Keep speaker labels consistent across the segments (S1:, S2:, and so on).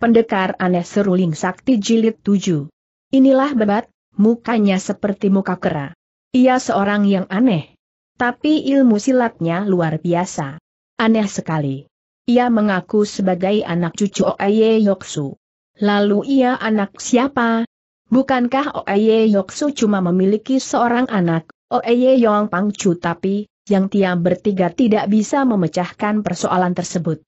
S1: Pendekar aneh seruling sakti jilid 7. Inilah bebat, mukanya seperti muka kera. Ia seorang yang aneh. Tapi ilmu silatnya luar biasa. Aneh sekali. Ia mengaku sebagai anak cucu Oye Yoksu. Lalu ia anak siapa? Bukankah Oye Yoksu cuma memiliki seorang anak, Oye Yong Pangcu tapi, yang tiang bertiga tidak bisa memecahkan persoalan tersebut.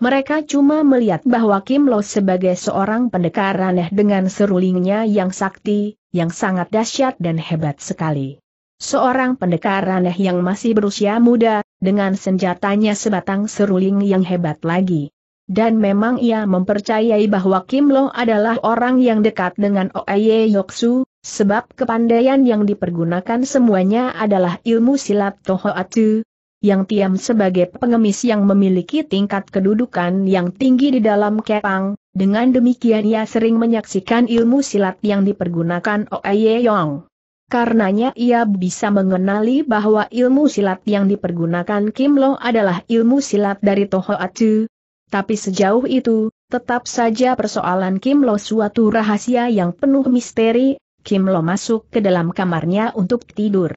S1: Mereka cuma melihat bahwa Kim Lo sebagai seorang pendekar aneh dengan serulingnya yang sakti, yang sangat dahsyat dan hebat sekali. Seorang pendekar aneh yang masih berusia muda, dengan senjatanya sebatang seruling yang hebat lagi. Dan memang ia mempercayai bahwa Kim Lo adalah orang yang dekat dengan Oye Yoksu, sebab kepandaian yang dipergunakan semuanya adalah ilmu silat Toho Tohoatsu, yang Tiam sebagai pengemis yang memiliki tingkat kedudukan yang tinggi di dalam Kepang, dengan demikian ia sering menyaksikan ilmu silat yang dipergunakan Oye Yong. Karenanya ia bisa mengenali bahwa ilmu silat yang dipergunakan Kim Lo adalah ilmu silat dari Toho Atu. Tapi sejauh itu, tetap saja persoalan Kim Lo suatu rahasia yang penuh misteri, Kim Lo masuk ke dalam kamarnya untuk tidur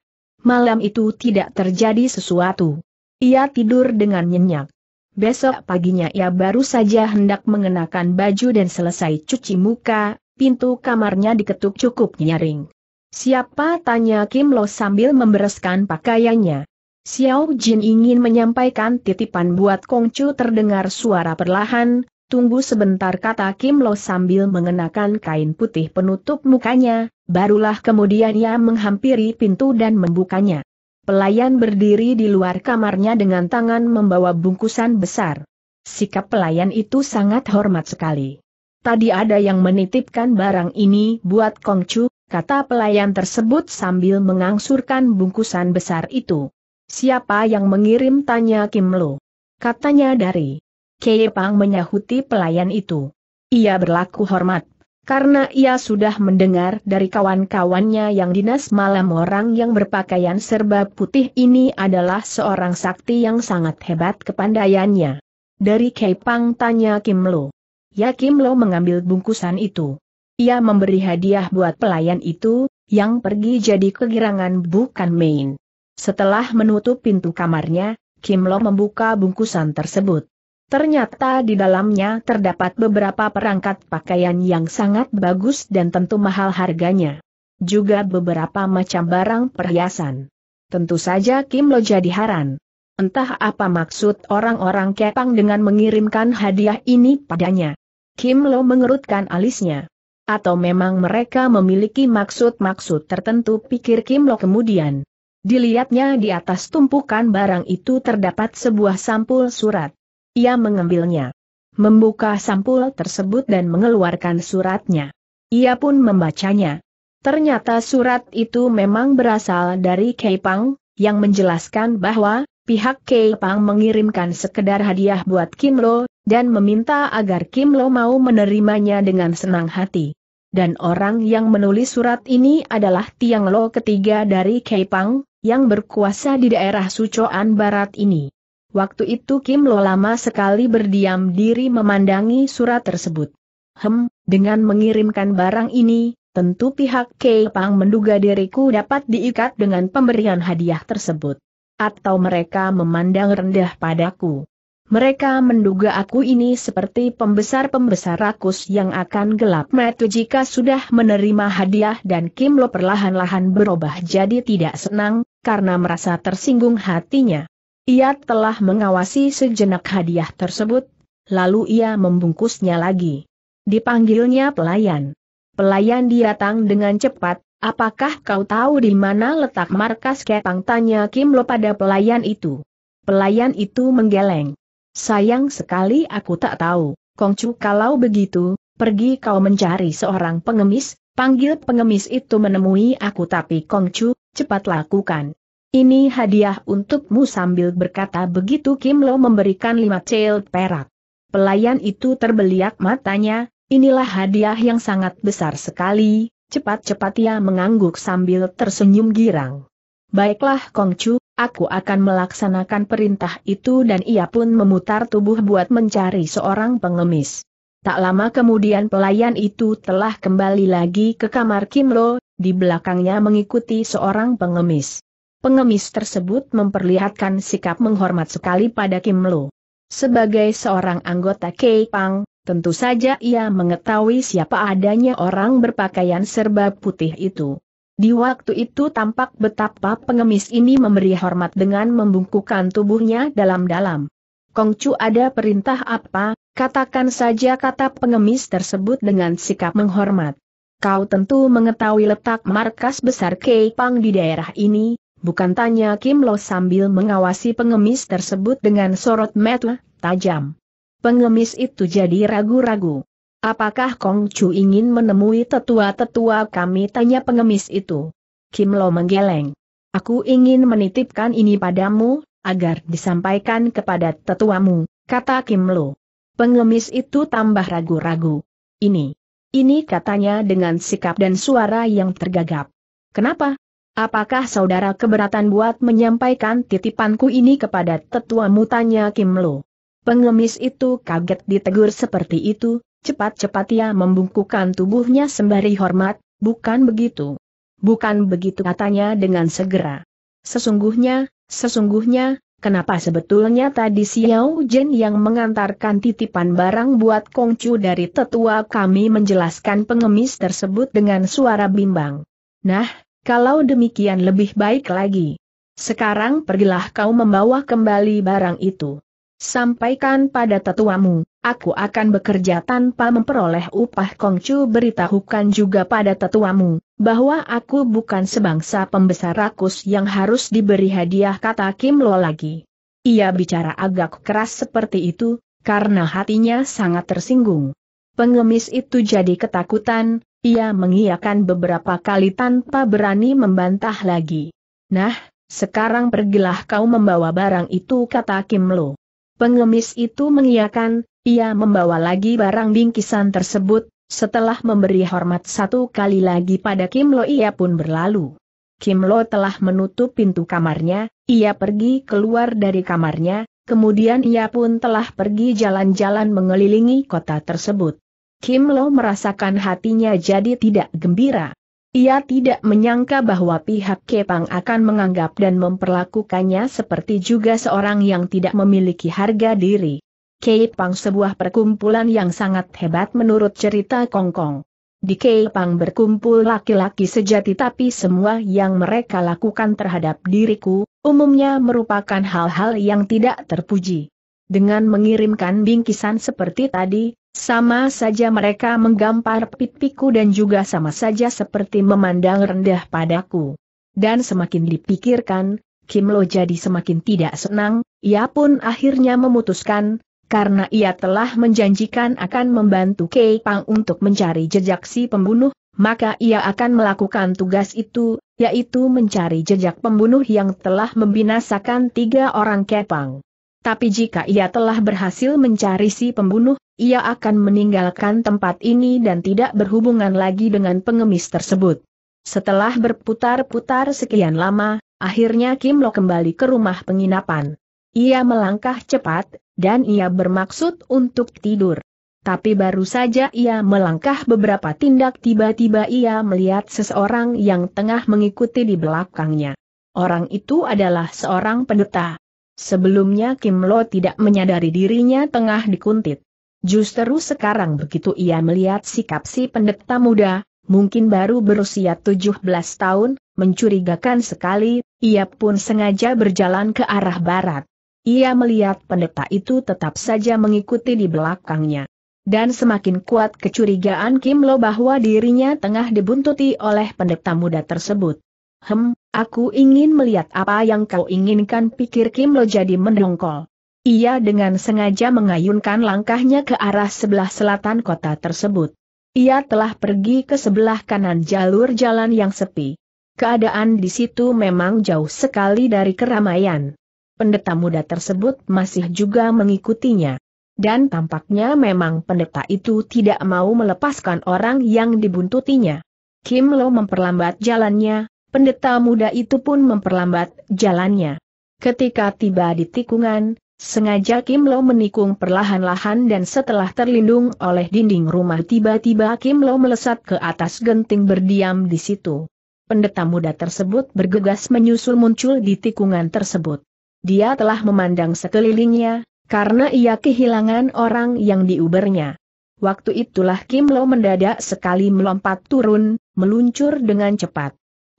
S1: malam itu tidak terjadi sesuatu. Ia tidur dengan nyenyak. Besok paginya ia baru saja hendak mengenakan baju dan selesai cuci muka, pintu kamarnya diketuk cukup nyaring. Siapa tanya Kim Lo sambil membereskan pakaiannya. Xiao Jin ingin menyampaikan titipan buat Kongcu terdengar suara perlahan, Tunggu sebentar kata Kim Lo sambil mengenakan kain putih penutup mukanya, barulah kemudian ia menghampiri pintu dan membukanya. Pelayan berdiri di luar kamarnya dengan tangan membawa bungkusan besar. Sikap pelayan itu sangat hormat sekali. Tadi ada yang menitipkan barang ini buat Kong Chu, kata pelayan tersebut sambil mengangsurkan bungkusan besar itu. Siapa yang mengirim tanya Kim Lo? Katanya dari Kei Pang menyahuti pelayan itu. Ia berlaku hormat, karena ia sudah mendengar dari kawan-kawannya yang dinas malam orang yang berpakaian serba putih ini adalah seorang sakti yang sangat hebat kepandaiannya. Dari Keipang tanya Kim Lo. Ya Kim Lo mengambil bungkusan itu. Ia memberi hadiah buat pelayan itu, yang pergi jadi kegirangan bukan main. Setelah menutup pintu kamarnya, Kim Lo membuka bungkusan tersebut. Ternyata di dalamnya terdapat beberapa perangkat pakaian yang sangat bagus dan tentu mahal harganya. Juga beberapa macam barang perhiasan. Tentu saja Kim Lo jadi heran. Entah apa maksud orang-orang Kepang dengan mengirimkan hadiah ini padanya. Kim Lo mengerutkan alisnya. Atau memang mereka memiliki maksud-maksud tertentu pikir Kim Lo kemudian. Dilihatnya di atas tumpukan barang itu terdapat sebuah sampul surat. Ia mengambilnya. Membuka sampul tersebut dan mengeluarkan suratnya. Ia pun membacanya. Ternyata surat itu memang berasal dari Keipang, yang menjelaskan bahwa pihak Keipang mengirimkan sekedar hadiah buat Kim Lo, dan meminta agar Kim Lo mau menerimanya dengan senang hati. Dan orang yang menulis surat ini adalah Tiang Lo ketiga dari Keipang, yang berkuasa di daerah Sucoan Barat ini. Waktu itu Kim Lo lama sekali berdiam diri memandangi surat tersebut. Hem, dengan mengirimkan barang ini, tentu pihak Kei Pang menduga diriku dapat diikat dengan pemberian hadiah tersebut. Atau mereka memandang rendah padaku. Mereka menduga aku ini seperti pembesar-pembesar rakus yang akan gelap mata jika sudah menerima hadiah dan Kim Lo perlahan-lahan berubah jadi tidak senang, karena merasa tersinggung hatinya. Ia telah mengawasi sejenak hadiah tersebut, lalu ia membungkusnya lagi. Dipanggilnya pelayan. Pelayan datang dengan cepat, apakah kau tahu di mana letak markas Kepang? Tanya Kim Lo pada pelayan itu. Pelayan itu menggeleng. Sayang sekali aku tak tahu, Kongcu kalau begitu, pergi kau mencari seorang pengemis, panggil pengemis itu menemui aku tapi Kongcu, cepat lakukan. Ini hadiah untukmu sambil berkata begitu Kim Lo memberikan lima cel perak. Pelayan itu terbeliak matanya, inilah hadiah yang sangat besar sekali, cepat-cepat ia mengangguk sambil tersenyum girang. Baiklah Kong Chu, aku akan melaksanakan perintah itu dan ia pun memutar tubuh buat mencari seorang pengemis. Tak lama kemudian pelayan itu telah kembali lagi ke kamar Kim Lo, di belakangnya mengikuti seorang pengemis. Pengemis tersebut memperlihatkan sikap menghormat sekali pada Kim Lo. Sebagai seorang anggota K-Pang, tentu saja ia mengetahui siapa adanya orang berpakaian serba putih itu. Di waktu itu tampak betapa pengemis ini memberi hormat dengan membungkukkan tubuhnya dalam-dalam. Kongcu ada perintah apa, katakan saja kata pengemis tersebut dengan sikap menghormat. Kau tentu mengetahui letak markas besar K-Pang di daerah ini, Bukan tanya Kim Lo sambil mengawasi pengemis tersebut dengan sorot mata tajam. Pengemis itu jadi ragu-ragu. Apakah Kong Chu ingin menemui tetua-tetua kami tanya pengemis itu. Kim Lo menggeleng. Aku ingin menitipkan ini padamu, agar disampaikan kepada tetuamu, kata Kim Lo. Pengemis itu tambah ragu-ragu. Ini. Ini katanya dengan sikap dan suara yang tergagap. Kenapa? Apakah saudara keberatan buat menyampaikan titipanku ini kepada tetua mutanya Kim Lo? Pengemis itu kaget ditegur seperti itu, cepat-cepat ia membungkukan tubuhnya sembari hormat, bukan begitu. Bukan begitu katanya dengan segera. Sesungguhnya, sesungguhnya, Kenapa sebetulnya tadi Xiao Jen yang mengantarkan titipan barang buat Kongcu dari tetua kami menjelaskan pengemis tersebut dengan suara bimbang. Nah, kalau demikian lebih baik lagi. Sekarang pergilah kau membawa kembali barang itu. Sampaikan pada tetuamu, aku akan bekerja tanpa memperoleh upah Kongcu beritahukan juga pada tetuamu, bahwa aku bukan sebangsa pembesar rakus yang harus diberi hadiah kata Kim Lo lagi. Ia bicara agak keras seperti itu, karena hatinya sangat tersinggung. Pengemis itu jadi ketakutan, ia mengiyakan beberapa kali tanpa berani membantah lagi. Nah, sekarang pergilah kau membawa barang itu kata Kim Lo. Pengemis itu mengiyakan, ia membawa lagi barang bingkisan tersebut, setelah memberi hormat satu kali lagi pada Kim Lo ia pun berlalu. Kim Lo telah menutup pintu kamarnya, ia pergi keluar dari kamarnya, kemudian ia pun telah pergi jalan-jalan mengelilingi kota tersebut. Kim Lo merasakan hatinya jadi tidak gembira. Ia tidak menyangka bahwa pihak Kepang akan menganggap dan memperlakukannya seperti juga seorang yang tidak memiliki harga diri. Kepang sebuah perkumpulan yang sangat hebat menurut cerita Kongkong. Di Kepang berkumpul laki-laki sejati tapi semua yang mereka lakukan terhadap diriku, umumnya merupakan hal-hal yang tidak terpuji. Dengan mengirimkan bingkisan seperti tadi, sama saja mereka menggampar pipiku dan juga sama saja seperti memandang rendah padaku. Dan semakin dipikirkan, Kim Lo jadi semakin tidak senang, ia pun akhirnya memutuskan, karena ia telah menjanjikan akan membantu Kei Pang untuk mencari jejak si pembunuh, maka ia akan melakukan tugas itu, yaitu mencari jejak pembunuh yang telah membinasakan tiga orang Pang tapi jika ia telah berhasil mencari si pembunuh, ia akan meninggalkan tempat ini dan tidak berhubungan lagi dengan pengemis tersebut. Setelah berputar-putar sekian lama, akhirnya Kim Lo kembali ke rumah penginapan. Ia melangkah cepat, dan ia bermaksud untuk tidur. Tapi baru saja ia melangkah beberapa tindak tiba-tiba ia melihat seseorang yang tengah mengikuti di belakangnya. Orang itu adalah seorang pendeta. Sebelumnya Kim Lo tidak menyadari dirinya tengah dikuntit. Justru sekarang begitu ia melihat sikap si pendeta muda, mungkin baru berusia 17 tahun, mencurigakan sekali, ia pun sengaja berjalan ke arah barat. Ia melihat pendeta itu tetap saja mengikuti di belakangnya. Dan semakin kuat kecurigaan Kim Lo bahwa dirinya tengah dibuntuti oleh pendeta muda tersebut. Hem, aku ingin melihat apa yang kau inginkan pikir Kim Lo jadi mendongkol. Ia dengan sengaja mengayunkan langkahnya ke arah sebelah selatan kota tersebut. Ia telah pergi ke sebelah kanan jalur jalan yang sepi. Keadaan di situ memang jauh sekali dari keramaian. Pendeta muda tersebut masih juga mengikutinya. Dan tampaknya memang pendeta itu tidak mau melepaskan orang yang dibuntutinya. Kim Lo memperlambat jalannya, pendeta muda itu pun memperlambat jalannya. Ketika tiba di tikungan, sengaja Kim Lo menikung perlahan-lahan dan setelah terlindung oleh dinding rumah tiba-tiba Kim Lo melesat ke atas genting berdiam di situ. Pendeta muda tersebut bergegas menyusul muncul di tikungan tersebut. Dia telah memandang sekelilingnya, karena ia kehilangan orang yang diubernya. Waktu itulah Kim Lo mendadak sekali melompat turun, meluncur dengan cepat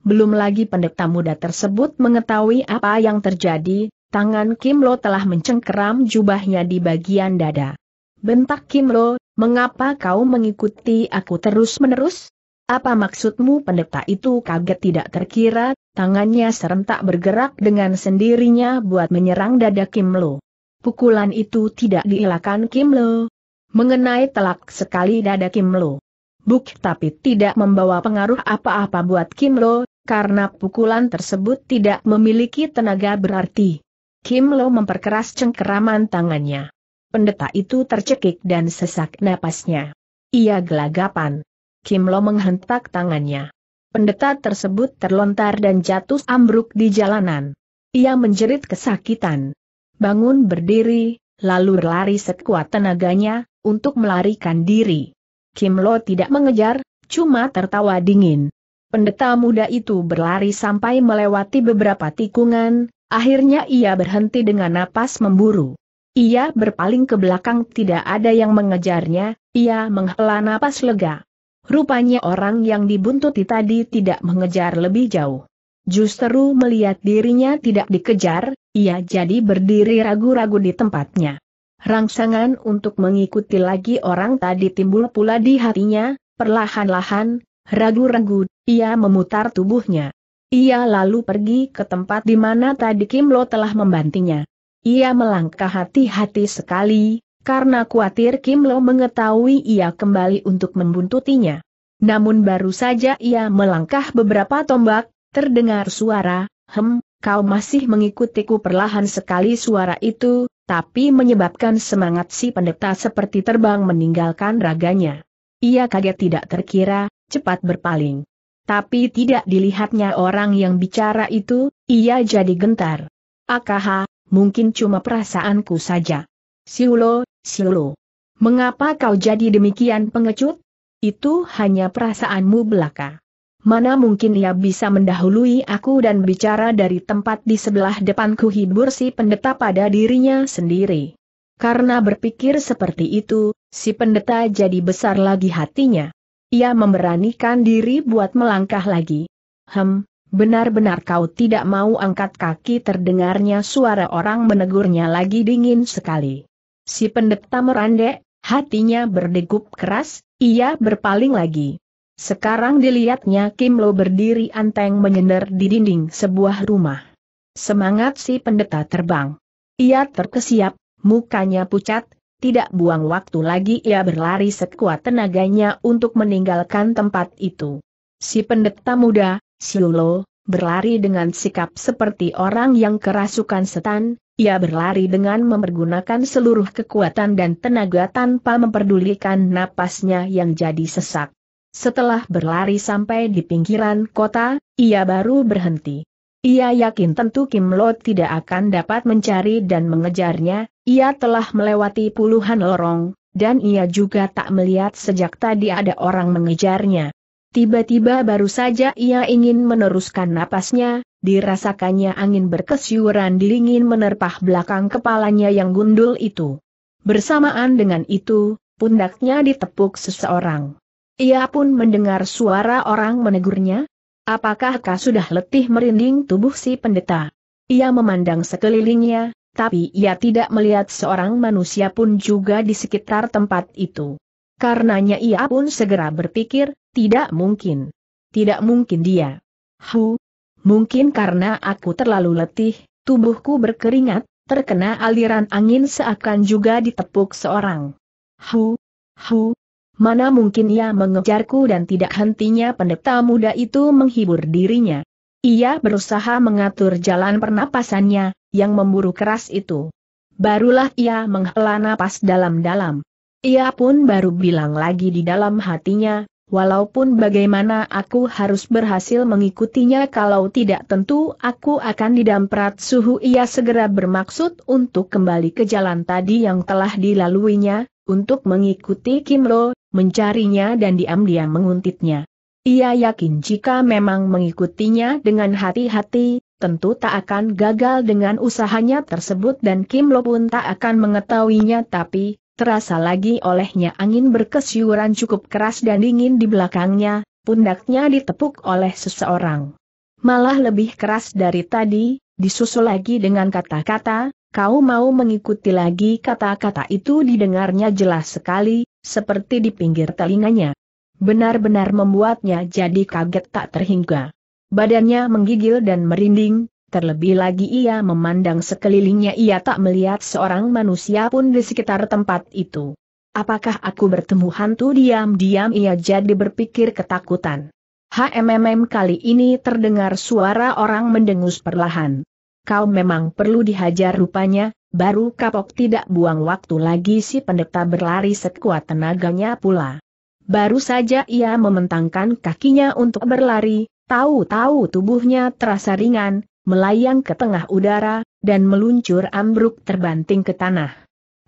S1: belum lagi pendeta muda tersebut mengetahui apa yang terjadi, tangan Kim Lo telah mencengkeram jubahnya di bagian dada. Bentak Kim Lo, mengapa kau mengikuti aku terus-menerus? Apa maksudmu pendeta itu kaget tidak terkira, tangannya serentak bergerak dengan sendirinya buat menyerang dada Kim Lo. Pukulan itu tidak dielakkan Kim Lo. Mengenai telak sekali dada Kim Lo. Buk tapi tidak membawa pengaruh apa-apa buat Kim Lo, karena pukulan tersebut tidak memiliki tenaga berarti. Kim Lo memperkeras cengkeraman tangannya. Pendeta itu tercekik dan sesak napasnya. Ia gelagapan. Kim Lo menghentak tangannya. Pendeta tersebut terlontar dan jatuh ambruk di jalanan. Ia menjerit kesakitan. Bangun berdiri, lalu berlari sekuat tenaganya, untuk melarikan diri. Kim Lo tidak mengejar, cuma tertawa dingin. Pendeta muda itu berlari sampai melewati beberapa tikungan, akhirnya ia berhenti dengan napas memburu. Ia berpaling ke belakang tidak ada yang mengejarnya, ia menghela napas lega. Rupanya orang yang dibuntuti tadi tidak mengejar lebih jauh. Justru melihat dirinya tidak dikejar, ia jadi berdiri ragu-ragu di tempatnya. Rangsangan untuk mengikuti lagi orang tadi timbul pula di hatinya, perlahan-lahan, Ragu-ragu, ia memutar tubuhnya. Ia lalu pergi ke tempat di mana tadi Kim Lo telah membantingnya. Ia melangkah hati-hati sekali, karena khawatir Kim Lo mengetahui ia kembali untuk membuntutinya. Namun baru saja ia melangkah beberapa tombak, terdengar suara, hem, kau masih mengikutiku perlahan sekali suara itu, tapi menyebabkan semangat si pendeta seperti terbang meninggalkan raganya. Ia kaget tidak terkira, cepat berpaling. Tapi tidak dilihatnya orang yang bicara itu, ia jadi gentar. Akaha, mungkin cuma perasaanku saja. Siulo, Siulo. Mengapa kau jadi demikian pengecut? Itu hanya perasaanmu belaka. Mana mungkin ia bisa mendahului aku dan bicara dari tempat di sebelah depanku hibur si pendeta pada dirinya sendiri. Karena berpikir seperti itu, si pendeta jadi besar lagi hatinya. Ia memberanikan diri buat melangkah lagi. Hem, benar-benar kau tidak mau angkat kaki terdengarnya suara orang menegurnya lagi dingin sekali. Si pendeta merandek, hatinya berdegup keras, ia berpaling lagi. Sekarang dilihatnya Kim Lo berdiri anteng menyender di dinding sebuah rumah. Semangat si pendeta terbang. Ia terkesiap, mukanya pucat, tidak buang waktu lagi ia berlari sekuat tenaganya untuk meninggalkan tempat itu. Si pendeta muda, Siulo, berlari dengan sikap seperti orang yang kerasukan setan, ia berlari dengan mempergunakan seluruh kekuatan dan tenaga tanpa memperdulikan napasnya yang jadi sesak. Setelah berlari sampai di pinggiran kota, ia baru berhenti. Ia yakin tentu Kim Lot tidak akan dapat mencari dan mengejarnya, ia telah melewati puluhan lorong, dan ia juga tak melihat sejak tadi ada orang mengejarnya. Tiba-tiba baru saja ia ingin meneruskan napasnya, dirasakannya angin berkesyuran dingin menerpah belakang kepalanya yang gundul itu. Bersamaan dengan itu, pundaknya ditepuk seseorang. Ia pun mendengar suara orang menegurnya, Apakah kau sudah letih merinding tubuh si pendeta? Ia memandang sekelilingnya, tapi ia tidak melihat seorang manusia pun juga di sekitar tempat itu. Karenanya ia pun segera berpikir, tidak mungkin. Tidak mungkin dia. Hu, mungkin karena aku terlalu letih, tubuhku berkeringat, terkena aliran angin seakan juga ditepuk seorang. Hu, hu, Mana mungkin ia mengejarku dan tidak hentinya pendeta muda itu menghibur dirinya. Ia berusaha mengatur jalan pernapasannya, yang memburu keras itu. Barulah ia menghela napas dalam-dalam. Ia pun baru bilang lagi di dalam hatinya, walaupun bagaimana aku harus berhasil mengikutinya kalau tidak tentu aku akan didamprat suhu ia segera bermaksud untuk kembali ke jalan tadi yang telah dilaluinya, untuk mengikuti Kim Lo mencarinya dan diam-diam menguntitnya. Ia yakin jika memang mengikutinya dengan hati-hati, tentu tak akan gagal dengan usahanya tersebut dan Kim Lo pun tak akan mengetahuinya tapi, terasa lagi olehnya angin berkesyuran cukup keras dan dingin di belakangnya, pundaknya ditepuk oleh seseorang. Malah lebih keras dari tadi, disusul lagi dengan kata-kata, kau mau mengikuti lagi kata-kata itu didengarnya jelas sekali, seperti di pinggir telinganya. Benar-benar membuatnya jadi kaget tak terhingga. Badannya menggigil dan merinding, terlebih lagi ia memandang sekelilingnya ia tak melihat seorang manusia pun di sekitar tempat itu. Apakah aku bertemu hantu diam-diam ia jadi berpikir ketakutan. HMMM kali ini terdengar suara orang mendengus perlahan. Kau memang perlu dihajar rupanya, Baru kapok tidak buang waktu lagi si pendeta berlari sekuat tenaganya pula. Baru saja ia mementangkan kakinya untuk berlari, tahu-tahu tubuhnya terasa ringan, melayang ke tengah udara, dan meluncur ambruk terbanting ke tanah.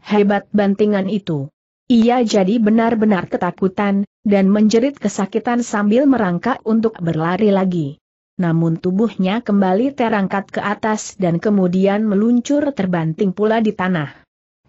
S1: Hebat bantingan itu. Ia jadi benar-benar ketakutan, dan menjerit kesakitan sambil merangkak untuk berlari lagi namun tubuhnya kembali terangkat ke atas dan kemudian meluncur terbanting pula di tanah.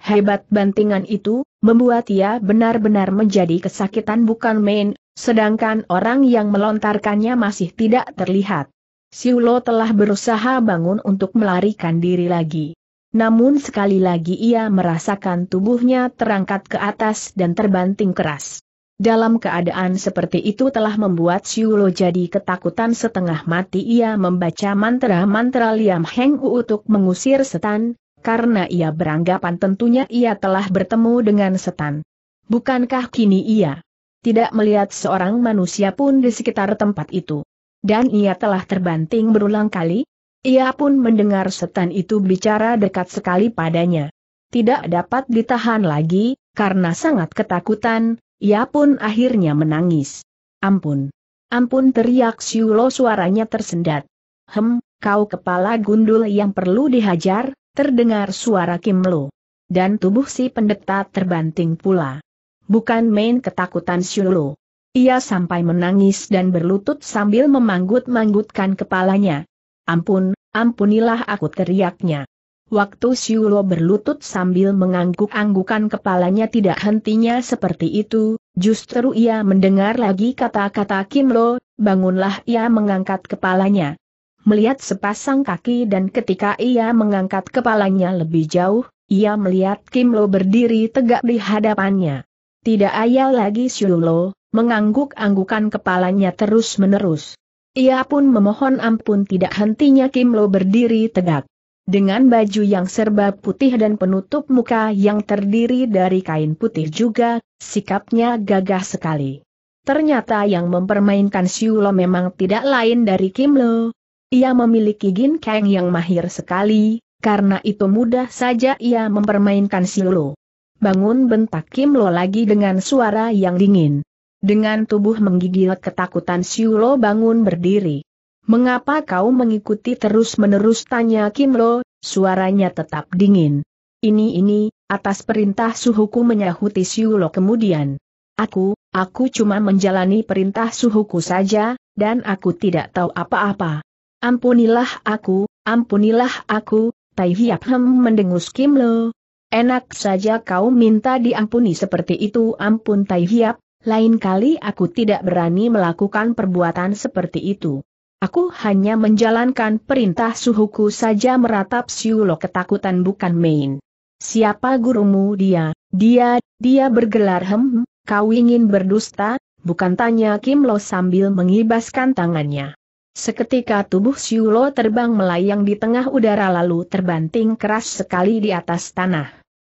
S1: Hebat bantingan itu, membuat ia benar-benar menjadi kesakitan bukan main, sedangkan orang yang melontarkannya masih tidak terlihat. Siulo telah berusaha bangun untuk melarikan diri lagi. Namun sekali lagi ia merasakan tubuhnya terangkat ke atas dan terbanting keras. Dalam keadaan seperti itu telah membuat Siulo jadi ketakutan setengah mati ia membaca mantra-mantra Liam Heng U untuk mengusir setan, karena ia beranggapan tentunya ia telah bertemu dengan setan. Bukankah kini ia tidak melihat seorang manusia pun di sekitar tempat itu? Dan ia telah terbanting berulang kali? Ia pun mendengar setan itu bicara dekat sekali padanya. Tidak dapat ditahan lagi, karena sangat ketakutan, ia pun akhirnya menangis. Ampun. Ampun teriak Siulo suaranya tersendat. Hem, kau kepala gundul yang perlu dihajar, terdengar suara Kim Lo. Dan tubuh si pendeta terbanting pula. Bukan main ketakutan Siulo. Ia sampai menangis dan berlutut sambil memanggut-manggutkan kepalanya. Ampun, ampunilah aku teriaknya. Waktu Siulo berlutut sambil mengangguk-anggukan kepalanya tidak hentinya seperti itu, justru ia mendengar lagi kata-kata Kim Lo, bangunlah ia mengangkat kepalanya. Melihat sepasang kaki dan ketika ia mengangkat kepalanya lebih jauh, ia melihat Kim Lo berdiri tegak di hadapannya. Tidak ayal lagi Siulo, mengangguk-anggukan kepalanya terus-menerus. Ia pun memohon ampun tidak hentinya Kim Lo berdiri tegak dengan baju yang serba putih dan penutup muka yang terdiri dari kain putih juga, sikapnya gagah sekali. Ternyata yang mempermainkan Siulo memang tidak lain dari Kim Lo. Ia memiliki Gin Kang yang mahir sekali, karena itu mudah saja ia mempermainkan Siulo. Bangun bentak Kim Lo lagi dengan suara yang dingin. Dengan tubuh menggigil ketakutan Siulo bangun berdiri. Mengapa kau mengikuti terus-menerus tanya Kim Lo, suaranya tetap dingin. Ini ini, atas perintah suhuku menyahuti Siu kemudian. Aku, aku cuma menjalani perintah suhuku saja, dan aku tidak tahu apa-apa. Ampunilah aku, ampunilah aku, Tai Hiap Hem mendengus Kim Lo. Enak saja kau minta diampuni seperti itu ampun Tai Hiap, lain kali aku tidak berani melakukan perbuatan seperti itu. Aku hanya menjalankan perintah suhuku saja meratap Siulo ketakutan bukan main. Siapa gurumu dia, dia, dia bergelar hem, kau ingin berdusta, bukan tanya Kim Lo sambil mengibaskan tangannya. Seketika tubuh Siulo terbang melayang di tengah udara lalu terbanting keras sekali di atas tanah.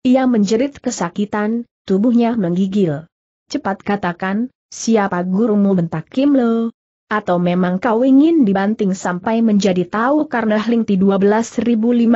S1: Ia menjerit kesakitan, tubuhnya menggigil. Cepat katakan, siapa gurumu bentak Kim Lo, atau memang kau ingin dibanting sampai menjadi tahu karena Hling Ti 12058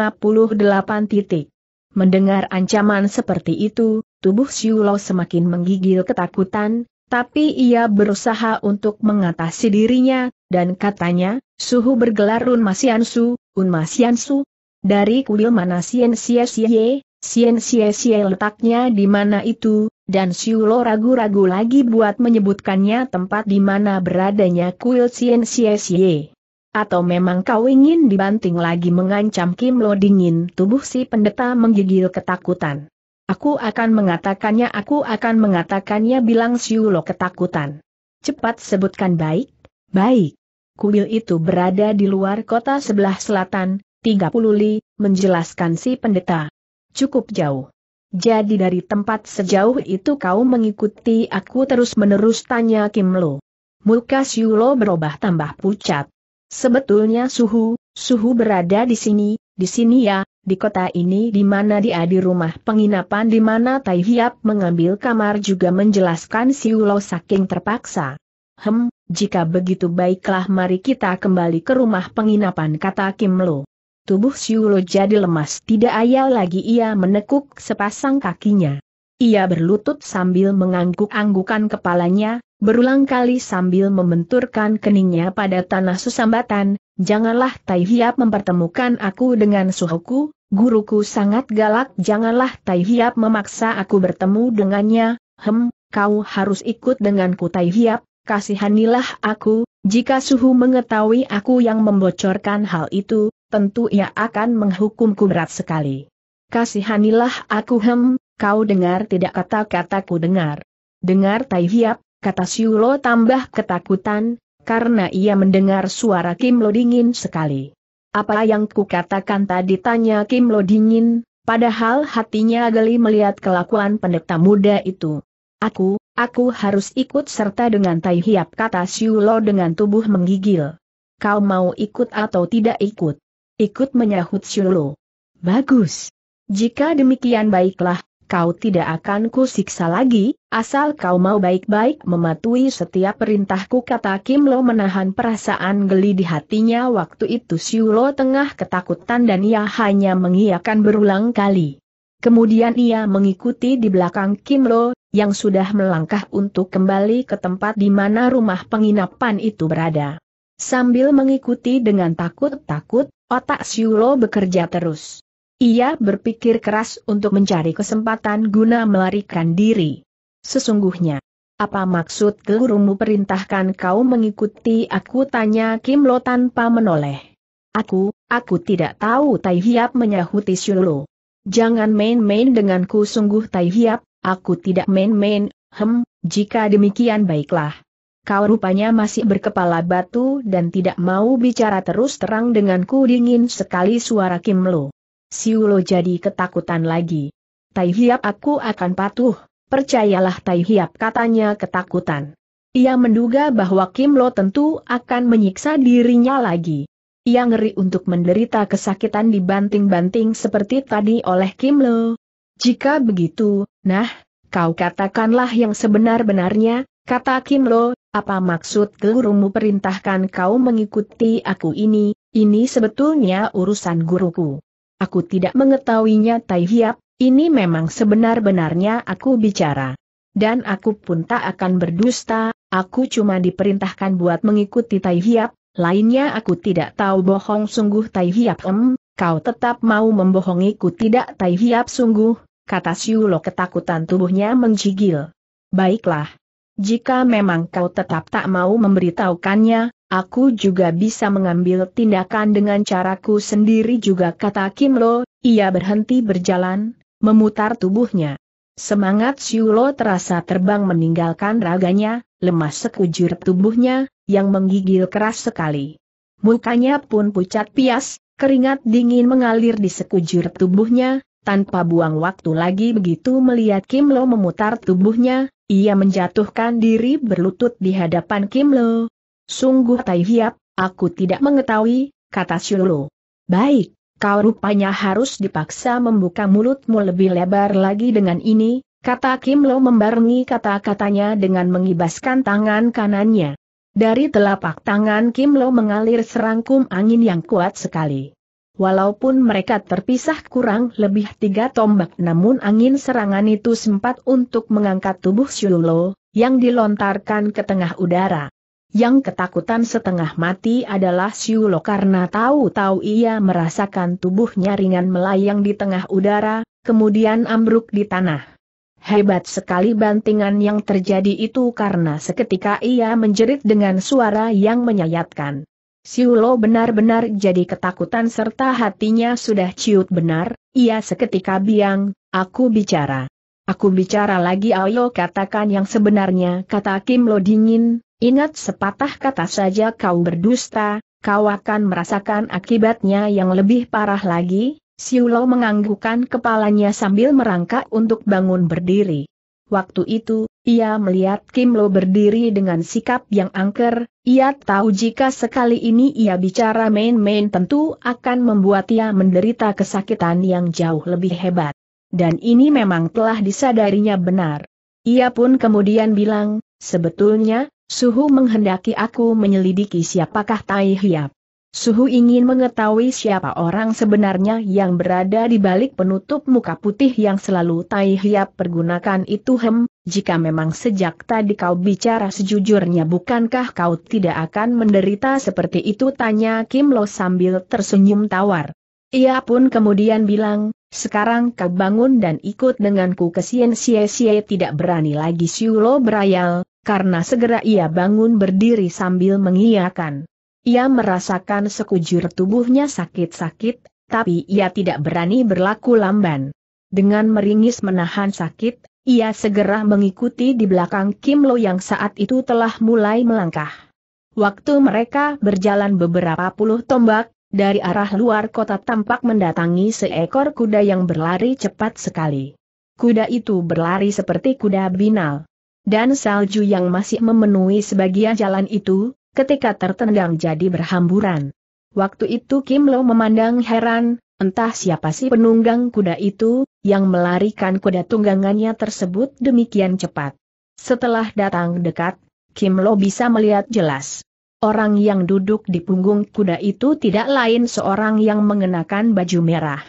S1: titik. Mendengar ancaman seperti itu, tubuh Siulo semakin menggigil ketakutan, tapi ia berusaha untuk mengatasi dirinya, dan katanya, suhu bergelar Un Masiansu, Un Masiansu. Dari kuil mana Sien Sien Sien, Sien Sien Sien letaknya di mana itu, dan Siulo ragu-ragu lagi buat menyebutkannya tempat di mana beradanya kuil Sien Sie. Atau memang kau ingin dibanting lagi mengancam Kim Lo dingin tubuh si pendeta menggigil ketakutan. Aku akan mengatakannya aku akan mengatakannya bilang Siulo ketakutan. Cepat sebutkan baik, baik. Kuil itu berada di luar kota sebelah selatan, 30 li, menjelaskan si pendeta. Cukup jauh. Jadi dari tempat sejauh itu kau mengikuti aku terus-menerus tanya Kim Lo. Muka Siulo berubah tambah pucat. Sebetulnya suhu, suhu berada di sini, di sini ya, di kota ini di mana dia di rumah penginapan di mana Tai Hiap mengambil kamar juga menjelaskan Siulo saking terpaksa. Hem, jika begitu baiklah mari kita kembali ke rumah penginapan kata Kim Lo tubuh Siulo jadi lemas tidak ayal lagi ia menekuk sepasang kakinya. Ia berlutut sambil mengangguk-anggukan kepalanya, berulang kali sambil membenturkan keningnya pada tanah susambatan, janganlah Tai Hiap mempertemukan aku dengan suhuku, guruku sangat galak janganlah Tai Hiap memaksa aku bertemu dengannya, hem, kau harus ikut denganku Tai Hiap, kasihanilah aku, jika suhu mengetahui aku yang membocorkan hal itu, tentu ia akan menghukumku berat sekali. Kasihanilah aku hem, kau dengar tidak kata-kataku dengar. Dengar Tai Hiap, kata Siulo tambah ketakutan, karena ia mendengar suara Kim Lo dingin sekali. Apa yang kukatakan tadi tanya Kim Lo dingin, padahal hatinya geli melihat kelakuan pendeta muda itu. Aku, aku harus ikut serta dengan Tai Hiap kata Siulo dengan tubuh menggigil. Kau mau ikut atau tidak ikut? Ikut menyahut Syulo. Bagus. Jika demikian baiklah, kau tidak akan kusiksa lagi, asal kau mau baik-baik mematuhi setiap perintahku kata Kim Lo menahan perasaan geli di hatinya waktu itu Siulo tengah ketakutan dan ia hanya mengiakan berulang kali. Kemudian ia mengikuti di belakang Kim Lo, yang sudah melangkah untuk kembali ke tempat di mana rumah penginapan itu berada. Sambil mengikuti dengan takut-takut, otak Siulo bekerja terus. Ia berpikir keras untuk mencari kesempatan guna melarikan diri. Sesungguhnya, apa maksud gurumu perintahkan kau mengikuti aku tanya Kim Lo tanpa menoleh. Aku, aku tidak tahu Tai Hiap menyahuti Siulo. Jangan main-main denganku sungguh Tai Hiap, aku tidak main-main, hem, jika demikian baiklah kau rupanya masih berkepala batu dan tidak mau bicara terus terang denganku dingin sekali suara Kim Lo. Siulo jadi ketakutan lagi. Tai Hiap aku akan patuh, percayalah Tai Hiap katanya ketakutan. Ia menduga bahwa Kim Lo tentu akan menyiksa dirinya lagi. Ia ngeri untuk menderita kesakitan dibanting-banting seperti tadi oleh Kim Lo. Jika begitu, nah, kau katakanlah yang sebenar-benarnya, Kata Kim Lo, apa maksud gurumu perintahkan kau mengikuti aku ini, ini sebetulnya urusan guruku. Aku tidak mengetahuinya Tai Hiap, ini memang sebenar-benarnya aku bicara. Dan aku pun tak akan berdusta, aku cuma diperintahkan buat mengikuti Tai Hiap, lainnya aku tidak tahu bohong sungguh Tai Hiap em, kau tetap mau membohongiku tidak Tai Hiap sungguh, kata Siulo ketakutan tubuhnya menjigil. Baiklah, jika memang kau tetap tak mau memberitahukannya, aku juga bisa mengambil tindakan dengan caraku sendiri juga kata Kim Lo, ia berhenti berjalan, memutar tubuhnya. Semangat Siu Lo terasa terbang meninggalkan raganya, lemas sekujur tubuhnya, yang menggigil keras sekali. Mukanya pun pucat pias, keringat dingin mengalir di sekujur tubuhnya, tanpa buang waktu lagi begitu melihat Kim Lo memutar tubuhnya, ia menjatuhkan diri berlutut di hadapan Kim Lo. Sungguh tai hiap, aku tidak mengetahui, kata Siulo. Baik, kau rupanya harus dipaksa membuka mulutmu lebih lebar lagi dengan ini, kata Kim Lo membarengi kata-katanya dengan mengibaskan tangan kanannya. Dari telapak tangan Kim Lo mengalir serangkum angin yang kuat sekali. Walaupun mereka terpisah kurang lebih tiga tombak namun angin serangan itu sempat untuk mengangkat tubuh Siulo, yang dilontarkan ke tengah udara. Yang ketakutan setengah mati adalah Siulo karena tahu-tahu ia merasakan tubuhnya ringan melayang di tengah udara, kemudian ambruk di tanah. Hebat sekali bantingan yang terjadi itu karena seketika ia menjerit dengan suara yang menyayatkan. Siulo benar-benar jadi ketakutan serta hatinya sudah ciut benar, ia seketika biang, aku bicara. Aku bicara lagi ayo katakan yang sebenarnya kata Kim Lo dingin, ingat sepatah kata saja kau berdusta, kau akan merasakan akibatnya yang lebih parah lagi, Siulo menganggukkan kepalanya sambil merangkak untuk bangun berdiri. Waktu itu, ia melihat Kim Lo berdiri dengan sikap yang angker, ia tahu jika sekali ini ia bicara main-main tentu akan membuat ia menderita kesakitan yang jauh lebih hebat. Dan ini memang telah disadarinya benar. Ia pun kemudian bilang, sebetulnya, Suhu menghendaki aku menyelidiki siapakah Tai Hiap. Suhu ingin mengetahui siapa orang sebenarnya yang berada di balik penutup muka putih yang selalu Tai Hiap pergunakan itu hem, jika memang sejak tadi kau bicara sejujurnya bukankah kau tidak akan menderita seperti itu tanya Kim Lo sambil tersenyum tawar. Ia pun kemudian bilang, sekarang kau bangun dan ikut denganku ke Sien sia Xie tidak berani lagi Siulo berayal, karena segera ia bangun berdiri sambil mengiyakan. Ia merasakan sekujur tubuhnya sakit-sakit, tapi ia tidak berani berlaku lamban. Dengan meringis menahan sakit, ia segera mengikuti di belakang Kim Lo yang saat itu telah mulai melangkah. Waktu mereka berjalan beberapa puluh tombak, dari arah luar kota tampak mendatangi seekor kuda yang berlari cepat sekali. Kuda itu berlari seperti kuda binal. Dan salju yang masih memenuhi sebagian jalan itu, ketika tertendang jadi berhamburan. Waktu itu Kim Lo memandang heran, entah siapa sih penunggang kuda itu, yang melarikan kuda tunggangannya tersebut demikian cepat. Setelah datang dekat, Kim Lo bisa melihat jelas. Orang yang duduk di punggung kuda itu tidak lain seorang yang mengenakan baju merah.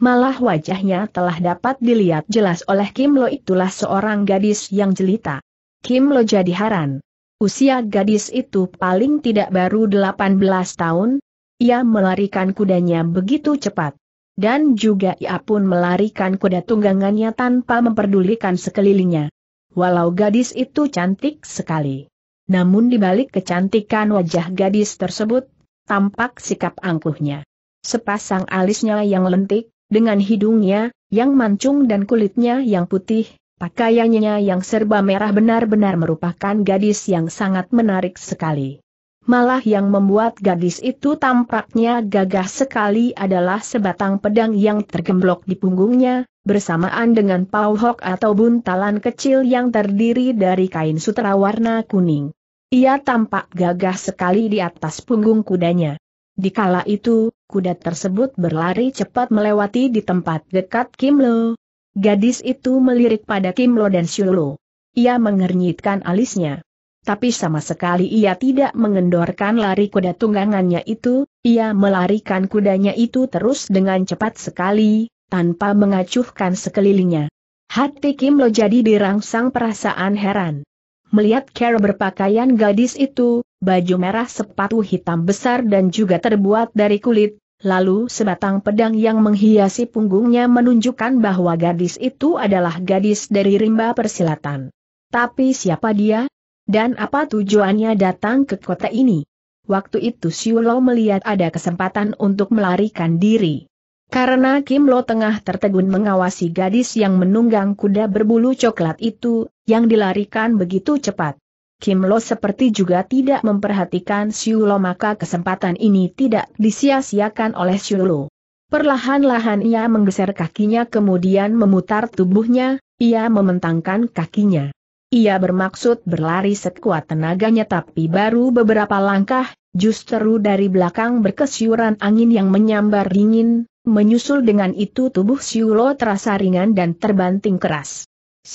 S1: Malah wajahnya telah dapat dilihat jelas oleh Kim Lo itulah seorang gadis yang jelita. Kim Lo jadi heran. Usia gadis itu paling tidak baru 18 tahun, ia melarikan kudanya begitu cepat. Dan juga ia pun melarikan kuda tunggangannya tanpa memperdulikan sekelilingnya. Walau gadis itu cantik sekali. Namun dibalik kecantikan wajah gadis tersebut, tampak sikap angkuhnya. Sepasang alisnya yang lentik, dengan hidungnya, yang mancung dan kulitnya yang putih, Pakaiannya yang serba merah benar-benar merupakan gadis yang sangat menarik sekali. Malah yang membuat gadis itu tampaknya gagah sekali adalah sebatang pedang yang tergemblok di punggungnya, bersamaan dengan pauhok atau buntalan kecil yang terdiri dari kain sutra warna kuning. Ia tampak gagah sekali di atas punggung kudanya. Di kala itu, kuda tersebut berlari cepat melewati di tempat dekat Kim Lo, Gadis itu melirik pada Kim Lo dan Shulo. Ia mengernyitkan alisnya. Tapi sama sekali ia tidak mengendorkan lari kuda tunggangannya itu, ia melarikan kudanya itu terus dengan cepat sekali, tanpa mengacuhkan sekelilingnya. Hati Kim Lo jadi dirangsang perasaan heran. Melihat Kara berpakaian gadis itu, baju merah sepatu hitam besar dan juga terbuat dari kulit, lalu sebatang pedang yang menghiasi punggungnya menunjukkan bahwa gadis itu adalah gadis dari rimba persilatan. Tapi siapa dia? Dan apa tujuannya datang ke kota ini? Waktu itu Siulo melihat ada kesempatan untuk melarikan diri. Karena Kim Lo tengah tertegun mengawasi gadis yang menunggang kuda berbulu coklat itu, yang dilarikan begitu cepat. Kim Lo seperti juga tidak memperhatikan Siu Lo maka kesempatan ini tidak disia-siakan oleh Siu Lo. Perlahan-lahan ia menggeser kakinya kemudian memutar tubuhnya, ia mementangkan kakinya. Ia bermaksud berlari sekuat tenaganya tapi baru beberapa langkah, justru dari belakang berkesiuran angin yang menyambar dingin, menyusul dengan itu tubuh Lo terasa ringan dan terbanting keras.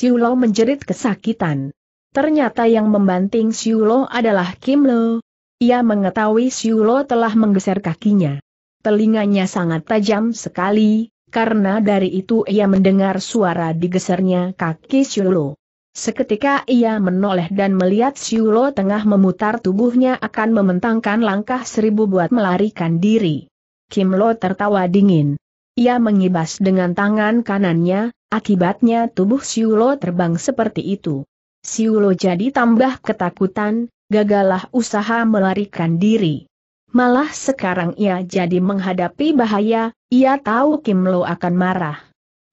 S1: Lo menjerit kesakitan. Ternyata yang membanting Siulo adalah Kim Lo. Ia mengetahui Siulo telah menggeser kakinya. Telinganya sangat tajam sekali, karena dari itu ia mendengar suara digesernya kaki Siulo. Seketika ia menoleh dan melihat Siulo tengah memutar tubuhnya akan mementangkan langkah seribu buat melarikan diri. Kim Lo tertawa dingin. Ia mengibas dengan tangan kanannya, akibatnya tubuh Siulo terbang seperti itu. Siulo jadi tambah ketakutan, gagalah usaha melarikan diri. Malah sekarang ia jadi menghadapi bahaya, ia tahu Kim Lo akan marah.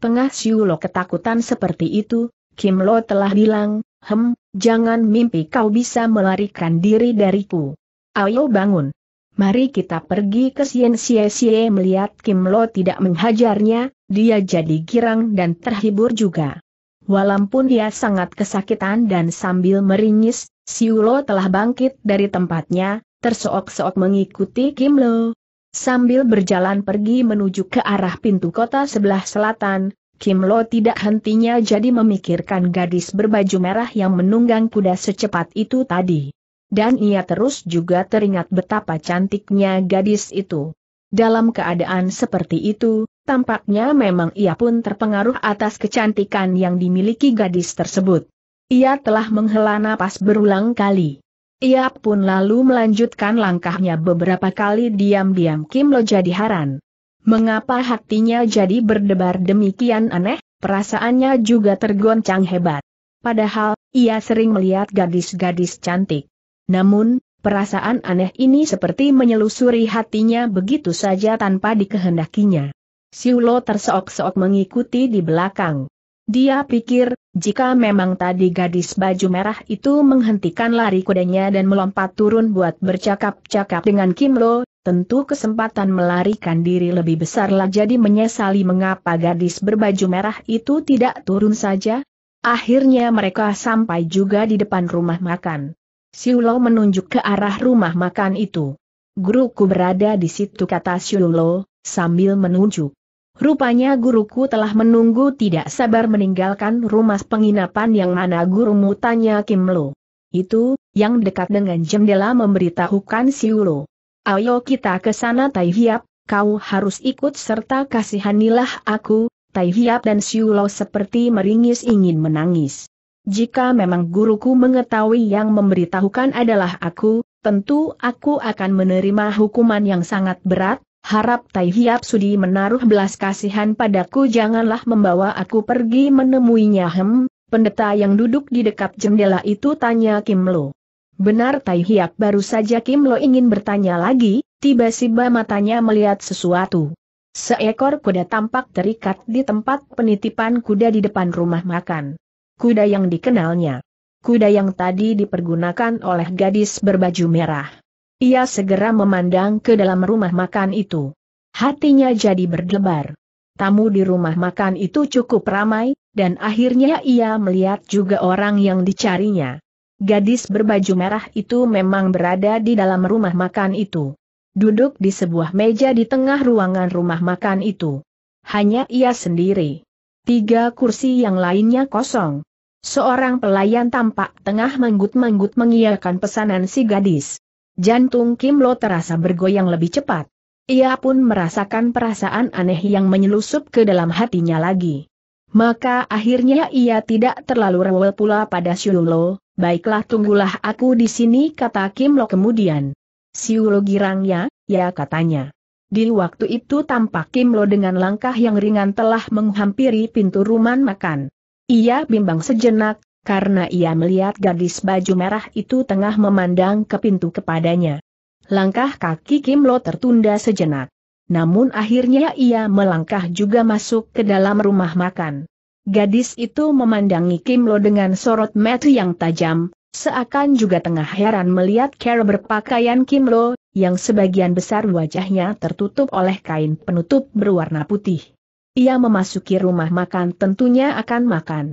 S1: Pengah Siulo ketakutan seperti itu, Kim Lo telah bilang, hem, jangan mimpi kau bisa melarikan diri dariku. Ayo bangun. Mari kita pergi ke Sien Sie Sie melihat Kim Lo tidak menghajarnya, dia jadi girang dan terhibur juga. Walaupun dia sangat kesakitan dan sambil meringis, Siulo telah bangkit dari tempatnya, tersook-sook mengikuti Kim Lo. Sambil berjalan pergi menuju ke arah pintu kota sebelah selatan, Kim Lo tidak hentinya jadi memikirkan gadis berbaju merah yang menunggang kuda secepat itu tadi. Dan ia terus juga teringat betapa cantiknya gadis itu. Dalam keadaan seperti itu, Tampaknya memang ia pun terpengaruh atas kecantikan yang dimiliki gadis tersebut. Ia telah menghela napas berulang kali. Ia pun lalu melanjutkan langkahnya beberapa kali diam-diam Kim Lo jadi haran. Mengapa hatinya jadi berdebar demikian aneh, perasaannya juga tergoncang hebat. Padahal, ia sering melihat gadis-gadis cantik. Namun, perasaan aneh ini seperti menyelusuri hatinya begitu saja tanpa dikehendakinya. Siulo terseok-seok mengikuti di belakang. Dia pikir, jika memang tadi gadis baju merah itu menghentikan lari kudanya dan melompat turun buat bercakap-cakap dengan Kim Lo, tentu kesempatan melarikan diri lebih besarlah jadi menyesali mengapa gadis berbaju merah itu tidak turun saja. Akhirnya mereka sampai juga di depan rumah makan. Siulo menunjuk ke arah rumah makan itu. Guruku berada di situ kata Siulo, sambil menunjuk. Rupanya guruku telah menunggu tidak sabar meninggalkan rumah penginapan yang mana gurumu tanya Kim Lo. Itu, yang dekat dengan jendela memberitahukan si Ulo. Ayo kita ke sana Tai Hiap, kau harus ikut serta kasihanilah aku, Tai Hiap dan Ulo seperti meringis ingin menangis. Jika memang guruku mengetahui yang memberitahukan adalah aku, tentu aku akan menerima hukuman yang sangat berat, harap Tai Hiap Sudi menaruh belas kasihan padaku janganlah membawa aku pergi menemuinya hem, pendeta yang duduk di dekat jendela itu tanya Kim Lo. Benar Tai Hiap baru saja Kim Lo ingin bertanya lagi, tiba-tiba matanya melihat sesuatu. Seekor kuda tampak terikat di tempat penitipan kuda di depan rumah makan. Kuda yang dikenalnya. Kuda yang tadi dipergunakan oleh gadis berbaju merah. Ia segera memandang ke dalam rumah makan itu. Hatinya jadi berdebar. Tamu di rumah makan itu cukup ramai, dan akhirnya ia melihat juga orang yang dicarinya. Gadis berbaju merah itu memang berada di dalam rumah makan itu. Duduk di sebuah meja di tengah ruangan rumah makan itu. Hanya ia sendiri. Tiga kursi yang lainnya kosong. Seorang pelayan tampak tengah menggut-menggut mengiyakan pesanan si gadis. Jantung Kim Lo terasa bergoyang lebih cepat. Ia pun merasakan perasaan aneh yang menyelusup ke dalam hatinya lagi. Maka akhirnya ia tidak terlalu rewel pula pada Siulo, baiklah tunggulah aku di sini kata Kim Lo kemudian. Siulo girangnya, ya katanya. Di waktu itu tampak Kim Lo dengan langkah yang ringan telah menghampiri pintu rumah makan. Ia bimbang sejenak, karena ia melihat gadis baju merah itu tengah memandang ke pintu kepadanya. Langkah kaki Kim Lo tertunda sejenak. Namun akhirnya ia melangkah juga masuk ke dalam rumah makan. Gadis itu memandangi Kim Lo dengan sorot mata yang tajam, seakan juga tengah heran melihat cara berpakaian Kim Lo, yang sebagian besar wajahnya tertutup oleh kain penutup berwarna putih. Ia memasuki rumah makan tentunya akan makan.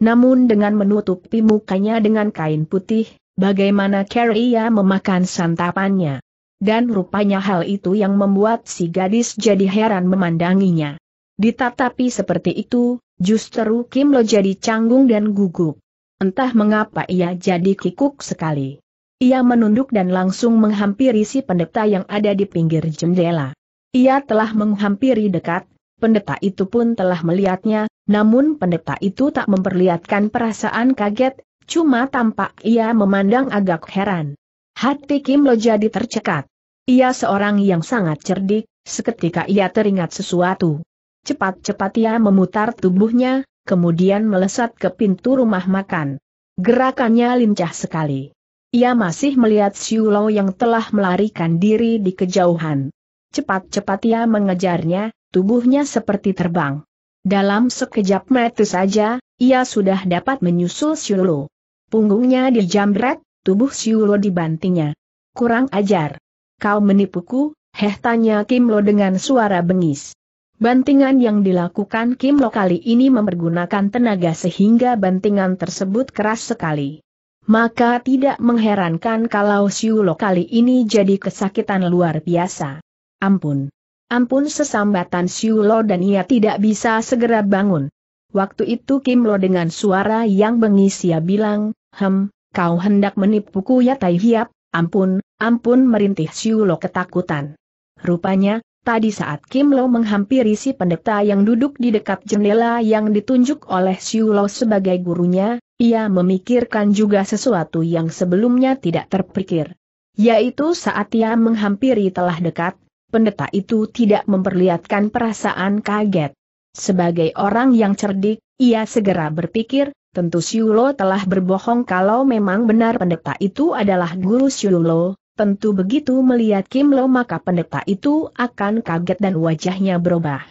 S1: Namun dengan menutupi mukanya dengan kain putih, bagaimana ia memakan santapannya. Dan rupanya hal itu yang membuat si gadis jadi heran memandanginya. Ditatapi seperti itu, justru Kim Lo jadi canggung dan gugup. Entah mengapa ia jadi kikuk sekali. Ia menunduk dan langsung menghampiri si pendeta yang ada di pinggir jendela. Ia telah menghampiri dekat, pendeta itu pun telah melihatnya, namun pendeta itu tak memperlihatkan perasaan kaget, cuma tampak ia memandang agak heran. Hati Kim Lo jadi tercekat. Ia seorang yang sangat cerdik, seketika ia teringat sesuatu. Cepat-cepat ia memutar tubuhnya, kemudian melesat ke pintu rumah makan. Gerakannya lincah sekali. Ia masih melihat Lo yang telah melarikan diri di kejauhan. Cepat-cepat ia mengejarnya, tubuhnya seperti terbang. Dalam sekejap mata saja, ia sudah dapat menyusul Siulo. Punggungnya dijambret, tubuh Siulo dibantingnya. Kurang ajar. Kau menipuku, heh tanya Lo dengan suara bengis. Bantingan yang dilakukan Kimlo kali ini mempergunakan tenaga sehingga bantingan tersebut keras sekali. Maka tidak mengherankan kalau Siulo kali ini jadi kesakitan luar biasa. Ampun. Ampun sesambatan Siulo dan ia tidak bisa segera bangun. Waktu itu Kim Lo dengan suara yang bengis ia bilang, Hem, kau hendak menipuku ya Tai Hiap, ampun, ampun merintih Siulo ketakutan. Rupanya, tadi saat Kim Lo menghampiri si pendeta yang duduk di dekat jendela yang ditunjuk oleh Siulo sebagai gurunya, ia memikirkan juga sesuatu yang sebelumnya tidak terpikir. Yaitu saat ia menghampiri telah dekat, pendeta itu tidak memperlihatkan perasaan kaget. Sebagai orang yang cerdik, ia segera berpikir, tentu Siulo telah berbohong kalau memang benar pendeta itu adalah guru Siulo, tentu begitu melihat Kim Lo maka pendeta itu akan kaget dan wajahnya berubah.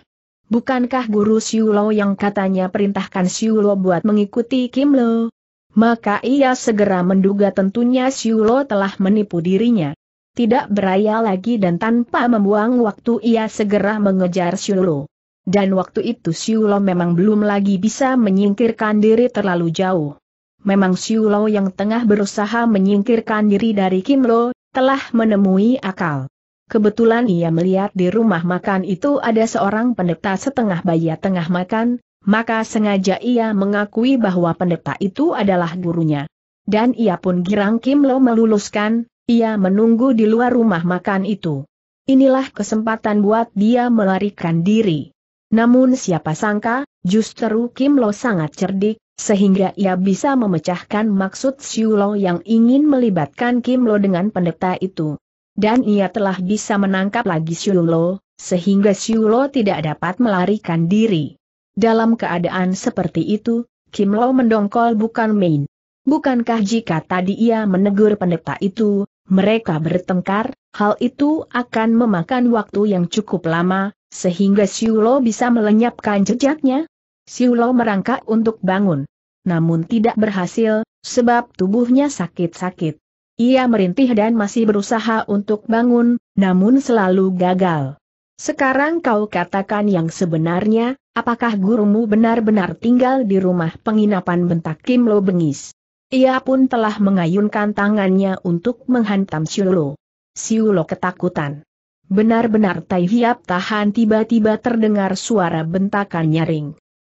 S1: Bukankah guru Siulo yang katanya perintahkan Siulo buat mengikuti Kim Lo? Maka ia segera menduga tentunya Siulo telah menipu dirinya. Tidak beraya lagi dan tanpa membuang waktu ia segera mengejar Siulo. Dan waktu itu Siulo memang belum lagi bisa menyingkirkan diri terlalu jauh. Memang Siulo yang tengah berusaha menyingkirkan diri dari Kim Lo, telah menemui akal. Kebetulan ia melihat di rumah makan itu ada seorang pendeta setengah baya tengah makan, maka sengaja ia mengakui bahwa pendeta itu adalah gurunya. Dan ia pun girang Kim Lo meluluskan, ia menunggu di luar rumah makan itu. Inilah kesempatan buat dia melarikan diri. Namun siapa sangka, justru Kim Lo sangat cerdik, sehingga ia bisa memecahkan maksud Siu Lo yang ingin melibatkan Kim Lo dengan pendeta itu. Dan ia telah bisa menangkap lagi Siu Lo, sehingga Siu Lo tidak dapat melarikan diri. Dalam keadaan seperti itu, Kim Lo mendongkol bukan main. Bukankah jika tadi ia menegur pendeta itu, mereka bertengkar, hal itu akan memakan waktu yang cukup lama, sehingga Siulo bisa melenyapkan jejaknya. Siulo merangkak untuk bangun. Namun tidak berhasil, sebab tubuhnya sakit-sakit. Ia merintih dan masih berusaha untuk bangun, namun selalu gagal. Sekarang kau katakan yang sebenarnya, apakah gurumu benar-benar tinggal di rumah penginapan bentak Kim Lo bengis? Ia pun telah mengayunkan tangannya untuk menghantam Siulo. Siulo ketakutan. Benar-benar Tai Hiap tahan tiba-tiba terdengar suara bentakan nyaring.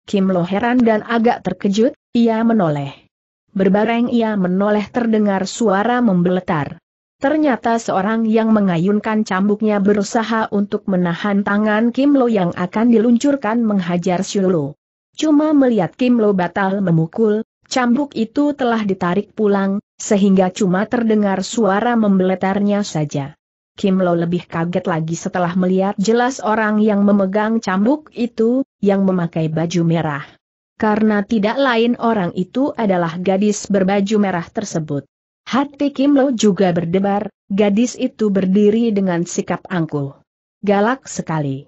S1: Kim Lo heran dan agak terkejut, ia menoleh. Berbareng ia menoleh terdengar suara membeletar. Ternyata seorang yang mengayunkan cambuknya berusaha untuk menahan tangan Kim Lo yang akan diluncurkan menghajar Siulo. Cuma melihat Kim Lo batal memukul, Cambuk itu telah ditarik pulang, sehingga cuma terdengar suara membeletarnya saja. Kim Lo lebih kaget lagi setelah melihat jelas orang yang memegang cambuk itu, yang memakai baju merah. Karena tidak lain orang itu adalah gadis berbaju merah tersebut. Hati Kim Lo juga berdebar, gadis itu berdiri dengan sikap angkuh. Galak sekali.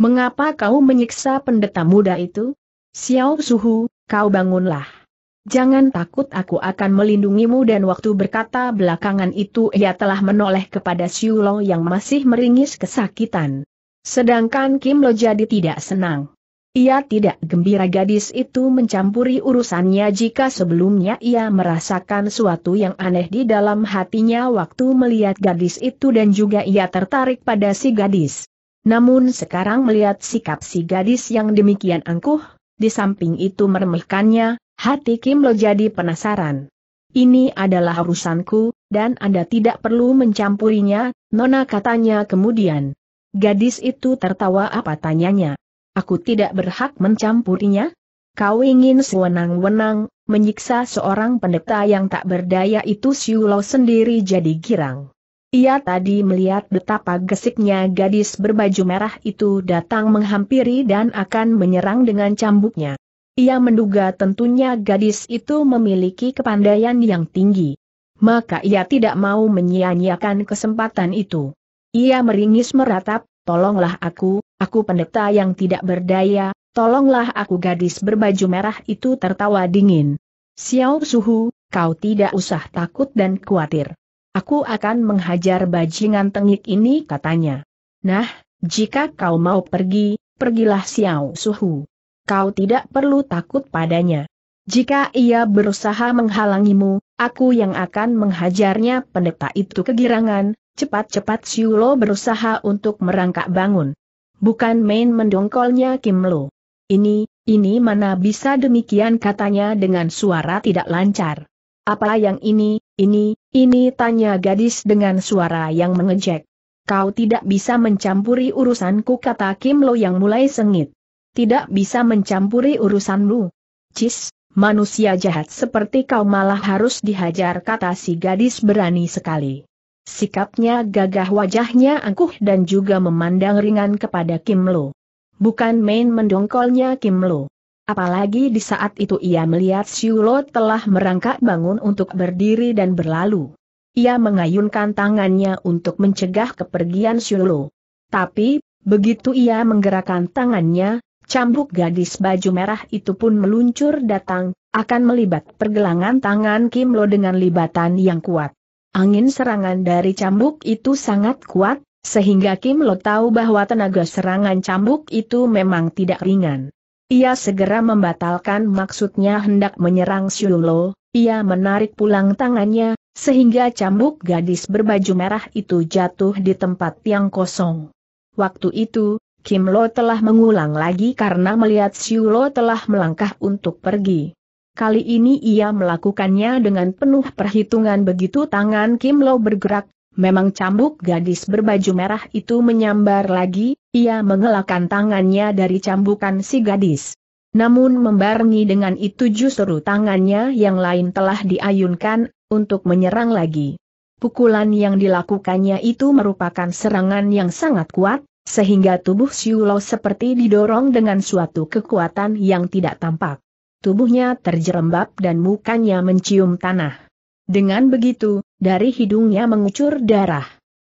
S1: Mengapa kau menyiksa pendeta muda itu? Xiao Suhu, kau bangunlah. Jangan takut aku akan melindungimu dan waktu berkata belakangan itu ia telah menoleh kepada Siu Long yang masih meringis kesakitan. Sedangkan Kim Lo jadi tidak senang. Ia tidak gembira gadis itu mencampuri urusannya jika sebelumnya ia merasakan suatu yang aneh di dalam hatinya waktu melihat gadis itu dan juga ia tertarik pada si gadis. Namun sekarang melihat sikap si gadis yang demikian angkuh, di samping itu meremehkannya, Hati Kim Lo jadi penasaran. Ini adalah urusanku, dan Anda tidak perlu mencampurinya, Nona katanya kemudian. Gadis itu tertawa apa tanyanya. Aku tidak berhak mencampurinya? Kau ingin sewenang-wenang, menyiksa seorang pendeta yang tak berdaya itu Siulo sendiri jadi girang. Ia tadi melihat betapa gesiknya gadis berbaju merah itu datang menghampiri dan akan menyerang dengan cambuknya. Ia menduga tentunya gadis itu memiliki kepandaian yang tinggi. Maka ia tidak mau menyia-nyiakan kesempatan itu. Ia meringis meratap, tolonglah aku, aku pendeta yang tidak berdaya, tolonglah aku gadis berbaju merah itu tertawa dingin. Xiao Suhu, kau tidak usah takut dan khawatir. Aku akan menghajar bajingan tengik ini katanya. Nah, jika kau mau pergi, pergilah Xiao Suhu kau tidak perlu takut padanya. Jika ia berusaha menghalangimu, aku yang akan menghajarnya pendeta itu kegirangan, cepat-cepat Siulo berusaha untuk merangkak bangun. Bukan main mendongkolnya Kim Lo. Ini, ini mana bisa demikian katanya dengan suara tidak lancar. Apa yang ini, ini, ini tanya gadis dengan suara yang mengejek. Kau tidak bisa mencampuri urusanku kata Kim Lo yang mulai sengit tidak bisa mencampuri urusanmu. Cis, manusia jahat seperti kau malah harus dihajar kata si gadis berani sekali. Sikapnya gagah wajahnya angkuh dan juga memandang ringan kepada Kim Lo. Bukan main mendongkolnya Kim Lo. Apalagi di saat itu ia melihat Siu Lo telah merangkak bangun untuk berdiri dan berlalu. Ia mengayunkan tangannya untuk mencegah kepergian Lo. Tapi, begitu ia menggerakkan tangannya, Cambuk gadis baju merah itu pun meluncur datang, akan melibat pergelangan tangan Kim Lo dengan libatan yang kuat. Angin serangan dari cambuk itu sangat kuat, sehingga Kim Lo tahu bahwa tenaga serangan cambuk itu memang tidak ringan. Ia segera membatalkan maksudnya hendak menyerang Siung Lo, ia menarik pulang tangannya, sehingga cambuk gadis berbaju merah itu jatuh di tempat yang kosong. Waktu itu, Kim Lo telah mengulang lagi karena melihat Siu Lo telah melangkah untuk pergi. Kali ini ia melakukannya dengan penuh perhitungan begitu tangan Kim Lo bergerak, memang cambuk gadis berbaju merah itu menyambar lagi, ia mengelakkan tangannya dari cambukan si gadis. Namun membarengi dengan itu justru tangannya yang lain telah diayunkan, untuk menyerang lagi. Pukulan yang dilakukannya itu merupakan serangan yang sangat kuat, sehingga tubuh Siulo seperti didorong dengan suatu kekuatan yang tidak tampak. Tubuhnya terjerembab dan mukanya mencium tanah. Dengan begitu, dari hidungnya mengucur darah.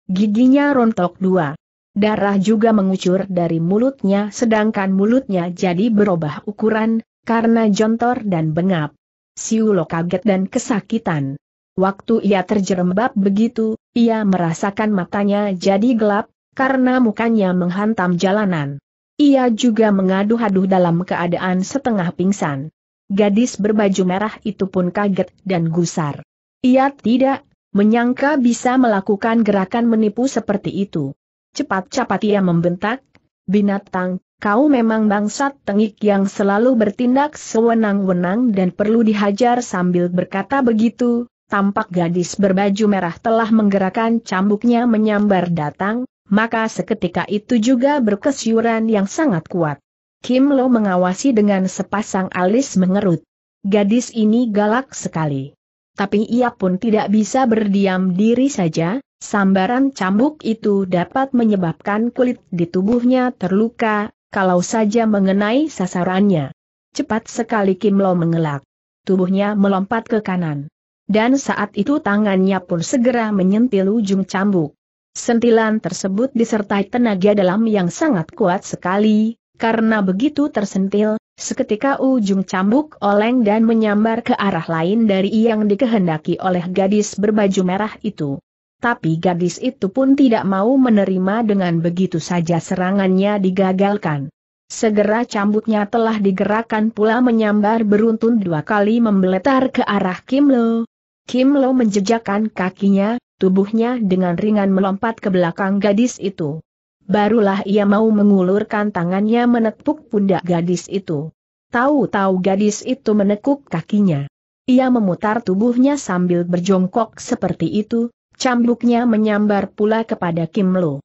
S1: Giginya rontok dua. Darah juga mengucur dari mulutnya sedangkan mulutnya jadi berubah ukuran, karena jontor dan bengap. Siulo kaget dan kesakitan. Waktu ia terjerembab begitu, ia merasakan matanya jadi gelap, karena mukanya menghantam jalanan. Ia juga mengadu aduh dalam keadaan setengah pingsan. Gadis berbaju merah itu pun kaget dan gusar. Ia tidak menyangka bisa melakukan gerakan menipu seperti itu. Cepat-cepat ia membentak, binatang, kau memang bangsat tengik yang selalu bertindak sewenang-wenang dan perlu dihajar sambil berkata begitu, tampak gadis berbaju merah telah menggerakkan cambuknya menyambar datang, maka seketika itu juga berkesyuran yang sangat kuat. Kim Lo mengawasi dengan sepasang alis mengerut. Gadis ini galak sekali. Tapi ia pun tidak bisa berdiam diri saja, sambaran cambuk itu dapat menyebabkan kulit di tubuhnya terluka, kalau saja mengenai sasarannya. Cepat sekali Kim Lo mengelak. Tubuhnya melompat ke kanan. Dan saat itu tangannya pun segera menyentil ujung cambuk. Sentilan tersebut disertai tenaga dalam yang sangat kuat sekali, karena begitu tersentil, seketika ujung cambuk oleng dan menyambar ke arah lain dari yang dikehendaki oleh gadis berbaju merah itu. Tapi gadis itu pun tidak mau menerima dengan begitu saja serangannya digagalkan. Segera cambuknya telah digerakkan pula menyambar beruntun dua kali membeletar ke arah Kim Lo. Kim Lo menjejakkan kakinya, tubuhnya dengan ringan melompat ke belakang gadis itu. Barulah ia mau mengulurkan tangannya menepuk pundak gadis itu. Tahu-tahu gadis itu menekuk kakinya. Ia memutar tubuhnya sambil berjongkok seperti itu, cambuknya menyambar pula kepada Kim Lo.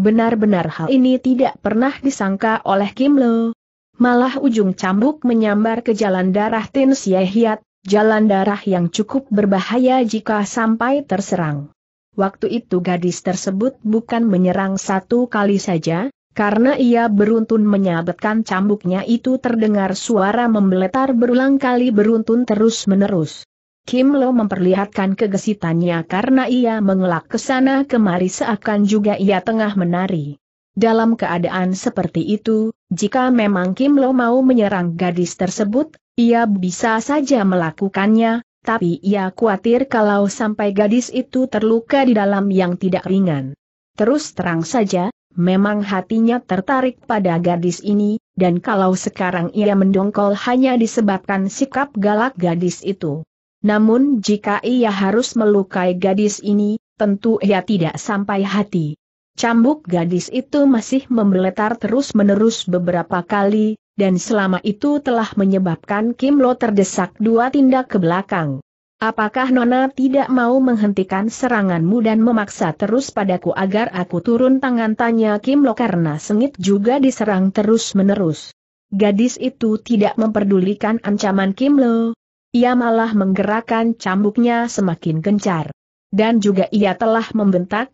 S1: Benar-benar hal ini tidak pernah disangka oleh Kim Lo. Malah ujung cambuk menyambar ke jalan darah Tin Siehiat, jalan darah yang cukup berbahaya jika sampai terserang. Waktu itu gadis tersebut bukan menyerang satu kali saja, karena ia beruntun menyabetkan cambuknya itu terdengar suara membeletar berulang kali beruntun terus-menerus. Kim Lo memperlihatkan kegesitannya karena ia mengelak ke sana kemari seakan juga ia tengah menari. Dalam keadaan seperti itu, jika memang Kim Lo mau menyerang gadis tersebut, ia bisa saja melakukannya, tapi ia khawatir kalau sampai gadis itu terluka di dalam yang tidak ringan. Terus terang saja, memang hatinya tertarik pada gadis ini, dan kalau sekarang ia mendongkol hanya disebabkan sikap galak gadis itu. Namun jika ia harus melukai gadis ini, tentu ia tidak sampai hati. Cambuk gadis itu masih membeletar terus-menerus beberapa kali, dan selama itu telah menyebabkan Kim Lo terdesak dua tindak ke belakang. Apakah Nona tidak mau menghentikan seranganmu dan memaksa terus padaku agar aku turun tangan tanya Kim Lo karena sengit juga diserang terus-menerus. Gadis itu tidak memperdulikan ancaman Kim Lo. Ia malah menggerakkan cambuknya semakin gencar. Dan juga ia telah membentak,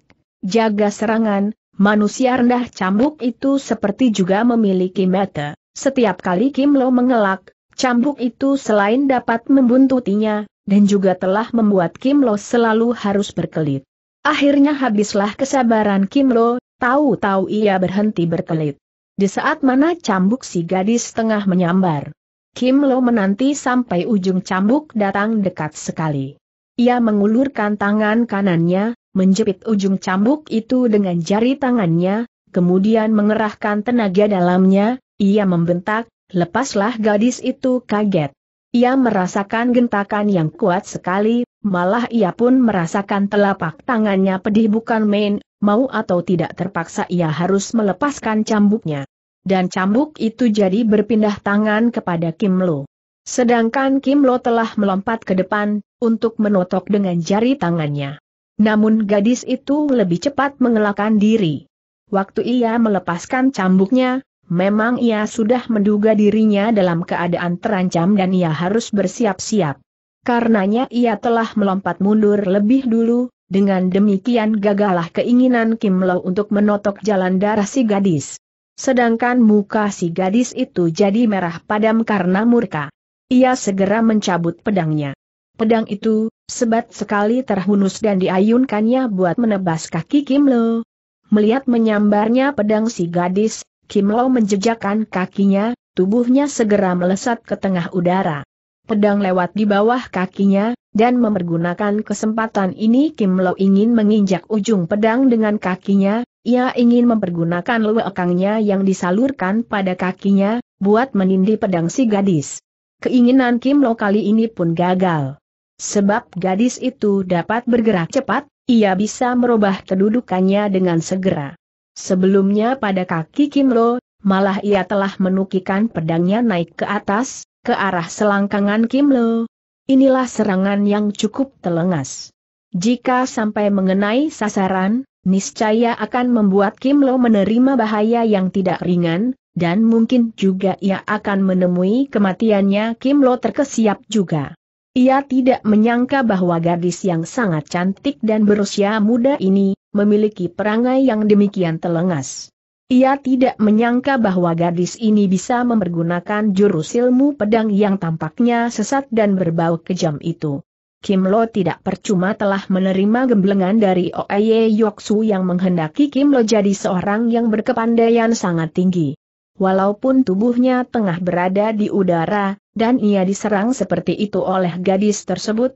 S1: jaga serangan, manusia rendah cambuk itu seperti juga memiliki mata. Setiap kali Kim Lo mengelak, cambuk itu selain dapat membuntutinya, dan juga telah membuat Kim Lo selalu harus berkelit. Akhirnya habislah kesabaran Kim Lo, tahu-tahu ia berhenti berkelit. Di saat mana cambuk si gadis tengah menyambar. Kim Lo menanti sampai ujung cambuk datang dekat sekali. Ia mengulurkan tangan kanannya, menjepit ujung cambuk itu dengan jari tangannya, kemudian mengerahkan tenaga dalamnya, ia membentak, lepaslah gadis itu kaget. Ia merasakan gentakan yang kuat sekali, malah ia pun merasakan telapak tangannya pedih bukan main, mau atau tidak terpaksa ia harus melepaskan cambuknya. Dan cambuk itu jadi berpindah tangan kepada Kim Lo. Sedangkan Kim Lo telah melompat ke depan, untuk menotok dengan jari tangannya. Namun gadis itu lebih cepat mengelakkan diri. Waktu ia melepaskan cambuknya, memang ia sudah menduga dirinya dalam keadaan terancam dan ia harus bersiap-siap. Karenanya ia telah melompat mundur lebih dulu, dengan demikian gagalah keinginan Kim Lo untuk menotok jalan darah si gadis. Sedangkan muka si gadis itu jadi merah padam karena murka. Ia segera mencabut pedangnya. Pedang itu, sebat sekali terhunus dan diayunkannya buat menebas kaki Kim Lo. Melihat menyambarnya pedang si gadis, Kim Lo menjejakkan kakinya, tubuhnya segera melesat ke tengah udara. Pedang lewat di bawah kakinya, dan mempergunakan kesempatan ini Kim Lo ingin menginjak ujung pedang dengan kakinya, ia ingin mempergunakan luekangnya yang disalurkan pada kakinya, buat menindih pedang si gadis. Keinginan Kim Lo kali ini pun gagal. Sebab gadis itu dapat bergerak cepat, ia bisa merubah kedudukannya dengan segera. Sebelumnya pada kaki Kim Lo, malah ia telah menukikan pedangnya naik ke atas, ke arah selangkangan Kim Lo. Inilah serangan yang cukup telengas. Jika sampai mengenai sasaran, niscaya akan membuat Kim Lo menerima bahaya yang tidak ringan, dan mungkin juga ia akan menemui kematiannya Kim Lo terkesiap juga. Ia tidak menyangka bahwa gadis yang sangat cantik dan berusia muda ini, memiliki perangai yang demikian telengas. Ia tidak menyangka bahwa gadis ini bisa mempergunakan jurus ilmu pedang yang tampaknya sesat dan berbau kejam itu. Kim Lo tidak percuma telah menerima gemblengan dari Oye Yoksu yang menghendaki Kim Lo jadi seorang yang berkepandaian sangat tinggi. Walaupun tubuhnya tengah berada di udara, dan ia diserang seperti itu oleh gadis tersebut,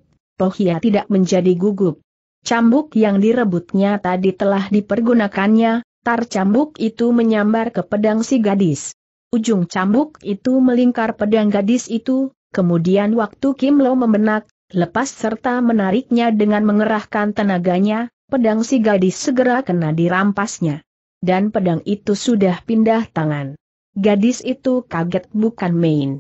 S1: ia tidak menjadi gugup. Cambuk yang direbutnya tadi telah dipergunakannya, tar cambuk itu menyambar ke pedang si gadis. Ujung cambuk itu melingkar pedang gadis itu, kemudian waktu Kim Lo membenak, lepas serta menariknya dengan mengerahkan tenaganya, pedang si gadis segera kena dirampasnya. Dan pedang itu sudah pindah tangan. Gadis itu kaget bukan main.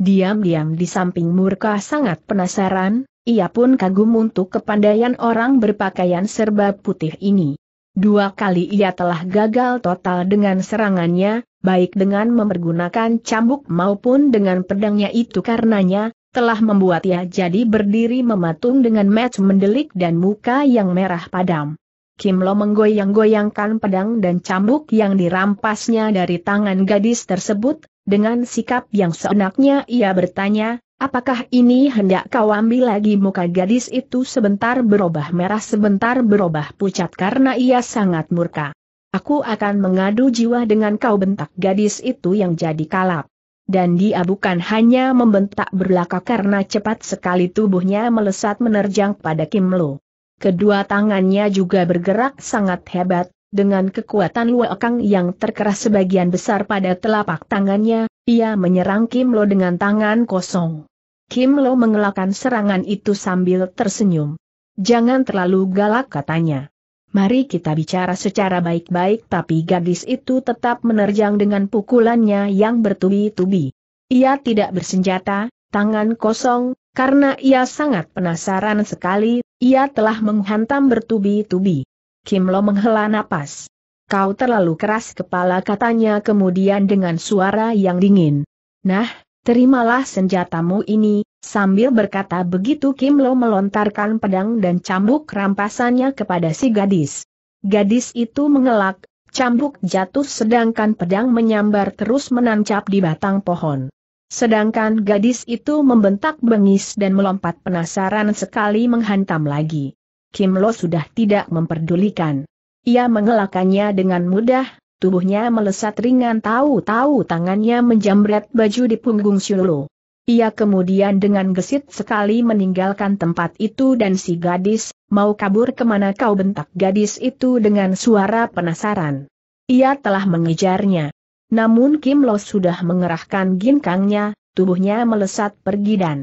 S1: Diam-diam di samping murka sangat penasaran, ia pun kagum untuk kepandaian orang berpakaian serba putih ini. Dua kali ia telah gagal total dengan serangannya, baik dengan mempergunakan cambuk maupun dengan pedangnya itu karenanya, telah membuat ia jadi berdiri mematung dengan match mendelik dan muka yang merah padam. Kim Lo menggoyang-goyangkan pedang dan cambuk yang dirampasnya dari tangan gadis tersebut, dengan sikap yang seenaknya ia bertanya, apakah ini hendak kau ambil lagi muka gadis itu sebentar berubah merah sebentar berubah pucat karena ia sangat murka. Aku akan mengadu jiwa dengan kau bentak gadis itu yang jadi kalap. Dan dia bukan hanya membentak berlaka karena cepat sekali tubuhnya melesat menerjang pada Kim Lo. Kedua tangannya juga bergerak sangat hebat, dengan kekuatan luakang yang terkeras sebagian besar pada telapak tangannya, ia menyerang Kim Lo dengan tangan kosong. Kim Lo mengelakkan serangan itu sambil tersenyum. Jangan terlalu galak katanya. Mari kita bicara secara baik-baik tapi gadis itu tetap menerjang dengan pukulannya yang bertubi-tubi. Ia tidak bersenjata, tangan kosong, karena ia sangat penasaran sekali, ia telah menghantam bertubi-tubi. Kim Lo menghela napas. Kau terlalu keras kepala katanya kemudian dengan suara yang dingin. Nah, terimalah senjatamu ini, sambil berkata begitu Kim Lo melontarkan pedang dan cambuk rampasannya kepada si gadis. Gadis itu mengelak, cambuk jatuh sedangkan pedang menyambar terus menancap di batang pohon. Sedangkan gadis itu membentak bengis dan melompat penasaran sekali menghantam lagi. Kim Lo sudah tidak memperdulikan. Ia mengelakannya dengan mudah, tubuhnya melesat ringan tahu-tahu tangannya menjamret baju di punggung Shulu. Ia kemudian dengan gesit sekali meninggalkan tempat itu dan si gadis, mau kabur kemana kau bentak gadis itu dengan suara penasaran. Ia telah mengejarnya. Namun Kim Lo sudah mengerahkan ginkangnya, tubuhnya melesat pergi dan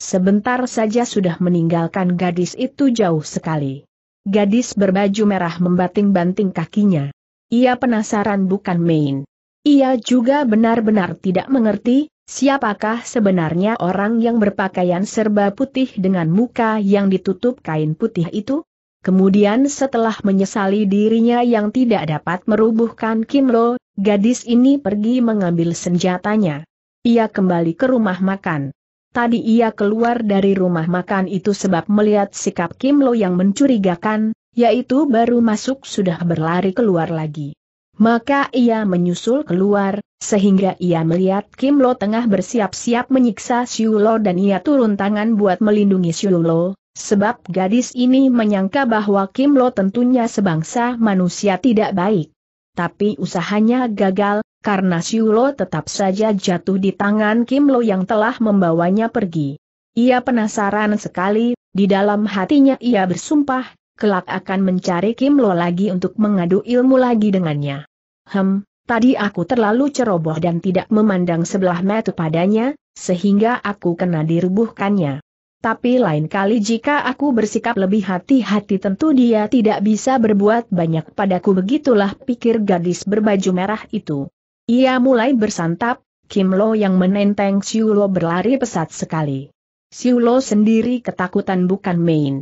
S1: Sebentar saja sudah meninggalkan gadis itu jauh sekali. Gadis berbaju merah membating-banting kakinya. Ia penasaran bukan main. Ia juga benar-benar tidak mengerti, siapakah sebenarnya orang yang berpakaian serba putih dengan muka yang ditutup kain putih itu? Kemudian setelah menyesali dirinya yang tidak dapat merubuhkan Kim Lo, gadis ini pergi mengambil senjatanya. Ia kembali ke rumah makan. Tadi ia keluar dari rumah makan itu sebab melihat sikap Kim Lo yang mencurigakan, yaitu baru masuk sudah berlari keluar lagi. Maka ia menyusul keluar, sehingga ia melihat Kim Lo tengah bersiap-siap menyiksa Siu Lo dan ia turun tangan buat melindungi Siu Lo, sebab gadis ini menyangka bahwa Kim Lo tentunya sebangsa manusia tidak baik. Tapi usahanya gagal, karena Siulo tetap saja jatuh di tangan Kim Lo yang telah membawanya pergi. Ia penasaran sekali, di dalam hatinya ia bersumpah, kelak akan mencari Kim Lo lagi untuk mengadu ilmu lagi dengannya. Hem, tadi aku terlalu ceroboh dan tidak memandang sebelah mata padanya, sehingga aku kena dirubuhkannya. Tapi lain kali jika aku bersikap lebih hati-hati tentu dia tidak bisa berbuat banyak padaku begitulah pikir gadis berbaju merah itu. Ia mulai bersantap, Kim Lo yang menenteng Siu Lo berlari pesat sekali. Siu Lo sendiri ketakutan bukan main.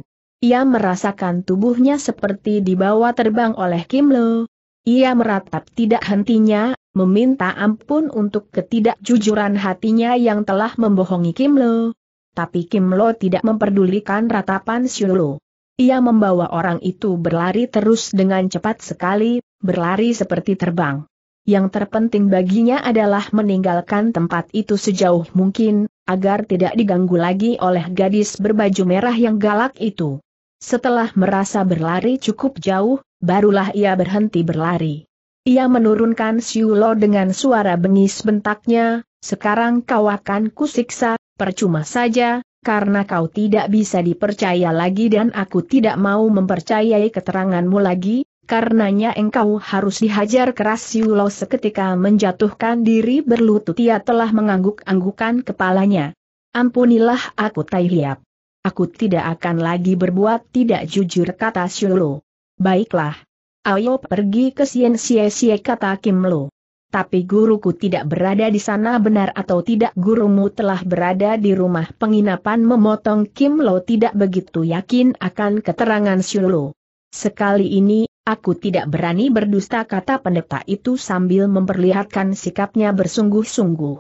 S1: Ia merasakan tubuhnya seperti dibawa terbang oleh Kim Lo. Ia meratap tidak hentinya, meminta ampun untuk ketidakjujuran hatinya yang telah membohongi Kim Lo. Tapi Kim Lo tidak memperdulikan ratapan Siu Lo. Ia membawa orang itu berlari terus dengan cepat sekali, berlari seperti terbang yang terpenting baginya adalah meninggalkan tempat itu sejauh mungkin, agar tidak diganggu lagi oleh gadis berbaju merah yang galak itu. Setelah merasa berlari cukup jauh, barulah ia berhenti berlari. Ia menurunkan Siulo dengan suara bengis bentaknya, sekarang kau akan kusiksa, percuma saja, karena kau tidak bisa dipercaya lagi dan aku tidak mau mempercayai keteranganmu lagi, karenanya engkau harus dihajar keras Siulo seketika menjatuhkan diri berlutut ia telah mengangguk-anggukan kepalanya. Ampunilah aku Tai Aku tidak akan lagi berbuat tidak jujur kata Siulo. Baiklah. Ayo pergi ke Sien Sie Sie kata Kim Lo. Tapi guruku tidak berada di sana benar atau tidak gurumu telah berada di rumah penginapan memotong Kim Lo tidak begitu yakin akan keterangan Siulo. Sekali ini Aku tidak berani berdusta kata pendeta itu sambil memperlihatkan sikapnya bersungguh-sungguh.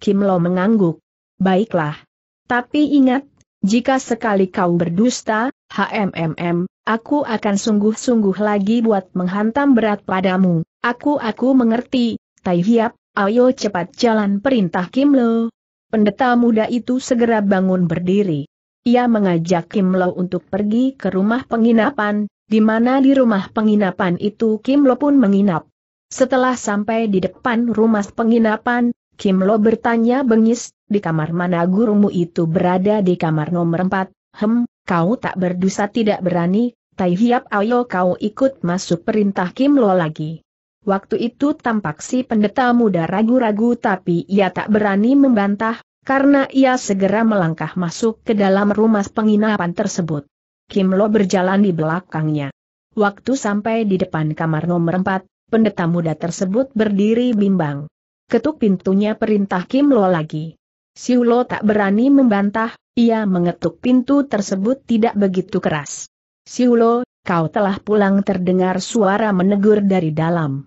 S1: Kim Lo mengangguk. Baiklah. Tapi ingat, jika sekali kau berdusta, HMMM, aku akan sungguh-sungguh lagi buat menghantam berat padamu. Aku aku mengerti, Tai Hiap, ayo cepat jalan perintah Kim Lo. Pendeta muda itu segera bangun berdiri. Ia mengajak Kim Lo untuk pergi ke rumah penginapan, di mana di rumah penginapan itu Kim Lo pun menginap. Setelah sampai di depan rumah penginapan, Kim Lo bertanya bengis, di kamar mana gurumu itu berada di kamar nomor 4, hem, kau tak berdosa tidak berani, Tai Hiap ayo kau ikut masuk perintah Kim Lo lagi. Waktu itu tampak si pendeta muda ragu-ragu tapi ia tak berani membantah, karena ia segera melangkah masuk ke dalam rumah penginapan tersebut. Kim Lo berjalan di belakangnya. Waktu sampai di depan kamar nomor 4, pendeta muda tersebut berdiri bimbang. Ketuk pintunya perintah Kim Lo lagi. Siu Lo tak berani membantah, ia mengetuk pintu tersebut tidak begitu keras. Siu Lo, kau telah pulang terdengar suara menegur dari dalam.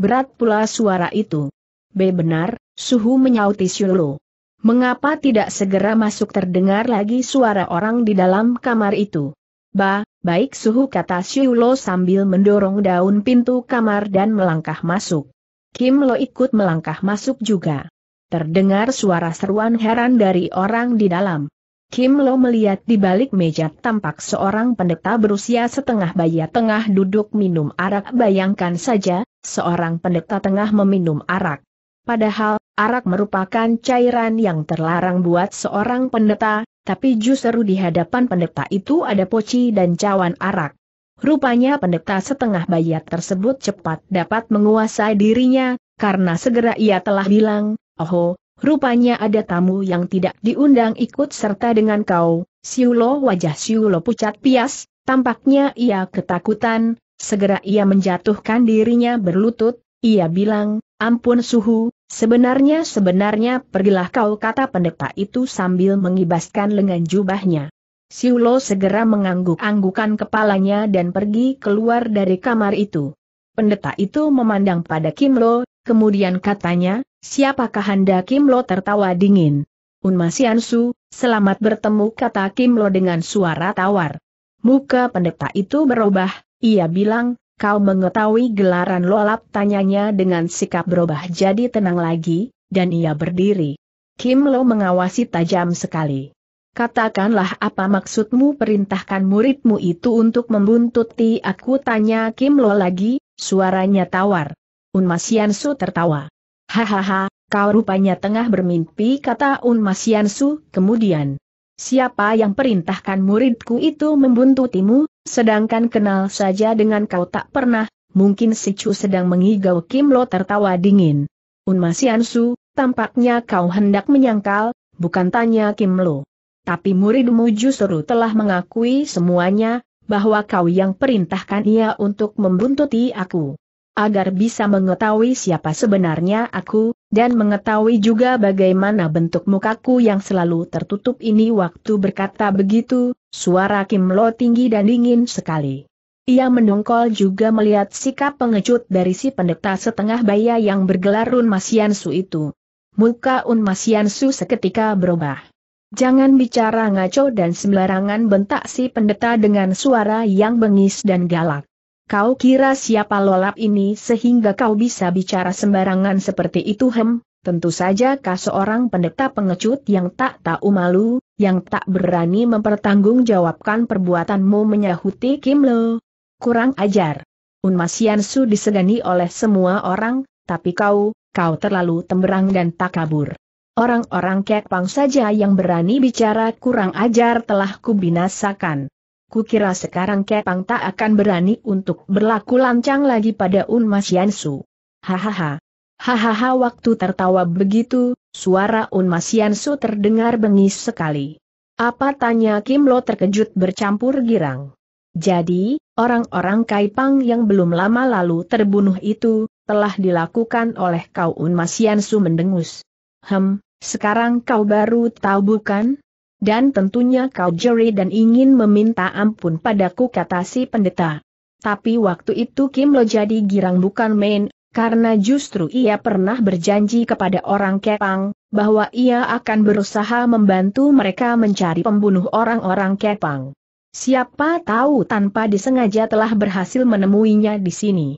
S1: Berat pula suara itu. B benar, suhu menyauti Siu Lo. Mengapa tidak segera masuk terdengar lagi suara orang di dalam kamar itu? Ba, baik suhu kata Shiulo sambil mendorong daun pintu kamar dan melangkah masuk. Kim Lo ikut melangkah masuk juga. Terdengar suara seruan heran dari orang di dalam. Kim Lo melihat di balik meja tampak seorang pendeta berusia setengah baya tengah duduk minum arak. Bayangkan saja, seorang pendeta tengah meminum arak. Padahal, arak merupakan cairan yang terlarang buat seorang pendeta, tapi justru di hadapan pendeta itu ada poci dan cawan arak. Rupanya pendeta setengah bayat tersebut cepat dapat menguasai dirinya, karena segera ia telah bilang, Oh, rupanya ada tamu yang tidak diundang ikut serta dengan kau, Siulo wajah Siulo pucat pias, tampaknya ia ketakutan, segera ia menjatuhkan dirinya berlutut, ia bilang, ampun suhu, Sebenarnya sebenarnya pergilah kau kata pendeta itu sambil mengibaskan lengan jubahnya. Siulo segera mengangguk-anggukan kepalanya dan pergi keluar dari kamar itu. Pendeta itu memandang pada Kimlo, kemudian katanya, siapakah Anda Kimlo tertawa dingin. Unmasiansu, selamat bertemu kata Kimlo dengan suara tawar. Muka pendeta itu berubah, ia bilang, Kau mengetahui gelaran lolap tanyanya dengan sikap berubah jadi tenang lagi, dan ia berdiri. Kim Lo mengawasi tajam sekali. Katakanlah apa maksudmu perintahkan muridmu itu untuk membuntuti aku tanya Kim Lo lagi, suaranya tawar. Unmas Yansu tertawa. Hahaha, kau rupanya tengah bermimpi kata Unmas Yansu, kemudian siapa yang perintahkan muridku itu membuntutimu, sedangkan kenal saja dengan kau tak pernah, mungkin si Chu sedang mengigau Kim Lo tertawa dingin. Unma Siansu, tampaknya kau hendak menyangkal, bukan tanya Kim Lo. Tapi muridmu justru telah mengakui semuanya, bahwa kau yang perintahkan ia untuk membuntuti aku agar bisa mengetahui siapa sebenarnya aku, dan mengetahui juga bagaimana bentuk mukaku yang selalu tertutup ini waktu berkata begitu, suara Kim Lo tinggi dan dingin sekali. Ia mendongkol juga melihat sikap pengecut dari si pendeta setengah baya yang bergelar Run Masiansu itu. Muka Un Masiansu seketika berubah. Jangan bicara ngaco dan sembarangan bentak si pendeta dengan suara yang bengis dan galak. Kau kira siapa lolap ini sehingga kau bisa bicara sembarangan seperti itu hem? Tentu saja kau seorang pendeta pengecut yang tak tahu malu, yang tak berani mempertanggungjawabkan perbuatanmu menyahuti Kim Lo. Kurang ajar. Unmasian Su disegani oleh semua orang, tapi kau, kau terlalu temberang dan tak kabur. Orang-orang pang saja yang berani bicara kurang ajar telah kubinasakan kukira sekarang Kepang tak akan berani untuk berlaku lancang lagi pada Unmas Yansu. Hahaha. Hahaha waktu tertawa begitu, suara Unmas Yansu terdengar bengis sekali. Apa tanya Kim Lo terkejut bercampur girang. Jadi, orang-orang Kaipang yang belum lama lalu terbunuh itu, telah dilakukan oleh kau Unmas Yansu mendengus. Hem, sekarang kau baru tahu bukan? Dan tentunya kau jeri dan ingin meminta ampun padaku kata si pendeta. Tapi waktu itu Kim Lo jadi girang bukan main, karena justru ia pernah berjanji kepada orang Kepang, bahwa ia akan berusaha membantu mereka mencari pembunuh orang-orang Kepang. Siapa tahu tanpa disengaja telah berhasil menemuinya di sini.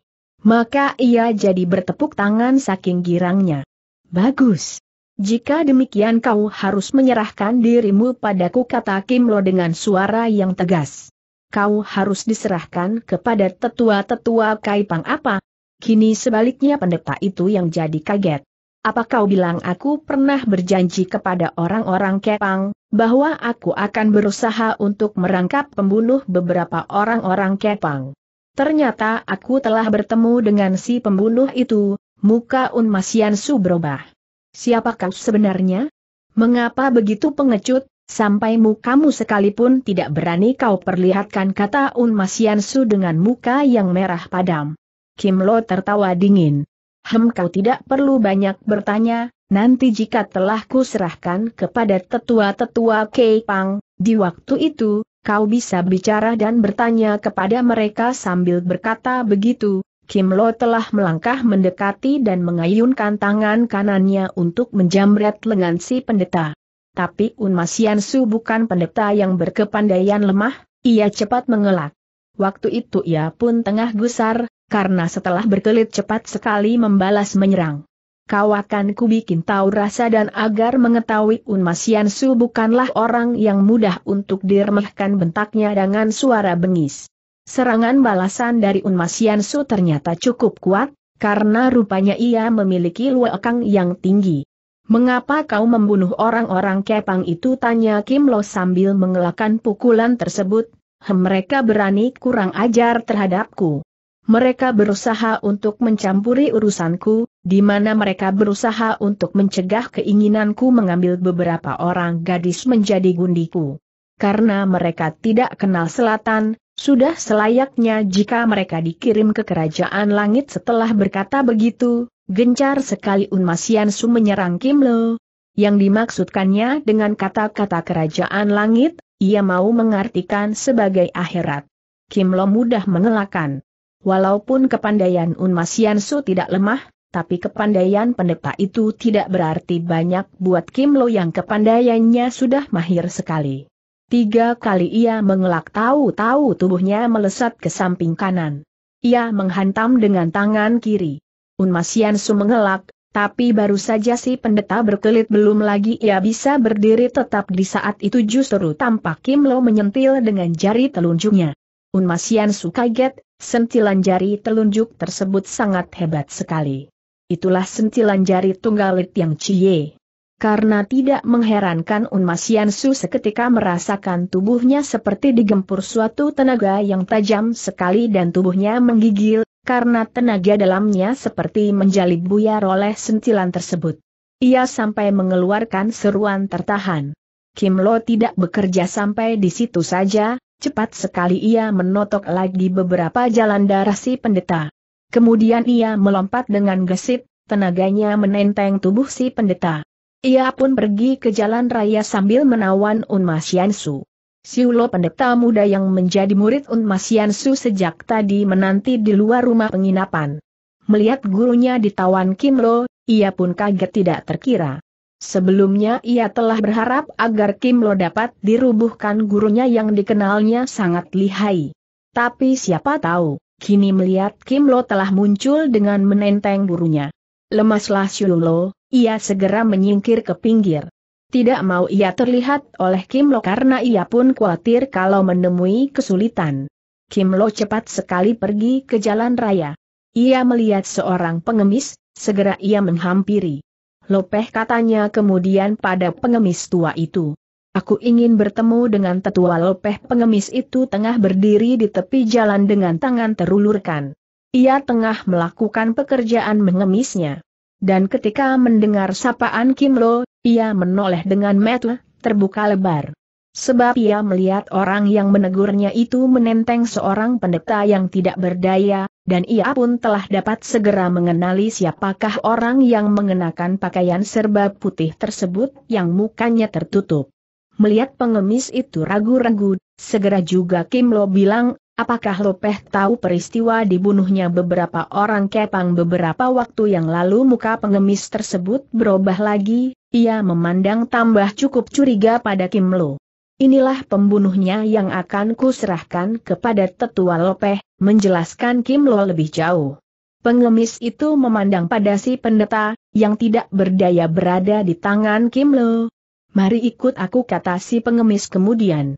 S1: Maka ia jadi bertepuk tangan saking girangnya. Bagus. Jika demikian kau harus menyerahkan dirimu padaku kata Kim Lo dengan suara yang tegas. Kau harus diserahkan kepada tetua-tetua Kaipang apa? Kini sebaliknya pendeta itu yang jadi kaget. Apa kau bilang aku pernah berjanji kepada orang-orang Kepang, bahwa aku akan berusaha untuk merangkap pembunuh beberapa orang-orang Kepang? Ternyata aku telah bertemu dengan si pembunuh itu, muka Unmasian Su berubah. Siapa kau sebenarnya? Mengapa begitu pengecut, sampai mukamu sekalipun tidak berani kau perlihatkan kata Un Yansu dengan muka yang merah padam. Kim Lo tertawa dingin. Hem kau tidak perlu banyak bertanya, nanti jika telah kuserahkan kepada tetua-tetua Kei Pang, di waktu itu, kau bisa bicara dan bertanya kepada mereka sambil berkata begitu, Kim Lo telah melangkah mendekati dan mengayunkan tangan kanannya untuk menjamret lengan si pendeta. Tapi Un Masian Su bukan pendeta yang berkepandaian lemah, ia cepat mengelak. Waktu itu ia pun tengah gusar, karena setelah berkelit cepat sekali membalas menyerang. Kau akan kubikin tahu rasa dan agar mengetahui Un Masian Su bukanlah orang yang mudah untuk diremehkan bentaknya dengan suara bengis. Serangan balasan dari Unmas Yansu ternyata cukup kuat, karena rupanya ia memiliki luekang yang tinggi. Mengapa kau membunuh orang-orang kepang itu tanya Kim Lo sambil mengelakkan pukulan tersebut, mereka berani kurang ajar terhadapku. Mereka berusaha untuk mencampuri urusanku, di mana mereka berusaha untuk mencegah keinginanku mengambil beberapa orang gadis menjadi gundiku. Karena mereka tidak kenal selatan, sudah selayaknya jika mereka dikirim ke kerajaan langit setelah berkata begitu, gencar sekali Unmasian Su menyerang Kim Lo. Yang dimaksudkannya dengan kata-kata kerajaan langit, ia mau mengartikan sebagai akhirat. Kim Lo mudah mengelakkan. Walaupun kepandaian Unmasian Su tidak lemah, tapi kepandaian pendeta itu tidak berarti banyak buat Kim Lo yang kepandaiannya sudah mahir sekali. Tiga kali ia mengelak tahu-tahu tubuhnya melesat ke samping kanan. Ia menghantam dengan tangan kiri. Unmasian Su mengelak, tapi baru saja si pendeta berkelit belum lagi ia bisa berdiri tetap di saat itu justru tampak Kim Lo menyentil dengan jari telunjuknya. Unmasian Su kaget, sentilan jari telunjuk tersebut sangat hebat sekali. Itulah sentilan jari tunggalit yang cie. Karena tidak mengherankan Unmas Su seketika merasakan tubuhnya seperti digempur suatu tenaga yang tajam sekali dan tubuhnya menggigil, karena tenaga dalamnya seperti menjalib buyar oleh sentilan tersebut. Ia sampai mengeluarkan seruan tertahan. Kim Lo tidak bekerja sampai di situ saja, cepat sekali ia menotok lagi beberapa jalan darah si pendeta. Kemudian ia melompat dengan gesit, tenaganya menenteng tubuh si pendeta. Ia pun pergi ke jalan raya sambil menawan Unmas Yansu. Siulo pendeta muda yang menjadi murid Unmas Yansu sejak tadi menanti di luar rumah penginapan. Melihat gurunya ditawan Kim Lo, ia pun kaget tidak terkira. Sebelumnya ia telah berharap agar Kim Lo dapat dirubuhkan gurunya yang dikenalnya sangat lihai. Tapi siapa tahu, kini melihat Kim Lo telah muncul dengan menenteng gurunya. Lemaslah Siulo, ia segera menyingkir ke pinggir. Tidak mau ia terlihat oleh Kim Lo karena ia pun khawatir kalau menemui kesulitan. Kim Lo cepat sekali pergi ke jalan raya. Ia melihat seorang pengemis, segera ia menghampiri. Lopeh katanya kemudian pada pengemis tua itu. Aku ingin bertemu dengan tetua lopeh pengemis itu tengah berdiri di tepi jalan dengan tangan terulurkan. Ia tengah melakukan pekerjaan mengemisnya dan ketika mendengar sapaan Kim Lo, ia menoleh dengan mata terbuka lebar. Sebab ia melihat orang yang menegurnya itu menenteng seorang pendeta yang tidak berdaya, dan ia pun telah dapat segera mengenali siapakah orang yang mengenakan pakaian serba putih tersebut yang mukanya tertutup. Melihat pengemis itu ragu-ragu, segera juga Kim Lo bilang, Apakah Lopeh tahu peristiwa dibunuhnya beberapa orang kepang beberapa waktu yang lalu muka pengemis tersebut berubah lagi, ia memandang tambah cukup curiga pada Kim Lo. Inilah pembunuhnya yang akan kuserahkan kepada tetua Lopeh, menjelaskan Kim Lo lebih jauh. Pengemis itu memandang pada si pendeta, yang tidak berdaya berada di tangan Kim Lo. Mari ikut aku kata si pengemis kemudian.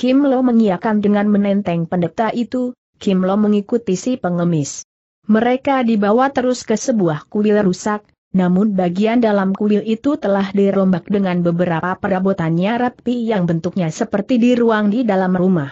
S1: Kim Lo mengiakan dengan menenteng pendeta itu, Kim Lo mengikuti si pengemis. Mereka dibawa terus ke sebuah kuil rusak, namun bagian dalam kuil itu telah dirombak dengan beberapa perabotannya rapi yang bentuknya seperti di ruang di dalam rumah.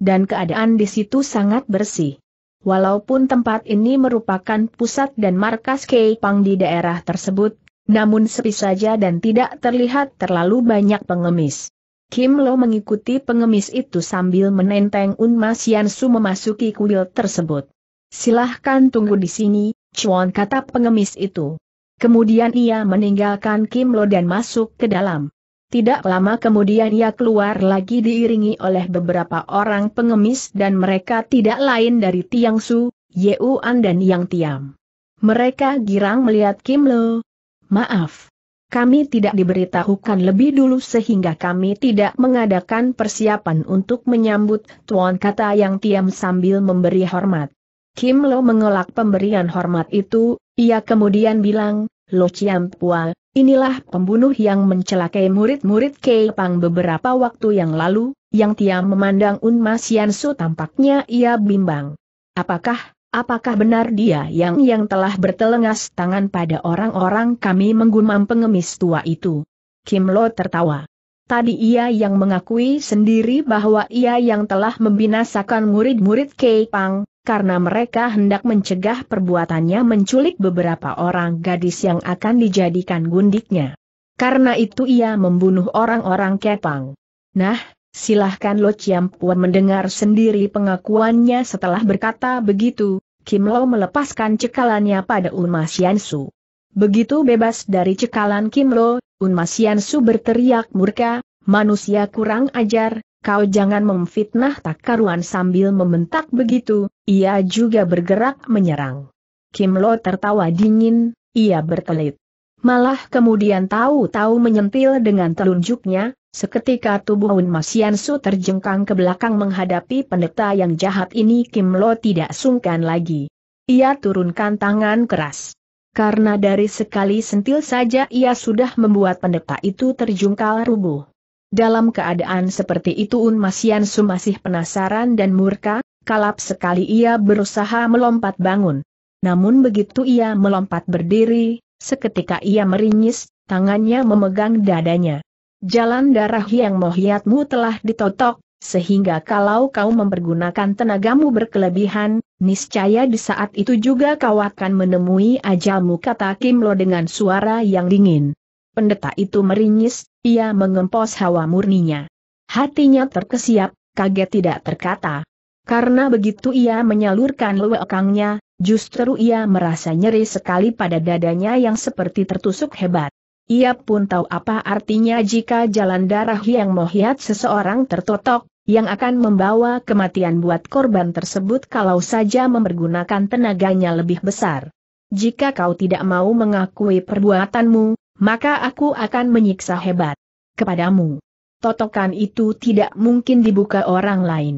S1: Dan keadaan di situ sangat bersih. Walaupun tempat ini merupakan pusat dan markas Keipang di daerah tersebut, namun sepi saja dan tidak terlihat terlalu banyak pengemis. Kim Lo mengikuti pengemis itu sambil menenteng Un Masian Su memasuki kuil tersebut. Silahkan tunggu di sini, Chuan kata pengemis itu. Kemudian ia meninggalkan Kim Lo dan masuk ke dalam. Tidak lama kemudian ia keluar lagi diiringi oleh beberapa orang pengemis dan mereka tidak lain dari Tiang Su, Yeuan dan Yang Tiam. Mereka girang melihat Kim Lo. Maaf, kami tidak diberitahukan lebih dulu sehingga kami tidak mengadakan persiapan untuk menyambut tuan kata yang tiam sambil memberi hormat. Kim Lo mengelak pemberian hormat itu, ia kemudian bilang, Lo Chiam Pua, inilah pembunuh yang mencelakai murid-murid Kei Pang beberapa waktu yang lalu, yang tiam memandang Un Mas Yansu tampaknya ia bimbang. Apakah Apakah benar dia yang yang telah bertelengas tangan pada orang-orang kami menggumam pengemis tua itu? Kim Lo tertawa. Tadi ia yang mengakui sendiri bahwa ia yang telah membinasakan murid-murid Kei Pang, karena mereka hendak mencegah perbuatannya menculik beberapa orang gadis yang akan dijadikan gundiknya. Karena itu ia membunuh orang-orang Kepang. Nah, Silahkan Lo Chiam Puan mendengar sendiri pengakuannya setelah berkata begitu, Kim Lo melepaskan cekalannya pada Unmas Su. Begitu bebas dari cekalan Kim Lo, Unmas Su berteriak murka, manusia kurang ajar, kau jangan memfitnah tak karuan sambil membentak begitu, ia juga bergerak menyerang. Kim Lo tertawa dingin, ia berkelit. Malah kemudian tahu-tahu menyentil dengan telunjuknya, Seketika tubuh Un Masiansu terjengkang ke belakang menghadapi pendeta yang jahat ini Kim Lo tidak sungkan lagi. Ia turunkan tangan keras. Karena dari sekali sentil saja ia sudah membuat pendeta itu terjungkal rubuh. Dalam keadaan seperti itu Un Masiansu masih penasaran dan murka, kalap sekali ia berusaha melompat bangun. Namun begitu ia melompat berdiri, seketika ia meringis, tangannya memegang dadanya. Jalan darah yang mohiatmu telah ditotok, sehingga kalau kau mempergunakan tenagamu berkelebihan, niscaya di saat itu juga kau akan menemui ajalmu kata Kim Lo dengan suara yang dingin. Pendeta itu meringis, ia mengempos hawa murninya. Hatinya terkesiap, kaget tidak terkata. Karena begitu ia menyalurkan lewekangnya, justru ia merasa nyeri sekali pada dadanya yang seperti tertusuk hebat. Ia pun tahu apa artinya jika jalan darah yang mohiat seseorang tertotok, yang akan membawa kematian buat korban tersebut kalau saja mempergunakan tenaganya lebih besar. Jika kau tidak mau mengakui perbuatanmu, maka aku akan menyiksa hebat kepadamu. Totokan itu tidak mungkin dibuka orang lain.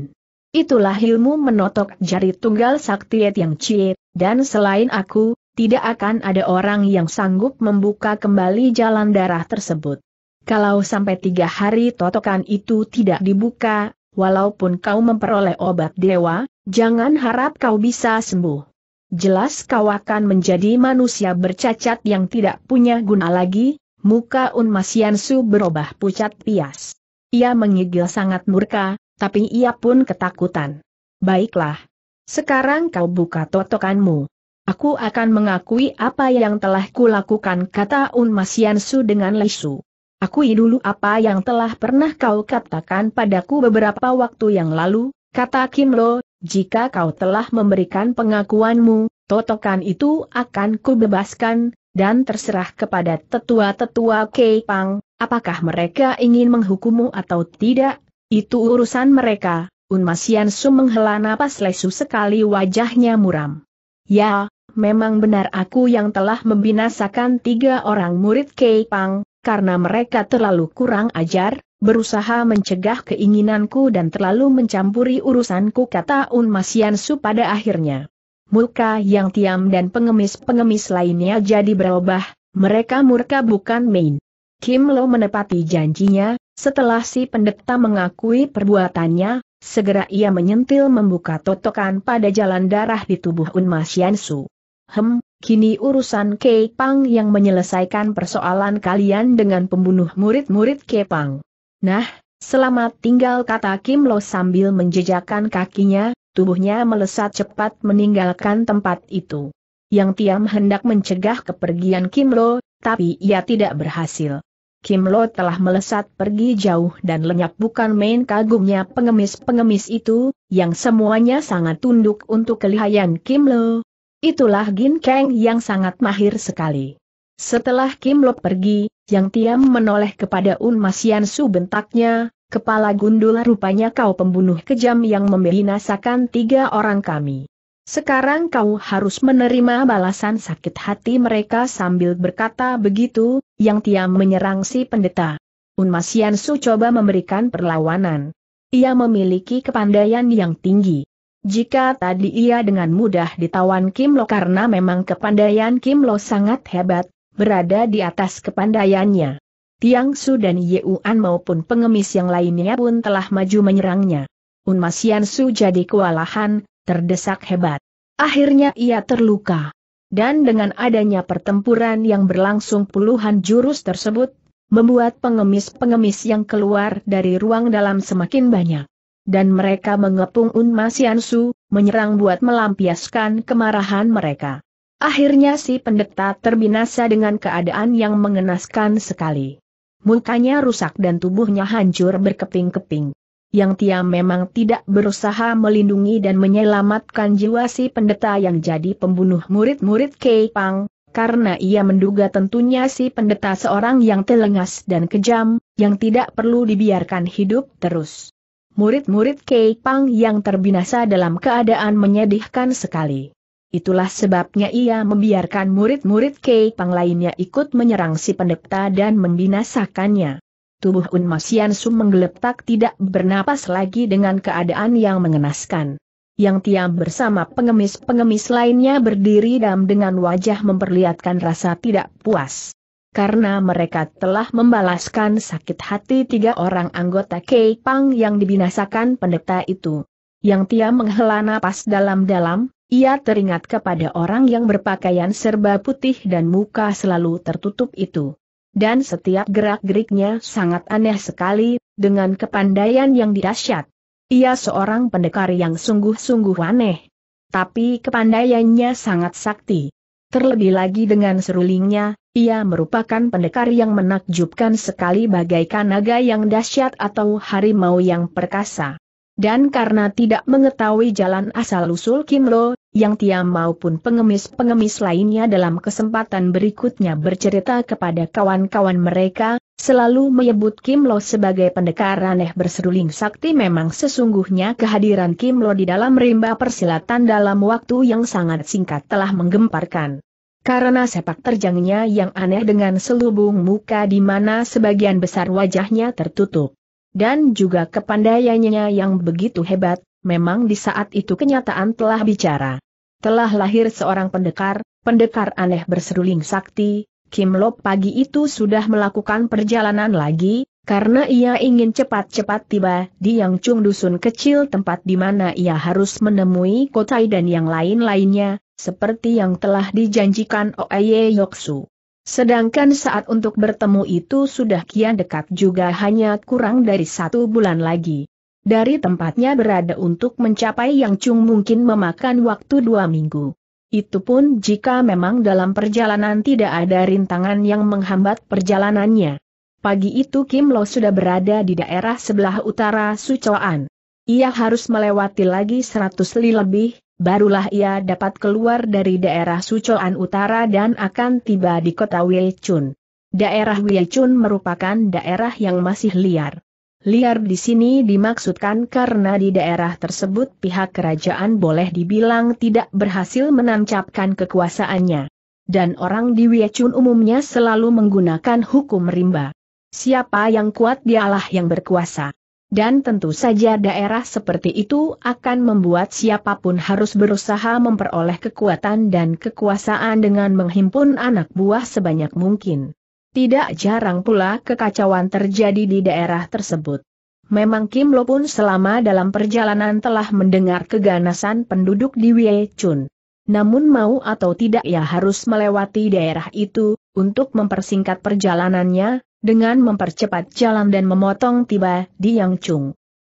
S1: Itulah ilmu menotok jari tunggal saktiet yang ciet, dan selain aku, tidak akan ada orang yang sanggup membuka kembali jalan darah tersebut. Kalau sampai tiga hari totokan itu tidak dibuka, walaupun kau memperoleh obat dewa, jangan harap kau bisa sembuh. Jelas kau akan menjadi manusia bercacat yang tidak punya guna lagi, muka Un Masiansu berubah pucat pias. Ia mengigil sangat murka, tapi ia pun ketakutan. Baiklah. Sekarang kau buka totokanmu. Aku akan mengakui apa yang telah kulakukan kata Un Masiansu dengan lesu. Akui dulu apa yang telah pernah kau katakan padaku beberapa waktu yang lalu, kata Kim Lo, jika kau telah memberikan pengakuanmu, totokan itu akan kubebaskan, dan terserah kepada tetua-tetua Pang. apakah mereka ingin menghukummu atau tidak, itu urusan mereka, Un Masiansu menghela napas lesu sekali wajahnya muram. Ya, memang benar aku yang telah membinasakan tiga orang murid Kei Pang, karena mereka terlalu kurang ajar, berusaha mencegah keinginanku dan terlalu mencampuri urusanku kata Un Masiansu pada akhirnya. Muka yang tiam dan pengemis-pengemis lainnya jadi berubah, mereka murka bukan main. Kim Lo menepati janjinya, setelah si pendeta mengakui perbuatannya, Segera ia menyentil membuka totokan pada jalan darah di tubuh Un Masiansu. Hem, kini urusan Kepang yang menyelesaikan persoalan kalian dengan pembunuh murid-murid Kepang. Nah, selamat tinggal kata Kim Lo sambil menjejakkan kakinya, tubuhnya melesat cepat meninggalkan tempat itu. Yang Tiam hendak mencegah kepergian Kim Lo, tapi ia tidak berhasil. Kim Lo telah melesat pergi jauh dan lenyap bukan main kagumnya pengemis-pengemis itu, yang semuanya sangat tunduk untuk kelihayan Kim Lo, Itulah Gin Kang yang sangat mahir sekali. Setelah Kim Lok pergi, Yang Tiam menoleh kepada Un Masian Su bentaknya, kepala gundul rupanya kau pembunuh kejam yang membinasakan tiga orang kami. Sekarang kau harus menerima balasan sakit hati mereka sambil berkata begitu, Yang Tiam menyerang si pendeta. Un Masian Su coba memberikan perlawanan. Ia memiliki kepandaian yang tinggi. Jika tadi ia dengan mudah ditawan Kim Lo karena memang kepandaian Kim Lo sangat hebat, berada di atas kepandaiannya. Tiang Su dan Uan maupun pengemis yang lainnya pun telah maju menyerangnya. Un Unmasian Su jadi kewalahan, terdesak hebat. Akhirnya ia terluka. Dan dengan adanya pertempuran yang berlangsung puluhan jurus tersebut, membuat pengemis-pengemis yang keluar dari ruang dalam semakin banyak dan mereka mengepung Unma Siansu, menyerang buat melampiaskan kemarahan mereka. Akhirnya si pendeta terbinasa dengan keadaan yang mengenaskan sekali. Mukanya rusak dan tubuhnya hancur berkeping-keping. Yang Tia memang tidak berusaha melindungi dan menyelamatkan jiwa si pendeta yang jadi pembunuh murid-murid Kei Pang, karena ia menduga tentunya si pendeta seorang yang telengas dan kejam, yang tidak perlu dibiarkan hidup terus murid-murid Kei Pang yang terbinasa dalam keadaan menyedihkan sekali. Itulah sebabnya ia membiarkan murid-murid Kei Pang lainnya ikut menyerang si pendekta dan membinasakannya. Tubuh Masian Su menggeletak tidak bernapas lagi dengan keadaan yang mengenaskan. Yang Tiam bersama pengemis-pengemis lainnya berdiri dam dengan wajah memperlihatkan rasa tidak puas karena mereka telah membalaskan sakit hati tiga orang anggota Kei Pang yang dibinasakan pendeta itu. Yang Tia menghela napas dalam-dalam, ia teringat kepada orang yang berpakaian serba putih dan muka selalu tertutup itu. Dan setiap gerak-geriknya sangat aneh sekali, dengan kepandaian yang dahsyat. Ia seorang pendekar yang sungguh-sungguh aneh. Tapi kepandaiannya sangat sakti. Terlebih lagi dengan serulingnya, ia merupakan pendekar yang menakjubkan sekali bagaikan naga yang dahsyat atau harimau yang perkasa. Dan karena tidak mengetahui jalan asal-usul Kim Lo, yang Tiam maupun pengemis-pengemis lainnya dalam kesempatan berikutnya bercerita kepada kawan-kawan mereka, selalu menyebut Kim Lo sebagai pendekar aneh berseruling sakti memang sesungguhnya kehadiran Kim Lo di dalam rimba persilatan dalam waktu yang sangat singkat telah menggemparkan. Karena sepak terjangnya yang aneh dengan selubung muka di mana sebagian besar wajahnya tertutup. Dan juga kepandaiannya yang begitu hebat, memang di saat itu kenyataan telah bicara. Telah lahir seorang pendekar, pendekar aneh berseruling sakti, Kim Lop pagi itu sudah melakukan perjalanan lagi, karena ia ingin cepat-cepat tiba di Yang Chung dusun kecil tempat di mana ia harus menemui Kotai dan yang lain-lainnya, seperti yang telah dijanjikan Oye Yoksu. Sedangkan saat untuk bertemu itu sudah kian dekat juga hanya kurang dari satu bulan lagi. Dari tempatnya berada untuk mencapai yang Chung mungkin memakan waktu dua minggu. Itu pun jika memang dalam perjalanan tidak ada rintangan yang menghambat perjalanannya. Pagi itu Kim Lo sudah berada di daerah sebelah utara Sucoan. Ia harus melewati lagi 100 li lebih, barulah ia dapat keluar dari daerah Sucoan Utara dan akan tiba di kota Wilchun. Daerah Wilchun merupakan daerah yang masih liar. Liar di sini dimaksudkan karena di daerah tersebut pihak kerajaan boleh dibilang tidak berhasil menancapkan kekuasaannya. Dan orang di Wiechun umumnya selalu menggunakan hukum rimba. Siapa yang kuat dialah yang berkuasa. Dan tentu saja daerah seperti itu akan membuat siapapun harus berusaha memperoleh kekuatan dan kekuasaan dengan menghimpun anak buah sebanyak mungkin. Tidak jarang pula kekacauan terjadi di daerah tersebut. Memang Kim Lo pun selama dalam perjalanan telah mendengar keganasan penduduk di Wei Chun. Namun mau atau tidak ya harus melewati daerah itu, untuk mempersingkat perjalanannya, dengan mempercepat jalan dan memotong tiba di Yang Chung.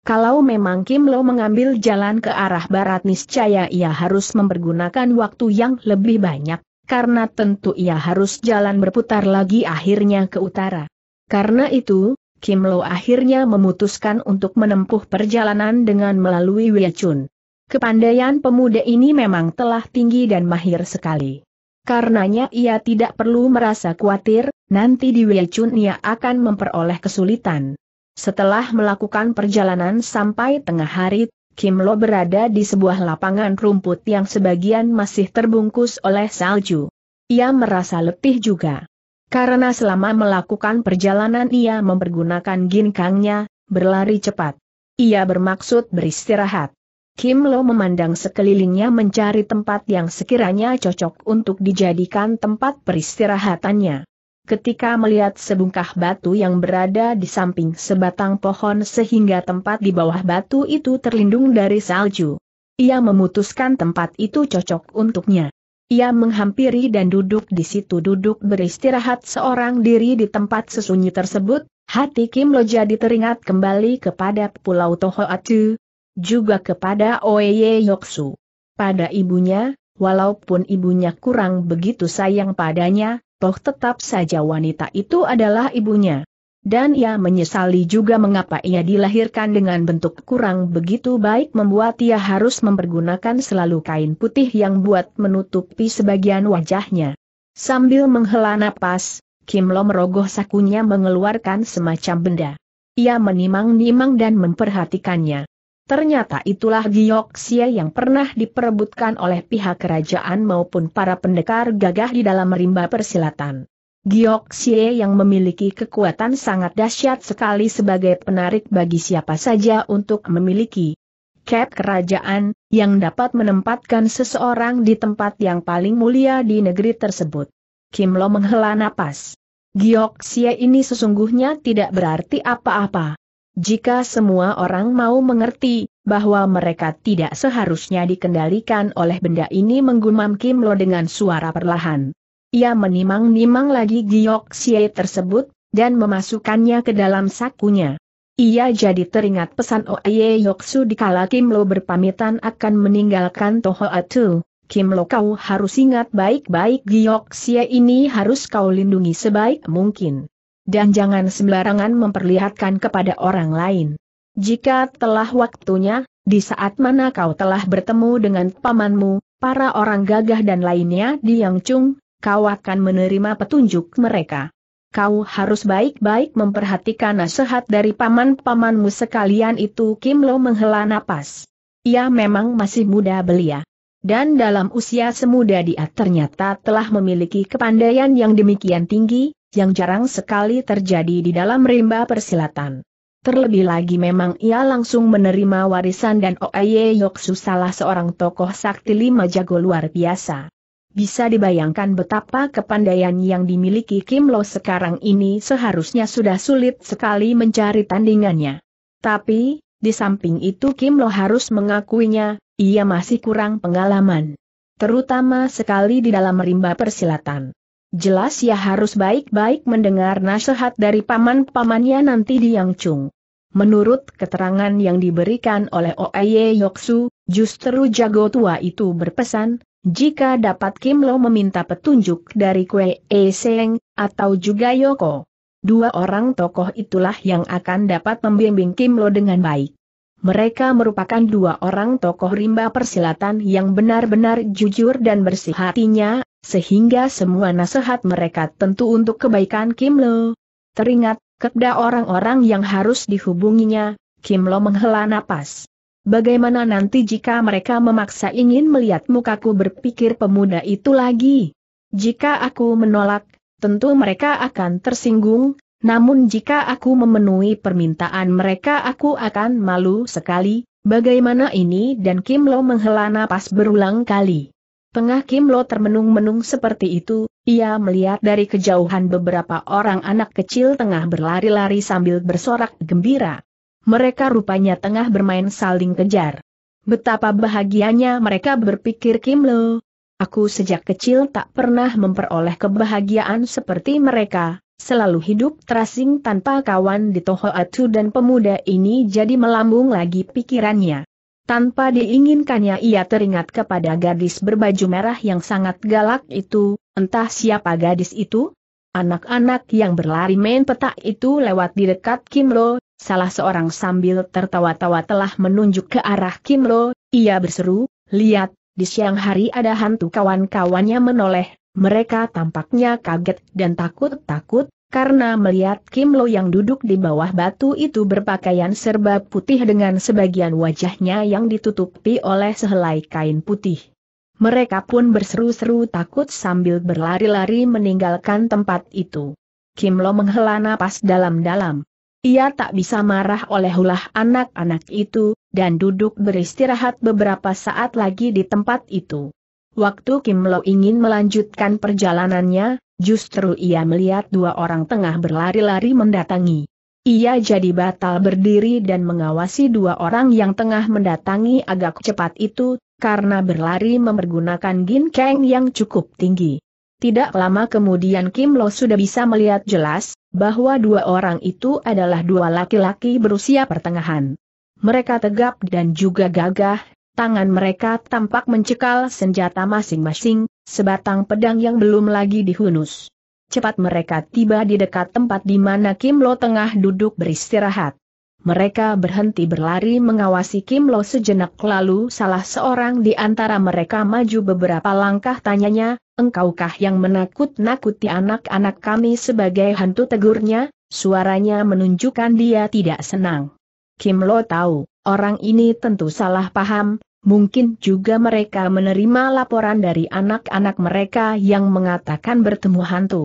S1: Kalau memang Kim Lo mengambil jalan ke arah barat niscaya ia harus mempergunakan waktu yang lebih banyak, karena tentu ia harus jalan berputar lagi akhirnya ke utara. Karena itu, Kim Lo akhirnya memutuskan untuk menempuh perjalanan dengan melalui Chun. Kepandaian pemuda ini memang telah tinggi dan mahir sekali. Karenanya ia tidak perlu merasa khawatir, nanti di Wechun ia akan memperoleh kesulitan. Setelah melakukan perjalanan sampai tengah hari, Kim Lo berada di sebuah lapangan rumput yang sebagian masih terbungkus oleh salju. Ia merasa letih juga. Karena selama melakukan perjalanan ia mempergunakan ginkangnya, berlari cepat. Ia bermaksud beristirahat. Kim Lo memandang sekelilingnya mencari tempat yang sekiranya cocok untuk dijadikan tempat peristirahatannya. Ketika melihat sebungkah batu yang berada di samping sebatang pohon sehingga tempat di bawah batu itu terlindung dari salju, ia memutuskan tempat itu cocok untuknya. Ia menghampiri dan duduk di situ duduk beristirahat seorang diri di tempat sesunyi tersebut, hati Kim Lo jadi teringat kembali kepada Pulau Tohoatu, juga kepada Oye Yoksu. Pada ibunya, walaupun ibunya kurang begitu sayang padanya, toh tetap saja wanita itu adalah ibunya. Dan ia menyesali juga mengapa ia dilahirkan dengan bentuk kurang begitu baik membuat ia harus mempergunakan selalu kain putih yang buat menutupi sebagian wajahnya. Sambil menghela napas, Kim Lo merogoh sakunya mengeluarkan semacam benda. Ia menimang-nimang dan memperhatikannya. Ternyata itulah Gioksia yang pernah diperebutkan oleh pihak kerajaan maupun para pendekar gagah di dalam rimba persilatan. Gioksie yang memiliki kekuatan sangat dahsyat sekali sebagai penarik bagi siapa saja untuk memiliki cap kerajaan, yang dapat menempatkan seseorang di tempat yang paling mulia di negeri tersebut. Kim Lo menghela napas. Gioksie ini sesungguhnya tidak berarti apa-apa. Jika semua orang mau mengerti bahwa mereka tidak seharusnya dikendalikan oleh benda ini menggumam Kim Lo dengan suara perlahan. Ia menimang-nimang lagi giok Xie tersebut, dan memasukkannya ke dalam sakunya. Ia jadi teringat pesan Oye di dikala Kim Lo berpamitan akan meninggalkan Toho Atu. Kim Lo kau harus ingat baik-baik Giok Xie ini harus kau lindungi sebaik mungkin dan jangan sembarangan memperlihatkan kepada orang lain. Jika telah waktunya, di saat mana kau telah bertemu dengan pamanmu, para orang gagah dan lainnya di Yang Chung, kau akan menerima petunjuk mereka. Kau harus baik-baik memperhatikan nasihat dari paman-pamanmu sekalian itu Kim Lo menghela napas. Ia memang masih muda belia. Dan dalam usia semuda dia ternyata telah memiliki kepandaian yang demikian tinggi, yang jarang sekali terjadi di dalam rimba persilatan. Terlebih lagi memang ia langsung menerima warisan dan Oaye Yoksu salah seorang tokoh sakti lima jago luar biasa. Bisa dibayangkan betapa kepandaian yang dimiliki Kim Lo sekarang ini seharusnya sudah sulit sekali mencari tandingannya. Tapi, di samping itu Kim Lo harus mengakuinya, ia masih kurang pengalaman. Terutama sekali di dalam rimba persilatan. Jelas ya harus baik-baik mendengar nasihat dari paman-pamannya nanti di Yangchung. Menurut keterangan yang diberikan oleh Oeye Yoksu, justru jago tua itu berpesan, jika dapat Kim Lo meminta petunjuk dari Kue E Seng, atau juga Yoko. Dua orang tokoh itulah yang akan dapat membimbing Kim Lo dengan baik. Mereka merupakan dua orang tokoh rimba persilatan yang benar-benar jujur dan bersih hatinya, sehingga semua nasihat mereka tentu untuk kebaikan Kim Lo. Teringat, kepada orang-orang yang harus dihubunginya, Kim Lo menghela napas. Bagaimana nanti jika mereka memaksa ingin melihat mukaku berpikir pemuda itu lagi? Jika aku menolak, tentu mereka akan tersinggung, namun jika aku memenuhi permintaan mereka aku akan malu sekali, bagaimana ini dan Kim Lo menghela napas berulang kali. Tengah Kim Lo termenung-menung seperti itu, ia melihat dari kejauhan beberapa orang anak kecil tengah berlari-lari sambil bersorak gembira. Mereka rupanya tengah bermain saling kejar. Betapa bahagianya mereka berpikir Kim Lo. Aku sejak kecil tak pernah memperoleh kebahagiaan seperti mereka, Selalu hidup terasing tanpa kawan di toho atu dan pemuda ini jadi melambung lagi pikirannya. Tanpa diinginkannya ia teringat kepada gadis berbaju merah yang sangat galak itu, entah siapa gadis itu? Anak-anak yang berlari main petak itu lewat di dekat Kim Lo, salah seorang sambil tertawa-tawa telah menunjuk ke arah Kim Lo. ia berseru, lihat, di siang hari ada hantu kawan-kawannya menoleh, mereka tampaknya kaget dan takut-takut, karena melihat Kim Lo yang duduk di bawah batu itu berpakaian serba putih dengan sebagian wajahnya yang ditutupi oleh sehelai kain putih. Mereka pun berseru-seru takut sambil berlari-lari meninggalkan tempat itu. Kim Lo menghela napas dalam-dalam. Ia tak bisa marah oleh ulah anak-anak itu, dan duduk beristirahat beberapa saat lagi di tempat itu. Waktu Kim Lo ingin melanjutkan perjalanannya, justru ia melihat dua orang tengah berlari-lari mendatangi. Ia jadi batal berdiri dan mengawasi dua orang yang tengah mendatangi agak cepat itu, karena berlari mempergunakan ginkeng yang cukup tinggi. Tidak lama kemudian Kim Lo sudah bisa melihat jelas, bahwa dua orang itu adalah dua laki-laki berusia pertengahan. Mereka tegap dan juga gagah, tangan mereka tampak mencekal senjata masing-masing, sebatang pedang yang belum lagi dihunus. Cepat mereka tiba di dekat tempat di mana Kim Lo tengah duduk beristirahat. Mereka berhenti berlari mengawasi Kim Lo sejenak lalu salah seorang di antara mereka maju beberapa langkah tanyanya, engkaukah yang menakut-nakuti anak-anak kami sebagai hantu tegurnya? Suaranya menunjukkan dia tidak senang. Kim Lo tahu, orang ini tentu salah paham, Mungkin juga mereka menerima laporan dari anak-anak mereka yang mengatakan bertemu hantu.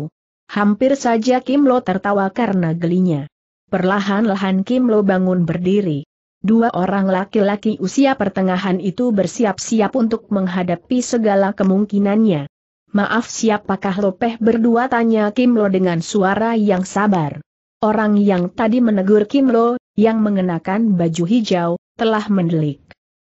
S1: Hampir saja Kim Lo tertawa karena gelinya. Perlahan-lahan Kim Lo bangun berdiri. Dua orang laki-laki usia pertengahan itu bersiap-siap untuk menghadapi segala kemungkinannya. Maaf siapakah Lopeh berdua tanya Kim Lo dengan suara yang sabar. Orang yang tadi menegur Kim Lo, yang mengenakan baju hijau, telah mendelik.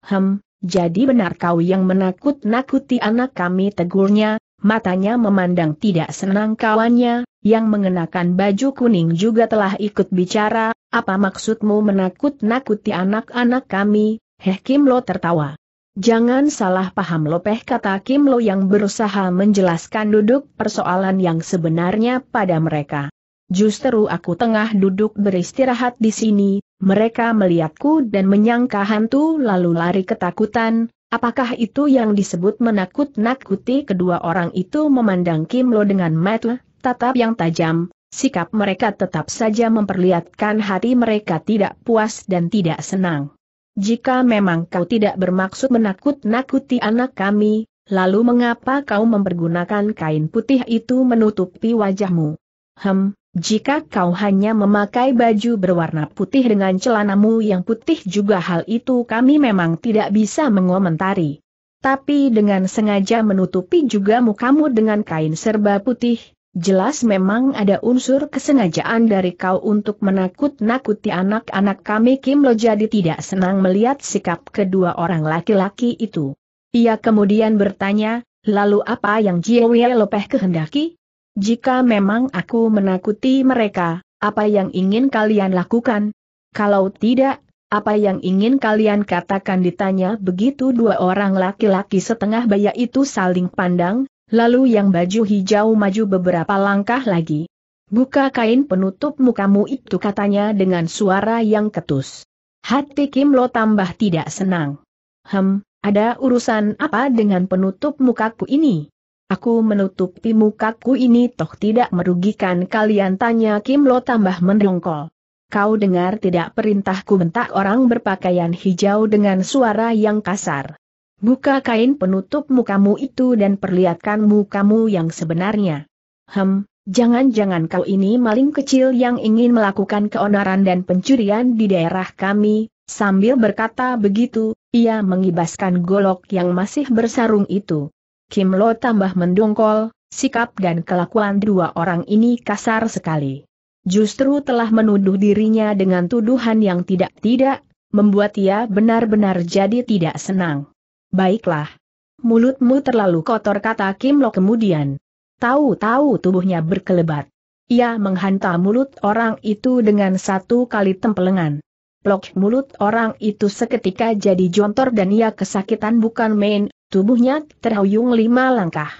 S1: Hem, jadi benar kau yang menakut-nakuti anak kami tegurnya, matanya memandang tidak senang kawannya, yang mengenakan baju kuning juga telah ikut bicara, apa maksudmu menakut-nakuti anak-anak kami, heh Kim Lo tertawa. Jangan salah paham lopeh kata Kim Lo yang berusaha menjelaskan duduk persoalan yang sebenarnya pada mereka. Justru aku tengah duduk beristirahat di sini, mereka melihatku dan menyangka hantu lalu lari ketakutan, apakah itu yang disebut menakut-nakuti kedua orang itu memandang Kim Lo dengan mata tatap yang tajam, sikap mereka tetap saja memperlihatkan hati mereka tidak puas dan tidak senang. Jika memang kau tidak bermaksud menakut-nakuti anak kami, lalu mengapa kau mempergunakan kain putih itu menutupi wajahmu? Hem, jika kau hanya memakai baju berwarna putih dengan celanamu yang putih juga hal itu kami memang tidak bisa mengomentari. Tapi dengan sengaja menutupi juga mukamu dengan kain serba putih, jelas memang ada unsur kesengajaan dari kau untuk menakut-nakuti anak-anak kami Kim Lo jadi tidak senang melihat sikap kedua orang laki-laki itu. Ia kemudian bertanya, lalu apa yang Jie Wei Lopeh kehendaki? Jika memang aku menakuti mereka, apa yang ingin kalian lakukan? Kalau tidak, apa yang ingin kalian katakan ditanya begitu dua orang laki-laki setengah baya itu saling pandang, lalu yang baju hijau maju beberapa langkah lagi. Buka kain penutup mukamu itu katanya dengan suara yang ketus. Hati Kim Lo tambah tidak senang. Hem, ada urusan apa dengan penutup mukaku ini? Aku menutupi mukaku ini toh tidak merugikan kalian tanya Kim Lo tambah mendongkol. Kau dengar tidak perintahku bentak orang berpakaian hijau dengan suara yang kasar. Buka kain penutup mukamu itu dan perlihatkan mukamu yang sebenarnya. Hem, jangan-jangan kau ini maling kecil yang ingin melakukan keonaran dan pencurian di daerah kami, sambil berkata begitu, ia mengibaskan golok yang masih bersarung itu. Kim Lo tambah mendongkol, sikap dan kelakuan dua orang ini kasar sekali. Justru telah menuduh dirinya dengan tuduhan yang tidak-tidak, membuat ia benar-benar jadi tidak senang. Baiklah. Mulutmu terlalu kotor kata Kim Lo kemudian. Tahu-tahu tubuhnya berkelebat. Ia menghantam mulut orang itu dengan satu kali tempelengan. Plok mulut orang itu seketika jadi jontor dan ia kesakitan bukan main, Tubuhnya terhuyung lima langkah.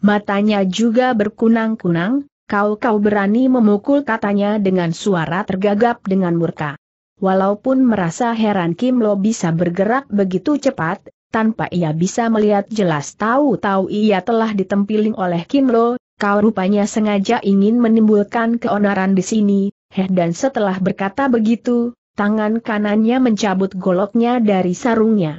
S1: Matanya juga berkunang-kunang, kau-kau berani memukul katanya dengan suara tergagap dengan murka. Walaupun merasa heran Kim Lo bisa bergerak begitu cepat, tanpa ia bisa melihat jelas tahu-tahu ia telah ditempiling oleh Kim Lo, kau rupanya sengaja ingin menimbulkan keonaran di sini, heh dan setelah berkata begitu, tangan kanannya mencabut goloknya dari sarungnya.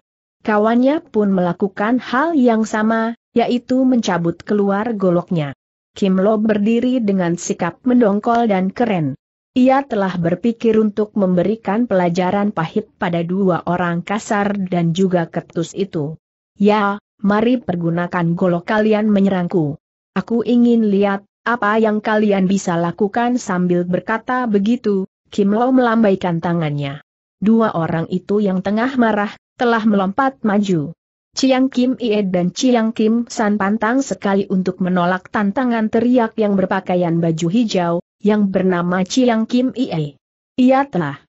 S1: Kawannya pun melakukan hal yang sama, yaitu mencabut keluar goloknya. Kim Lo berdiri dengan sikap mendongkol dan keren. Ia telah berpikir untuk memberikan pelajaran pahit pada dua orang kasar dan juga ketus itu. Ya, mari pergunakan golok kalian menyerangku. Aku ingin lihat, apa yang kalian bisa lakukan sambil berkata begitu, Kim Lo melambaikan tangannya. Dua orang itu yang tengah marah, telah melompat maju. Chiang Kim Ie dan Chiang Kim San pantang sekali untuk menolak tantangan teriak yang berpakaian baju hijau, yang bernama Chiang Kim Ie. Ia telah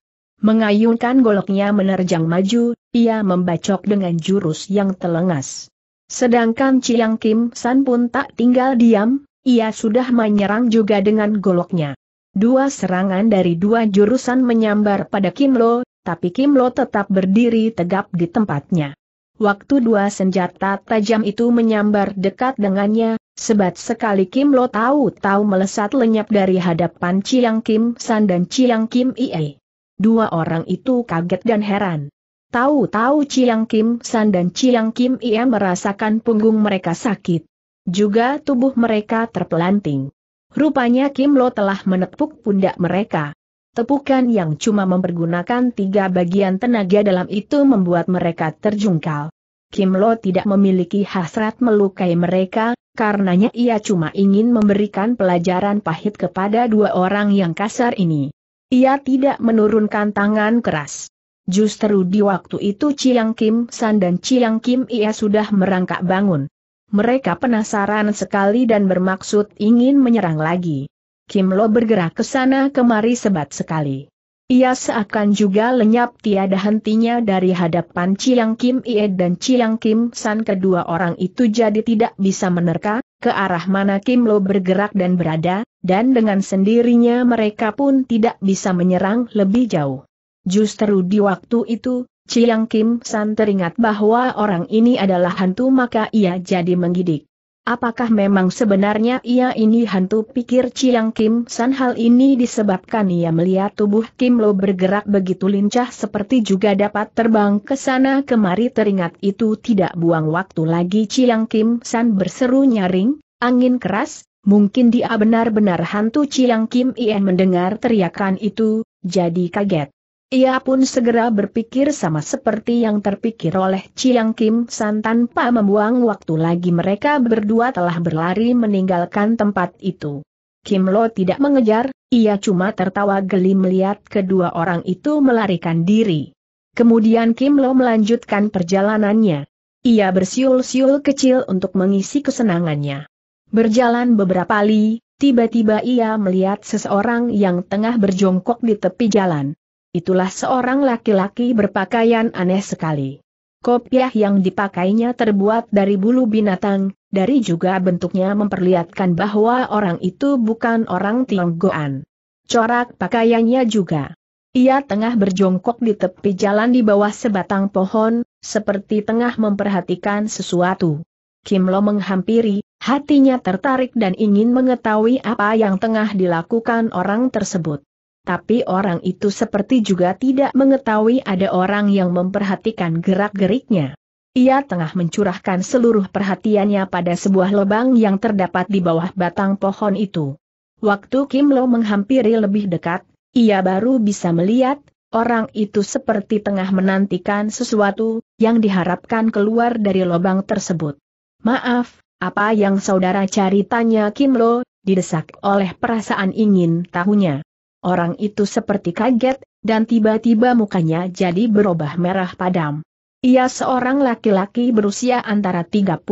S1: mengayunkan goloknya menerjang maju, ia membacok dengan jurus yang telengas. Sedangkan Chiang Kim San pun tak tinggal diam, ia sudah menyerang juga dengan goloknya. Dua serangan dari dua jurusan menyambar pada Kim Lo, tapi Kim Lo tetap berdiri tegap di tempatnya. Waktu dua senjata tajam itu menyambar dekat dengannya, sebat sekali Kim Lo tahu-tahu melesat lenyap dari hadapan Chiang Kim San dan Chiang Kim Ie. Dua orang itu kaget dan heran. Tahu-tahu Chiang Kim San dan Chiang Kim Ie merasakan punggung mereka sakit. Juga tubuh mereka terpelanting. Rupanya Kim Lo telah menepuk pundak mereka tepukan yang cuma mempergunakan tiga bagian tenaga dalam itu membuat mereka terjungkal. Kim Lo tidak memiliki hasrat melukai mereka, karenanya ia cuma ingin memberikan pelajaran pahit kepada dua orang yang kasar ini. Ia tidak menurunkan tangan keras. Justru di waktu itu Chiang Kim San dan Chiang Kim Ia sudah merangkak bangun. Mereka penasaran sekali dan bermaksud ingin menyerang lagi. Kim Lo bergerak ke sana kemari sebat sekali. Ia seakan juga lenyap tiada hentinya dari hadapan Chiang Kim Ie dan Chiang Kim San kedua orang itu jadi tidak bisa menerka, ke arah mana Kim Lo bergerak dan berada, dan dengan sendirinya mereka pun tidak bisa menyerang lebih jauh. Justru di waktu itu, Chiang Kim San teringat bahwa orang ini adalah hantu maka ia jadi menggidik. Apakah memang sebenarnya ia ini hantu pikir Chiang Kim San hal ini disebabkan ia melihat tubuh Kim Lo bergerak begitu lincah seperti juga dapat terbang ke sana kemari teringat itu tidak buang waktu lagi Chiang Kim San berseru nyaring, angin keras, mungkin dia benar-benar hantu Chiang Kim Ien mendengar teriakan itu, jadi kaget. Ia pun segera berpikir sama seperti yang terpikir oleh Chiang Kim San tanpa membuang waktu lagi mereka berdua telah berlari meninggalkan tempat itu. Kim Lo tidak mengejar, ia cuma tertawa geli melihat kedua orang itu melarikan diri. Kemudian Kim Lo melanjutkan perjalanannya. Ia bersiul-siul kecil untuk mengisi kesenangannya. Berjalan beberapa li, tiba-tiba ia melihat seseorang yang tengah berjongkok di tepi jalan. Itulah seorang laki-laki berpakaian aneh sekali. Kopiah yang dipakainya terbuat dari bulu binatang, dari juga bentuknya memperlihatkan bahwa orang itu bukan orang Tionggoan. Corak pakaiannya juga. Ia tengah berjongkok di tepi jalan di bawah sebatang pohon, seperti tengah memperhatikan sesuatu. Kim Lo menghampiri, hatinya tertarik dan ingin mengetahui apa yang tengah dilakukan orang tersebut tapi orang itu seperti juga tidak mengetahui ada orang yang memperhatikan gerak-geriknya. Ia tengah mencurahkan seluruh perhatiannya pada sebuah lubang yang terdapat di bawah batang pohon itu. Waktu Kim Lo menghampiri lebih dekat, ia baru bisa melihat, orang itu seperti tengah menantikan sesuatu, yang diharapkan keluar dari lubang tersebut. Maaf, apa yang saudara cari tanya Kim Lo, didesak oleh perasaan ingin tahunya. Orang itu seperti kaget, dan tiba-tiba mukanya jadi berubah merah padam. Ia seorang laki-laki berusia antara 35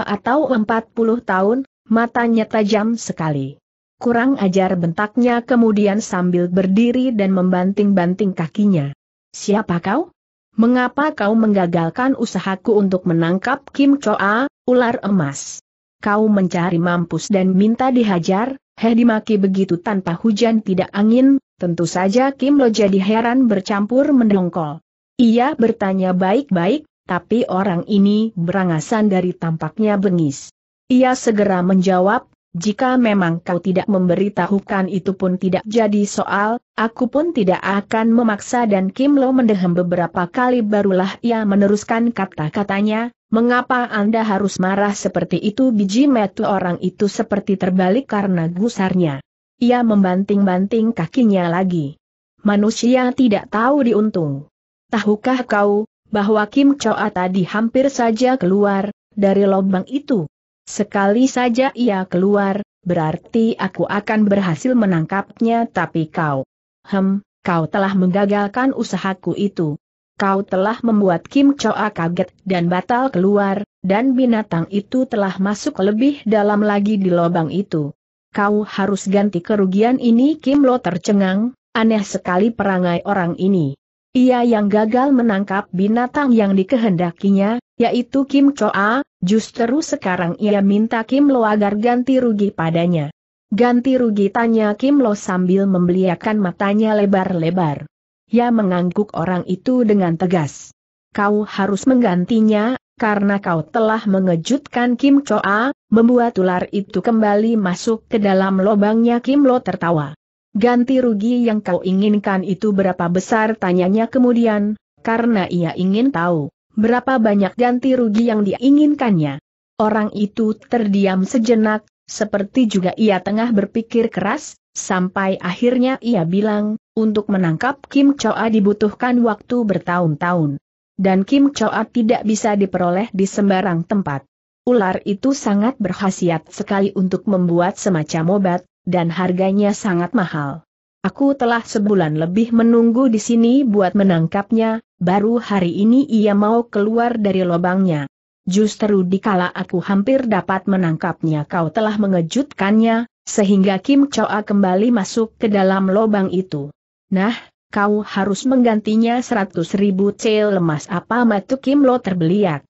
S1: atau 40 tahun, matanya tajam sekali. Kurang ajar bentaknya kemudian sambil berdiri dan membanting-banting kakinya. Siapa kau? Mengapa kau menggagalkan usahaku untuk menangkap Kim Choa, ular emas? Kau mencari mampus dan minta dihajar, He dimaki begitu tanpa hujan tidak angin, tentu saja Kim Lo jadi heran bercampur mendongkol. Ia bertanya baik-baik, tapi orang ini berangasan dari tampaknya bengis. Ia segera menjawab, jika memang kau tidak memberitahukan itu pun tidak jadi soal, aku pun tidak akan memaksa dan Kim Lo mendehem beberapa kali barulah ia meneruskan kata-katanya, mengapa Anda harus marah seperti itu biji metu orang itu seperti terbalik karena gusarnya. Ia membanting-banting kakinya lagi. Manusia tidak tahu diuntung. Tahukah kau, bahwa Kim Choa tadi hampir saja keluar, dari lubang itu? Sekali saja ia keluar, berarti aku akan berhasil menangkapnya tapi kau. Hem, kau telah menggagalkan usahaku itu. Kau telah membuat Kim Choa kaget dan batal keluar, dan binatang itu telah masuk lebih dalam lagi di lubang itu. Kau harus ganti kerugian ini Kim Lo tercengang, aneh sekali perangai orang ini. Ia yang gagal menangkap binatang yang dikehendakinya, yaitu Kim Choa, justru sekarang ia minta Kim Lo agar ganti rugi padanya. Ganti rugi tanya Kim Lo sambil membeliakan matanya lebar-lebar. Ia mengangguk orang itu dengan tegas. Kau harus menggantinya, karena kau telah mengejutkan Kim Choa, membuat ular itu kembali masuk ke dalam lubangnya Kim Lo tertawa. Ganti rugi yang kau inginkan itu berapa besar tanyanya kemudian, karena ia ingin tahu berapa banyak ganti rugi yang diinginkannya. Orang itu terdiam sejenak, seperti juga ia tengah berpikir keras, sampai akhirnya ia bilang, untuk menangkap Kim Choa dibutuhkan waktu bertahun-tahun. Dan Kim Choa tidak bisa diperoleh di sembarang tempat. Ular itu sangat berhasiat sekali untuk membuat semacam obat, dan harganya sangat mahal. Aku telah sebulan lebih menunggu di sini buat menangkapnya, baru hari ini ia mau keluar dari lobangnya. Justru dikala aku hampir dapat menangkapnya kau telah mengejutkannya, sehingga Kim Choa kembali masuk ke dalam lobang itu. Nah, kau harus menggantinya seratus ribu cel lemas apa matu Kim Lo terbeliak.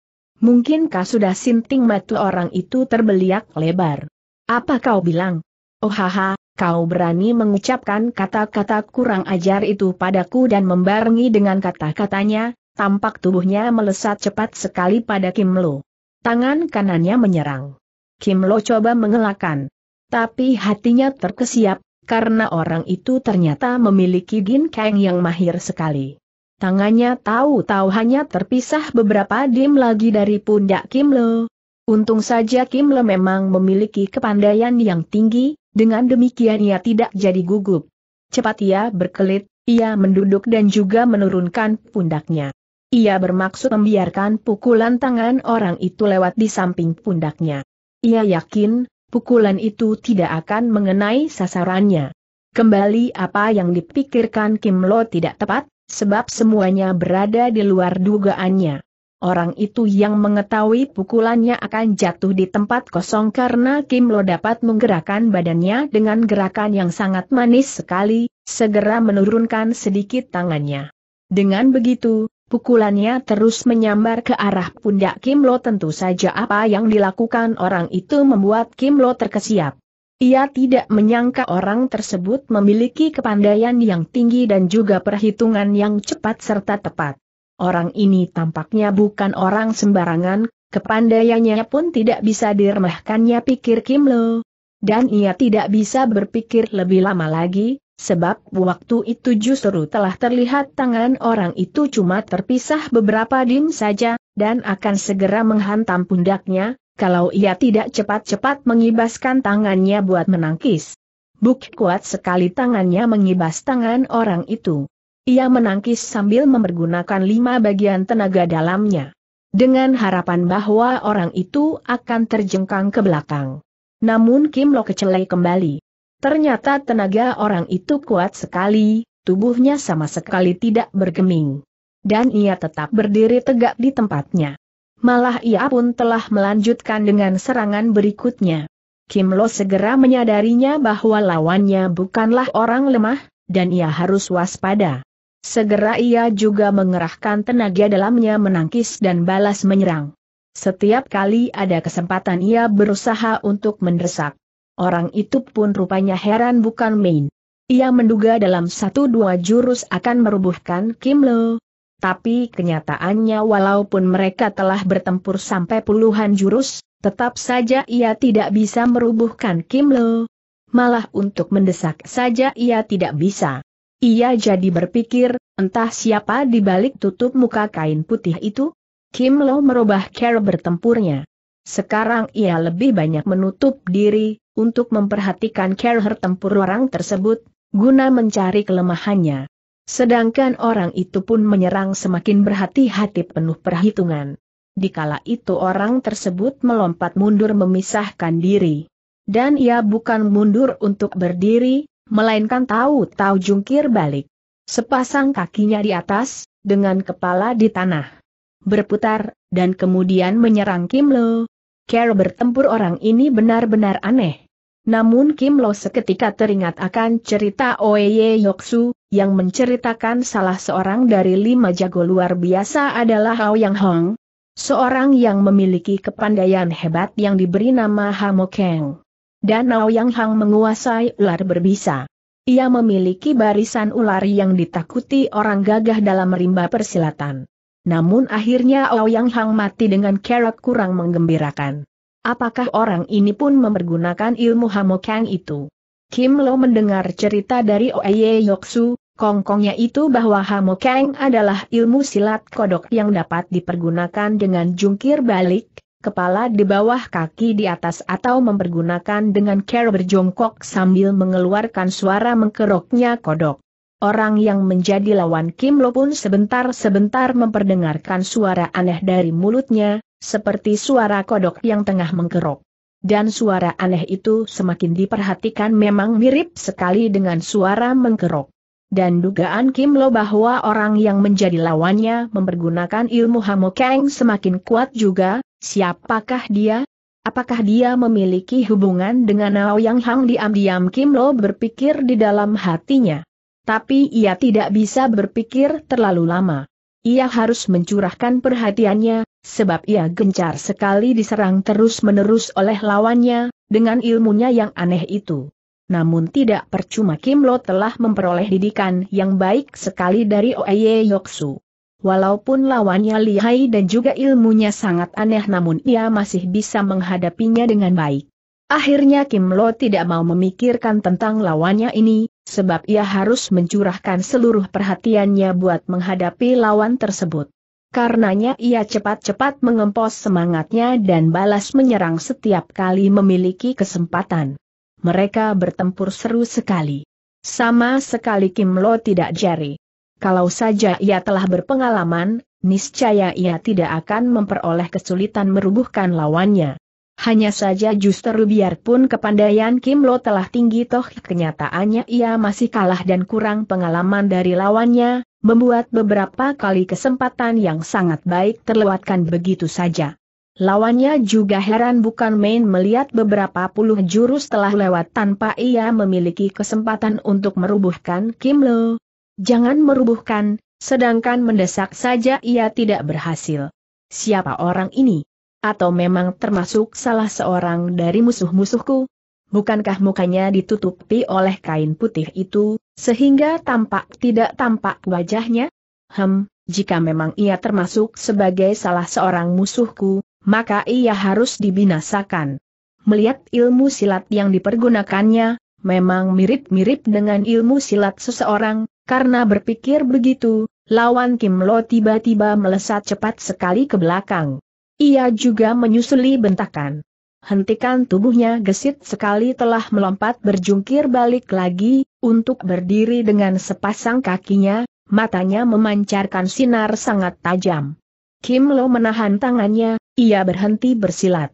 S1: Mungkinkah sudah sinting matu orang itu terbeliak lebar? Apa kau bilang? Oh haha, kau berani mengucapkan kata-kata kurang ajar itu padaku dan membarengi dengan kata-katanya, tampak tubuhnya melesat cepat sekali pada Kim Lo. Tangan kanannya menyerang. Kim Lo coba mengelakkan. Tapi hatinya terkesiap, karena orang itu ternyata memiliki Gin Kang yang mahir sekali. Tangannya tahu-tahu hanya terpisah beberapa dim lagi dari pundak Kim Lo, Untung saja Kim Le memang memiliki kepandaian yang tinggi, dengan demikian ia tidak jadi gugup. Cepat ia berkelit, ia menduduk dan juga menurunkan pundaknya. Ia bermaksud membiarkan pukulan tangan orang itu lewat di samping pundaknya. Ia yakin, pukulan itu tidak akan mengenai sasarannya. Kembali apa yang dipikirkan Kim Lo tidak tepat, sebab semuanya berada di luar dugaannya orang itu yang mengetahui pukulannya akan jatuh di tempat kosong karena Kim Lo dapat menggerakkan badannya dengan gerakan yang sangat manis sekali, segera menurunkan sedikit tangannya. Dengan begitu, pukulannya terus menyambar ke arah pundak Kim Lo tentu saja apa yang dilakukan orang itu membuat Kim Lo terkesiap. Ia tidak menyangka orang tersebut memiliki kepandaian yang tinggi dan juga perhitungan yang cepat serta tepat. Orang ini tampaknya bukan orang sembarangan, kepandaiannya pun tidak bisa diremehkannya pikir Kim Lo. Dan ia tidak bisa berpikir lebih lama lagi, sebab waktu itu justru telah terlihat tangan orang itu cuma terpisah beberapa dim saja, dan akan segera menghantam pundaknya, kalau ia tidak cepat-cepat mengibaskan tangannya buat menangkis. Buk kuat sekali tangannya mengibas tangan orang itu. Ia menangkis sambil mempergunakan lima bagian tenaga dalamnya. Dengan harapan bahwa orang itu akan terjengkang ke belakang. Namun Kim Lo kecelai kembali. Ternyata tenaga orang itu kuat sekali, tubuhnya sama sekali tidak bergeming. Dan ia tetap berdiri tegak di tempatnya. Malah ia pun telah melanjutkan dengan serangan berikutnya. Kim Lo segera menyadarinya bahwa lawannya bukanlah orang lemah, dan ia harus waspada. Segera ia juga mengerahkan tenaga dalamnya menangkis dan balas menyerang. Setiap kali ada kesempatan ia berusaha untuk mendesak. Orang itu pun rupanya heran bukan main. Ia menduga dalam satu dua jurus akan merubuhkan Kim Lo. Tapi kenyataannya walaupun mereka telah bertempur sampai puluhan jurus, tetap saja ia tidak bisa merubuhkan Kim Lo. Malah untuk mendesak saja ia tidak bisa. Ia jadi berpikir, entah siapa di balik tutup muka kain putih itu? Kim Lo merubah cara bertempurnya. Sekarang ia lebih banyak menutup diri, untuk memperhatikan cara tempur orang tersebut, guna mencari kelemahannya. Sedangkan orang itu pun menyerang semakin berhati-hati penuh perhitungan. Dikala itu orang tersebut melompat mundur memisahkan diri. Dan ia bukan mundur untuk berdiri, melainkan tahu-tahu jungkir balik. Sepasang kakinya di atas, dengan kepala di tanah. Berputar, dan kemudian menyerang Kim Lo. Carol bertempur orang ini benar-benar aneh. Namun Kim Lo seketika teringat akan cerita Oye Yoksu, yang menceritakan salah seorang dari lima jago luar biasa adalah Hao Yang Hong, seorang yang memiliki kepandaian hebat yang diberi nama Hamokeng. Danau Yang Hang menguasai ular berbisa. Ia memiliki barisan ular yang ditakuti orang gagah dalam rimba persilatan. Namun akhirnya Ouyang Hang mati dengan kerak kurang menggembirakan. Apakah orang ini pun mempergunakan ilmu Hamokang itu? Kim Lo mendengar cerita dari Oye Yoksu, kongkongnya itu bahwa Hamokang adalah ilmu silat kodok yang dapat dipergunakan dengan jungkir balik, kepala di bawah kaki di atas atau mempergunakan dengan cara berjongkok sambil mengeluarkan suara mengkeroknya kodok. Orang yang menjadi lawan Kim Lo pun sebentar-sebentar memperdengarkan suara aneh dari mulutnya, seperti suara kodok yang tengah mengkerok. Dan suara aneh itu semakin diperhatikan memang mirip sekali dengan suara mengkerok. Dan dugaan Kim Lo bahwa orang yang menjadi lawannya mempergunakan ilmu Hamokeng semakin kuat juga, Siapakah dia? Apakah dia memiliki hubungan dengan Yang Hang diam-diam Kim Lo berpikir di dalam hatinya. Tapi ia tidak bisa berpikir terlalu lama. Ia harus mencurahkan perhatiannya, sebab ia gencar sekali diserang terus-menerus oleh lawannya, dengan ilmunya yang aneh itu. Namun tidak percuma Kim Lo telah memperoleh didikan yang baik sekali dari Oye Yoksu. Walaupun lawannya lihai dan juga ilmunya sangat aneh namun ia masih bisa menghadapinya dengan baik. Akhirnya Kim Lo tidak mau memikirkan tentang lawannya ini, sebab ia harus mencurahkan seluruh perhatiannya buat menghadapi lawan tersebut. Karenanya ia cepat-cepat mengempos semangatnya dan balas menyerang setiap kali memiliki kesempatan. Mereka bertempur seru sekali. Sama sekali Kim Lo tidak jari. Kalau saja ia telah berpengalaman, niscaya ia tidak akan memperoleh kesulitan merubuhkan lawannya. Hanya saja justru biarpun kepandaian Kim Lo telah tinggi toh kenyataannya ia masih kalah dan kurang pengalaman dari lawannya, membuat beberapa kali kesempatan yang sangat baik terlewatkan begitu saja. Lawannya juga heran bukan main melihat beberapa puluh jurus telah lewat tanpa ia memiliki kesempatan untuk merubuhkan Kim Lo, Jangan merubuhkan, sedangkan mendesak saja ia tidak berhasil. Siapa orang ini? Atau memang termasuk salah seorang dari musuh-musuhku? Bukankah mukanya ditutupi oleh kain putih itu, sehingga tampak tidak tampak wajahnya? Hem, jika memang ia termasuk sebagai salah seorang musuhku, maka ia harus dibinasakan. Melihat ilmu silat yang dipergunakannya, memang mirip-mirip dengan ilmu silat seseorang, karena berpikir begitu, lawan Kim Lo tiba-tiba melesat cepat sekali ke belakang. Ia juga menyusuli bentakan. Hentikan tubuhnya gesit sekali telah melompat berjungkir balik lagi, untuk berdiri dengan sepasang kakinya, matanya memancarkan sinar sangat tajam. Kim Lo menahan tangannya, ia berhenti bersilat.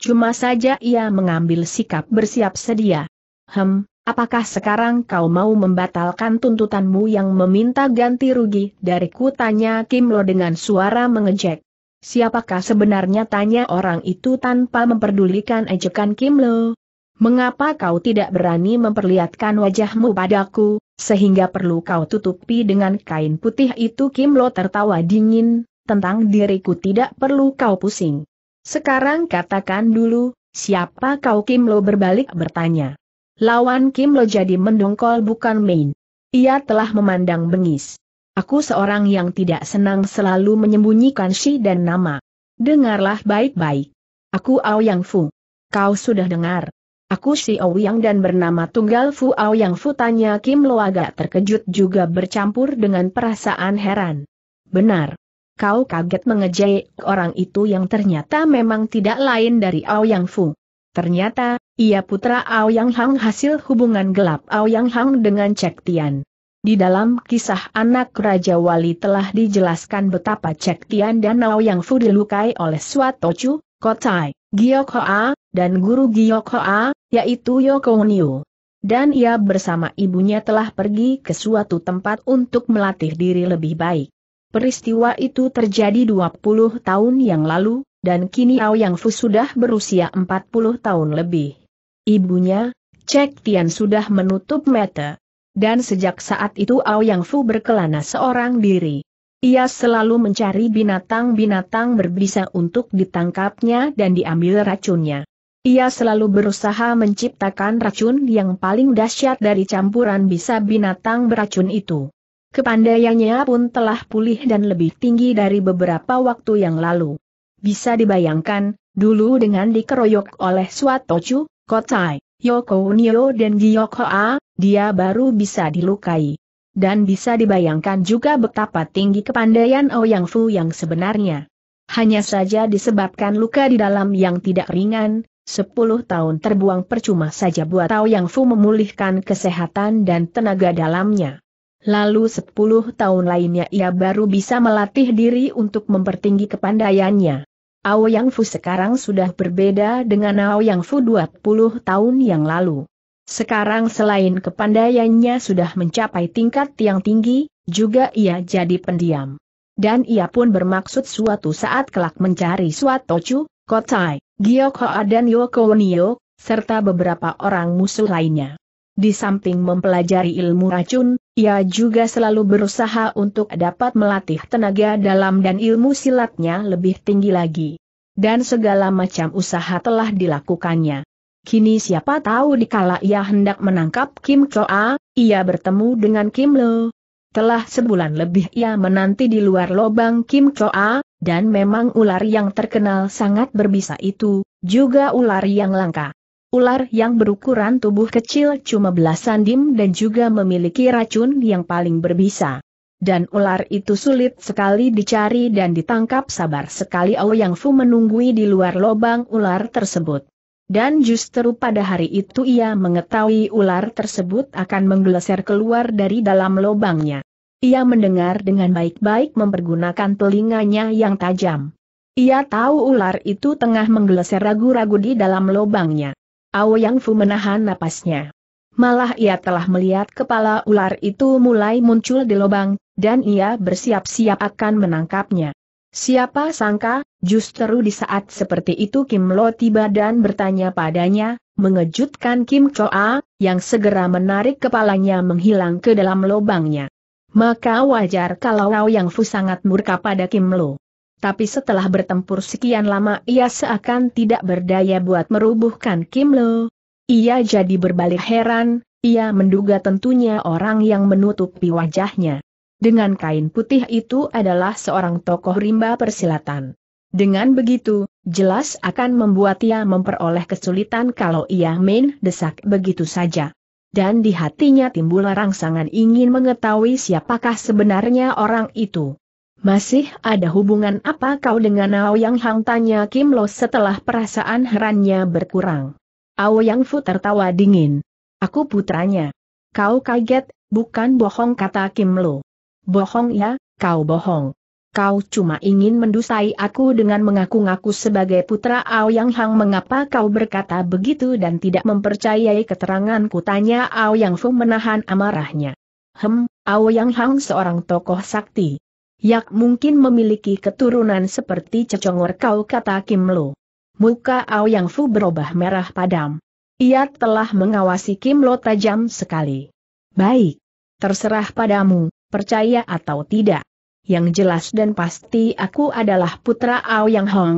S1: Cuma saja ia mengambil sikap bersiap sedia. Hem, Apakah sekarang kau mau membatalkan tuntutanmu yang meminta ganti rugi dariku? Tanya Kim Lo dengan suara mengejek. Siapakah sebenarnya tanya orang itu tanpa memperdulikan ejekan Kim Lo? Mengapa kau tidak berani memperlihatkan wajahmu padaku, sehingga perlu kau tutupi dengan kain putih itu? Kim Lo tertawa dingin, tentang diriku tidak perlu kau pusing. Sekarang katakan dulu, siapa kau Kim Lo berbalik bertanya. Lawan Kim Lo jadi mendongkol bukan main. Ia telah memandang bengis. Aku seorang yang tidak senang selalu menyembunyikan si dan nama. Dengarlah baik-baik. Aku Ao Yang Fu. Kau sudah dengar. Aku si Yang dan bernama tunggal Fu Ao Yang Fu tanya Kim Lo agak terkejut juga bercampur dengan perasaan heran. Benar. Kau kaget mengejek orang itu yang ternyata memang tidak lain dari Ao Yang Fu. Ternyata, ia putra Aoyang Hang hasil hubungan gelap Aoyang Hang dengan Cek Tian. Di dalam kisah anak Raja Wali telah dijelaskan betapa Cek Tian dan Aoyang Fu dilukai oleh Suato Chu, Kotai, Giyok Hoa, dan guru Giyok Hoa, yaitu Yoko Niu. Dan ia bersama ibunya telah pergi ke suatu tempat untuk melatih diri lebih baik. Peristiwa itu terjadi 20 tahun yang lalu, dan kini Yang Fu sudah berusia 40 tahun lebih. Ibunya, Cek Tian sudah menutup mata. Dan sejak saat itu Yang Fu berkelana seorang diri. Ia selalu mencari binatang-binatang berbisa untuk ditangkapnya dan diambil racunnya. Ia selalu berusaha menciptakan racun yang paling dahsyat dari campuran bisa binatang beracun itu. Kepandaiannya pun telah pulih dan lebih tinggi dari beberapa waktu yang lalu. Bisa dibayangkan, dulu dengan dikeroyok oleh Swatochu, Kotai, Yoko Unio dan A, dia baru bisa dilukai. Dan bisa dibayangkan juga betapa tinggi kepandaian Ouyang oh Fu yang sebenarnya. Hanya saja disebabkan luka di dalam yang tidak ringan, 10 tahun terbuang percuma saja buat Ouyang oh Fu memulihkan kesehatan dan tenaga dalamnya lalu sepuluh tahun lainnya ia baru bisa melatih diri untuk mempertinggi kepandaiannya. Yang Fu sekarang sudah berbeda dengan Yang Fu 20 tahun yang lalu. Sekarang selain kepandaiannya sudah mencapai tingkat yang tinggi, juga ia jadi pendiam. Dan ia pun bermaksud suatu saat kelak mencari Suatochu, Kotai, Gyokhoa dan Yoko Nio, serta beberapa orang musuh lainnya. Di samping mempelajari ilmu racun, ia juga selalu berusaha untuk dapat melatih tenaga dalam dan ilmu silatnya lebih tinggi lagi. Dan segala macam usaha telah dilakukannya. Kini siapa tahu dikala ia hendak menangkap Kim Choa, ia bertemu dengan Kim Lo. Telah sebulan lebih ia menanti di luar lobang Kim Choa, dan memang ular yang terkenal sangat berbisa itu, juga ular yang langka. Ular yang berukuran tubuh kecil cuma belasan dim dan juga memiliki racun yang paling berbisa. Dan ular itu sulit sekali dicari dan ditangkap sabar sekali Yang Fu menunggui di luar lobang ular tersebut. Dan justru pada hari itu ia mengetahui ular tersebut akan menggeleser keluar dari dalam lobangnya. Ia mendengar dengan baik-baik mempergunakan telinganya yang tajam. Ia tahu ular itu tengah menggeleser ragu-ragu di dalam lobangnya. Yang Fu menahan napasnya. Malah ia telah melihat kepala ular itu mulai muncul di lubang, dan ia bersiap-siap akan menangkapnya. Siapa sangka, justru di saat seperti itu Kim Lo tiba dan bertanya padanya, mengejutkan Kim Choa, yang segera menarik kepalanya menghilang ke dalam lubangnya. Maka wajar kalau Rao Yang Fu sangat murka pada Kim Lo. Tapi setelah bertempur sekian lama ia seakan tidak berdaya buat merubuhkan Kim Lo. Ia jadi berbalik heran, ia menduga tentunya orang yang menutupi wajahnya. Dengan kain putih itu adalah seorang tokoh rimba persilatan. Dengan begitu, jelas akan membuat ia memperoleh kesulitan kalau ia main desak begitu saja. Dan di hatinya timbul rangsangan ingin mengetahui siapakah sebenarnya orang itu. Masih ada hubungan apa kau dengan Yang Hang? Tanya Kim Lo setelah perasaan herannya berkurang. Yang Fu tertawa dingin. Aku putranya. Kau kaget, bukan bohong kata Kim Lo. Bohong ya, kau bohong. Kau cuma ingin mendusai aku dengan mengaku-ngaku sebagai putra Yang Hang. Mengapa kau berkata begitu dan tidak mempercayai keteranganku? Tanya Yang Fu menahan amarahnya. Hem, Yang Hang seorang tokoh sakti. Yak mungkin memiliki keturunan seperti cecongor kau kata Kim Lo. Muka Yang Fu berubah merah padam. Ia telah mengawasi Kim Lo tajam sekali. Baik. Terserah padamu, percaya atau tidak. Yang jelas dan pasti aku adalah putra Ao Yang Hong.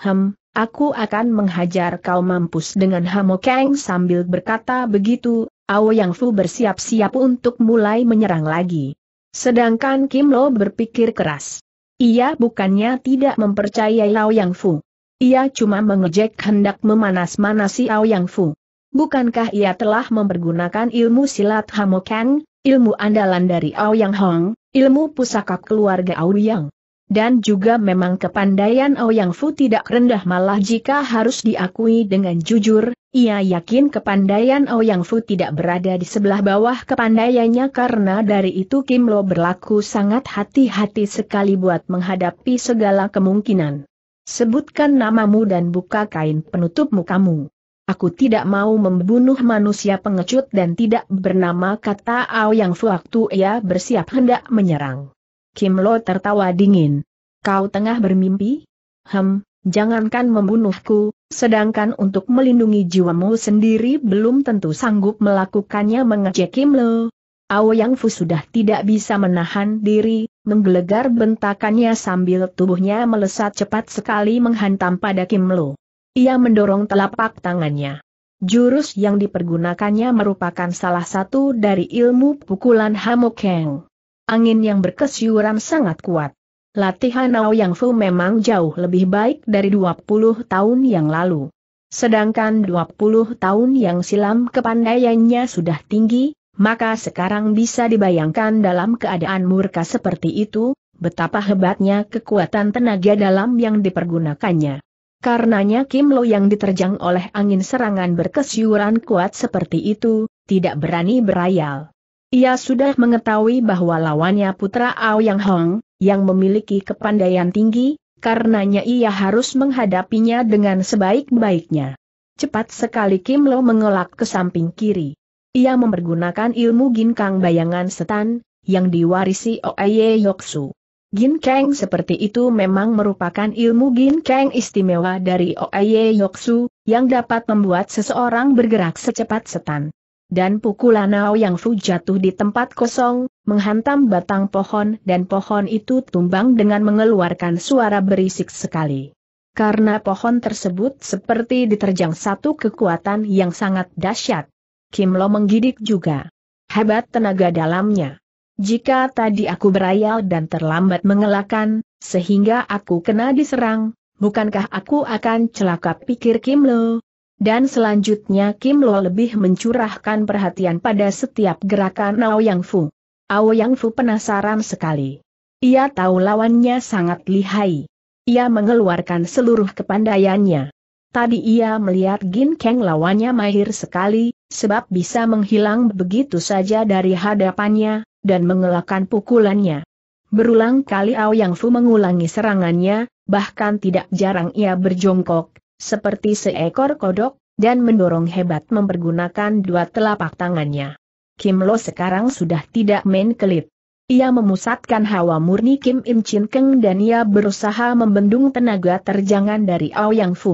S1: Hem, Aku akan menghajar kau mampus dengan Hamo Kang sambil berkata begitu, Ao Yang Fu bersiap-siap untuk mulai menyerang lagi. Sedangkan Kim Lo berpikir keras. Ia bukannya tidak mempercayai Yang Fu. Ia cuma mengejek hendak memanas-manasi Yang Fu. Bukankah ia telah mempergunakan ilmu silat Hamokang, ilmu andalan dari Yang Hong, ilmu pusaka keluarga Yang? Dan juga memang kepandaian Yang Fu tidak rendah malah jika harus diakui dengan jujur, ia yakin kepandaian Ouyang Fu tidak berada di sebelah bawah kepandaiannya karena dari itu Kim Lo berlaku sangat hati-hati sekali buat menghadapi segala kemungkinan. Sebutkan namamu dan buka kain penutup mukamu. Aku tidak mau membunuh manusia pengecut dan tidak bernama kata Yang Fu waktu ia bersiap hendak menyerang. Kim Lo tertawa dingin. Kau tengah bermimpi? Hem, jangankan membunuhku, sedangkan untuk melindungi jiwamu sendiri belum tentu sanggup melakukannya mengejek Kim Lo. Yang Fu sudah tidak bisa menahan diri, menggelegar bentakannya sambil tubuhnya melesat cepat sekali menghantam pada Kim Lo. Ia mendorong telapak tangannya. Jurus yang dipergunakannya merupakan salah satu dari ilmu pukulan Hamokeng. Angin yang berkesiuran sangat kuat latihan Yang Fu memang jauh lebih baik dari 20 tahun yang lalu. Sedangkan 20 tahun yang silam kepandaiannya sudah tinggi, maka sekarang bisa dibayangkan dalam keadaan murka seperti itu, betapa hebatnya kekuatan tenaga dalam yang dipergunakannya. Karenanya Kim Lo yang diterjang oleh angin serangan berkesyuran kuat seperti itu, tidak berani berayal. Ia sudah mengetahui bahwa lawannya putra Ao Yang Hong, yang memiliki kepandaian tinggi, karenanya ia harus menghadapinya dengan sebaik-baiknya. Cepat sekali Kim Lo mengelak ke samping kiri. Ia mempergunakan ilmu ginkang bayangan setan, yang diwarisi Oaye Yoksu. Ginkang seperti itu memang merupakan ilmu ginkang istimewa dari Oaye Yoksu, yang dapat membuat seseorang bergerak secepat setan. Dan pukulan Ao Yang Fu jatuh di tempat kosong, menghantam batang pohon dan pohon itu tumbang dengan mengeluarkan suara berisik sekali. Karena pohon tersebut seperti diterjang satu kekuatan yang sangat dahsyat. Kim Lo menggidik juga. Hebat tenaga dalamnya. Jika tadi aku berayal dan terlambat mengelakkan, sehingga aku kena diserang, bukankah aku akan celaka pikir Kim Lo? Dan selanjutnya Kim Lo lebih mencurahkan perhatian pada setiap gerakan Nao Yang Fu. Ao Yang Fu penasaran sekali. Ia tahu lawannya sangat lihai. Ia mengeluarkan seluruh kepandaiannya. Tadi ia melihat Gin Kang lawannya mahir sekali, sebab bisa menghilang begitu saja dari hadapannya, dan mengelakkan pukulannya. Berulang kali Ao Yang Fu mengulangi serangannya, bahkan tidak jarang ia berjongkok, seperti seekor kodok, dan mendorong hebat mempergunakan dua telapak tangannya. Kim Lo sekarang sudah tidak main kelit. Ia memusatkan hawa murni Kim Im Chin Keng dan ia berusaha membendung tenaga terjangan dari Ao Yang Fu.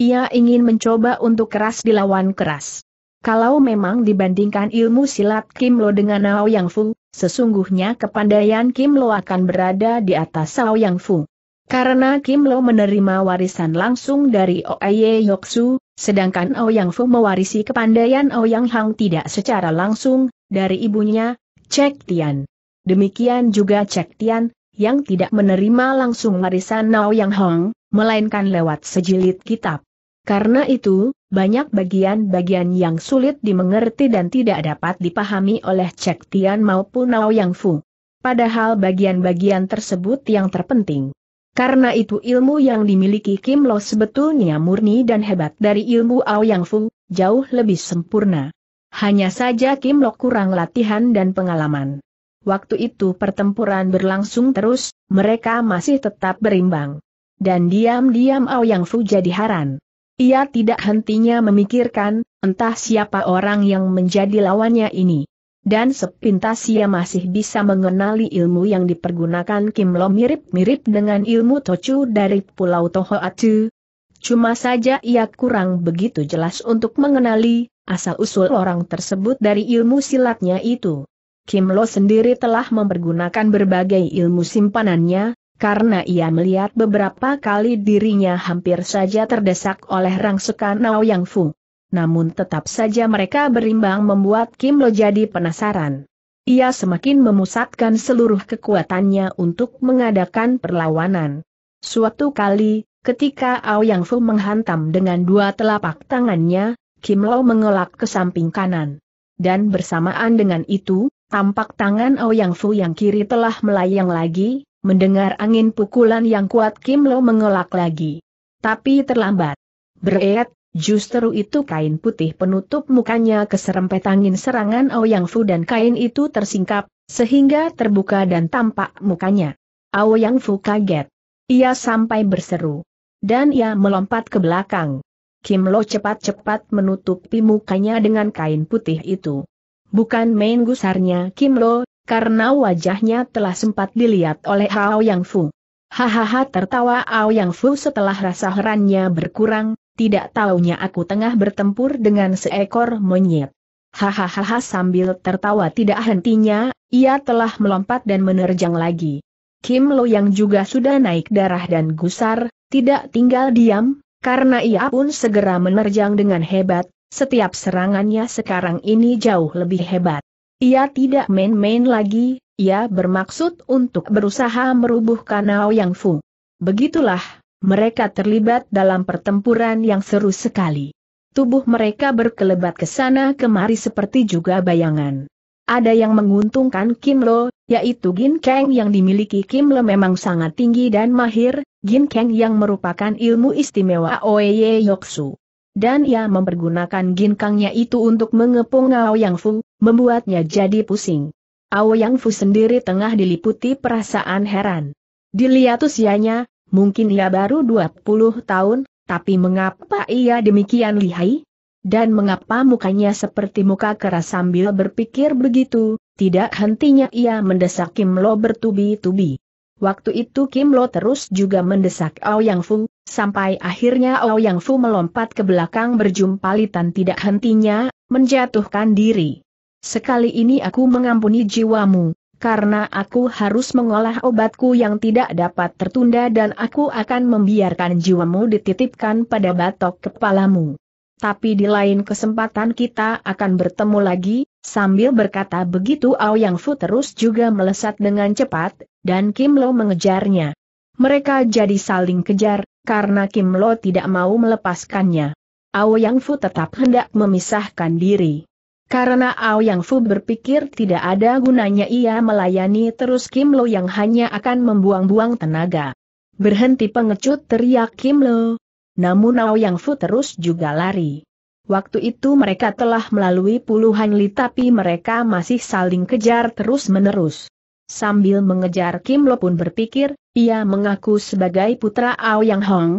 S1: Ia ingin mencoba untuk keras dilawan keras. Kalau memang dibandingkan ilmu silat Kim Lo dengan Ao Yang Fu, sesungguhnya kepandaian Kim Lo akan berada di atas Ao Yang Fu. Karena Kim Lo menerima warisan langsung dari Oye Yoksu, Sedangkan Ouyang Fu mewarisi kepandaian Ouyang Hang tidak secara langsung, dari ibunya, Cek Tian. Demikian juga Cek Tian, yang tidak menerima langsung warisan Ouyang Hang, melainkan lewat sejilid kitab. Karena itu, banyak bagian-bagian yang sulit dimengerti dan tidak dapat dipahami oleh Cek Tian maupun Ouyang Fu. Padahal bagian-bagian tersebut yang terpenting. Karena itu ilmu yang dimiliki Kim Lo sebetulnya murni dan hebat dari ilmu Ao Yang Fu, jauh lebih sempurna. Hanya saja Kim Lo kurang latihan dan pengalaman. Waktu itu pertempuran berlangsung terus, mereka masih tetap berimbang. Dan diam-diam Ao Yang Fu jadi haran. Ia tidak hentinya memikirkan, entah siapa orang yang menjadi lawannya ini. Dan sepintas ia masih bisa mengenali ilmu yang dipergunakan Kim Lo mirip-mirip dengan ilmu Tochu dari Pulau Atu. Cuma saja ia kurang begitu jelas untuk mengenali asal-usul orang tersebut dari ilmu silatnya itu. Kim Lo sendiri telah mempergunakan berbagai ilmu simpanannya, karena ia melihat beberapa kali dirinya hampir saja terdesak oleh rangsekan Nao Yang Fung namun tetap saja mereka berimbang membuat Kim Lo jadi penasaran. Ia semakin memusatkan seluruh kekuatannya untuk mengadakan perlawanan. Suatu kali, ketika Ao Yang Fu menghantam dengan dua telapak tangannya, Kim Lo mengelak ke samping kanan. Dan bersamaan dengan itu, tampak tangan Ao Yang Fu yang kiri telah melayang lagi, mendengar angin pukulan yang kuat Kim Lo mengelak lagi. Tapi terlambat. Beret, Justru itu kain putih penutup mukanya keserempet angin serangan Yang Fu dan kain itu tersingkap, sehingga terbuka dan tampak mukanya. Yang Fu kaget. Ia sampai berseru. Dan ia melompat ke belakang. Kim Lo cepat-cepat menutupi mukanya dengan kain putih itu. Bukan main gusarnya Kim Lo, karena wajahnya telah sempat dilihat oleh Yang Fu. Hahaha tertawa Ao Yang Fu setelah rasa herannya berkurang, tidak taunya aku tengah bertempur dengan seekor monyet. Hahaha sambil tertawa tidak hentinya, ia telah melompat dan menerjang lagi. Kim Lo yang juga sudah naik darah dan gusar, tidak tinggal diam, karena ia pun segera menerjang dengan hebat, setiap serangannya sekarang ini jauh lebih hebat. Ia tidak main-main lagi, ia bermaksud untuk berusaha merubuhkan Ao Yang Fu. Begitulah mereka terlibat dalam pertempuran yang seru sekali. Tubuh mereka berkelebat ke sana kemari seperti juga bayangan. Ada yang menguntungkan Kim Lo, yaitu Gin Kang yang dimiliki Kim Lo memang sangat tinggi dan mahir, Gin Kang yang merupakan ilmu istimewa Oeye Yoksu. Dan ia mempergunakan Gin Kangnya itu untuk mengepung Yang Fu, membuatnya jadi pusing. Yang Fu sendiri tengah diliputi perasaan heran. Dilihat usianya, Mungkin ia baru 20 tahun, tapi mengapa ia demikian lihai? Dan mengapa mukanya seperti muka keras sambil berpikir begitu, tidak hentinya ia mendesak Kim Lo bertubi-tubi. Waktu itu Kim Lo terus juga mendesak Yang Fu, sampai akhirnya Yang Fu melompat ke belakang berjumpa litan tidak hentinya, menjatuhkan diri. Sekali ini aku mengampuni jiwamu, karena aku harus mengolah obatku yang tidak dapat tertunda dan aku akan membiarkan jiwamu dititipkan pada batok kepalamu. Tapi di lain kesempatan kita akan bertemu lagi, sambil berkata begitu Yang Fu terus juga melesat dengan cepat, dan Kim Lo mengejarnya. Mereka jadi saling kejar, karena Kim Lo tidak mau melepaskannya. Yang Fu tetap hendak memisahkan diri. Karena Ao Yang Fu berpikir tidak ada gunanya ia melayani terus Kim Lo yang hanya akan membuang-buang tenaga. Berhenti pengecut teriak Kim Lo. Namun Ao Yang Fu terus juga lari. Waktu itu mereka telah melalui puluhan li tapi mereka masih saling kejar terus-menerus. Sambil mengejar Kim Lo pun berpikir, ia mengaku sebagai putra Ao Yang Hong,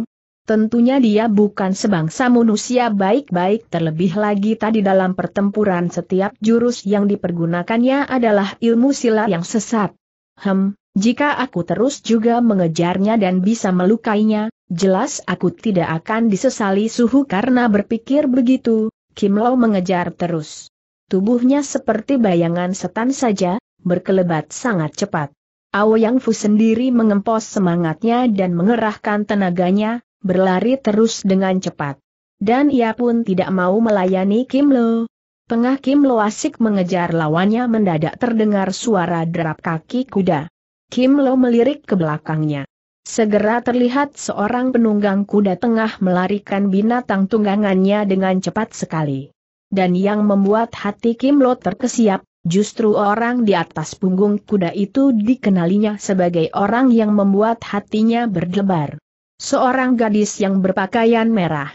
S1: Tentunya dia bukan sebangsa manusia baik-baik terlebih lagi tadi dalam pertempuran setiap jurus yang dipergunakannya adalah ilmu silat yang sesat. Hem, jika aku terus juga mengejarnya dan bisa melukainya, jelas aku tidak akan disesali suhu karena berpikir begitu, Kim Lo mengejar terus. Tubuhnya seperti bayangan setan saja, berkelebat sangat cepat. Ao Yang Fu sendiri mengempos semangatnya dan mengerahkan tenaganya, berlari terus dengan cepat. Dan ia pun tidak mau melayani Kim Lo. Tengah Kim Lo asik mengejar lawannya mendadak terdengar suara derap kaki kuda. Kim Lo melirik ke belakangnya. Segera terlihat seorang penunggang kuda tengah melarikan binatang tunggangannya dengan cepat sekali. Dan yang membuat hati Kim Lo terkesiap, justru orang di atas punggung kuda itu dikenalinya sebagai orang yang membuat hatinya berdebar. Seorang gadis yang berpakaian merah.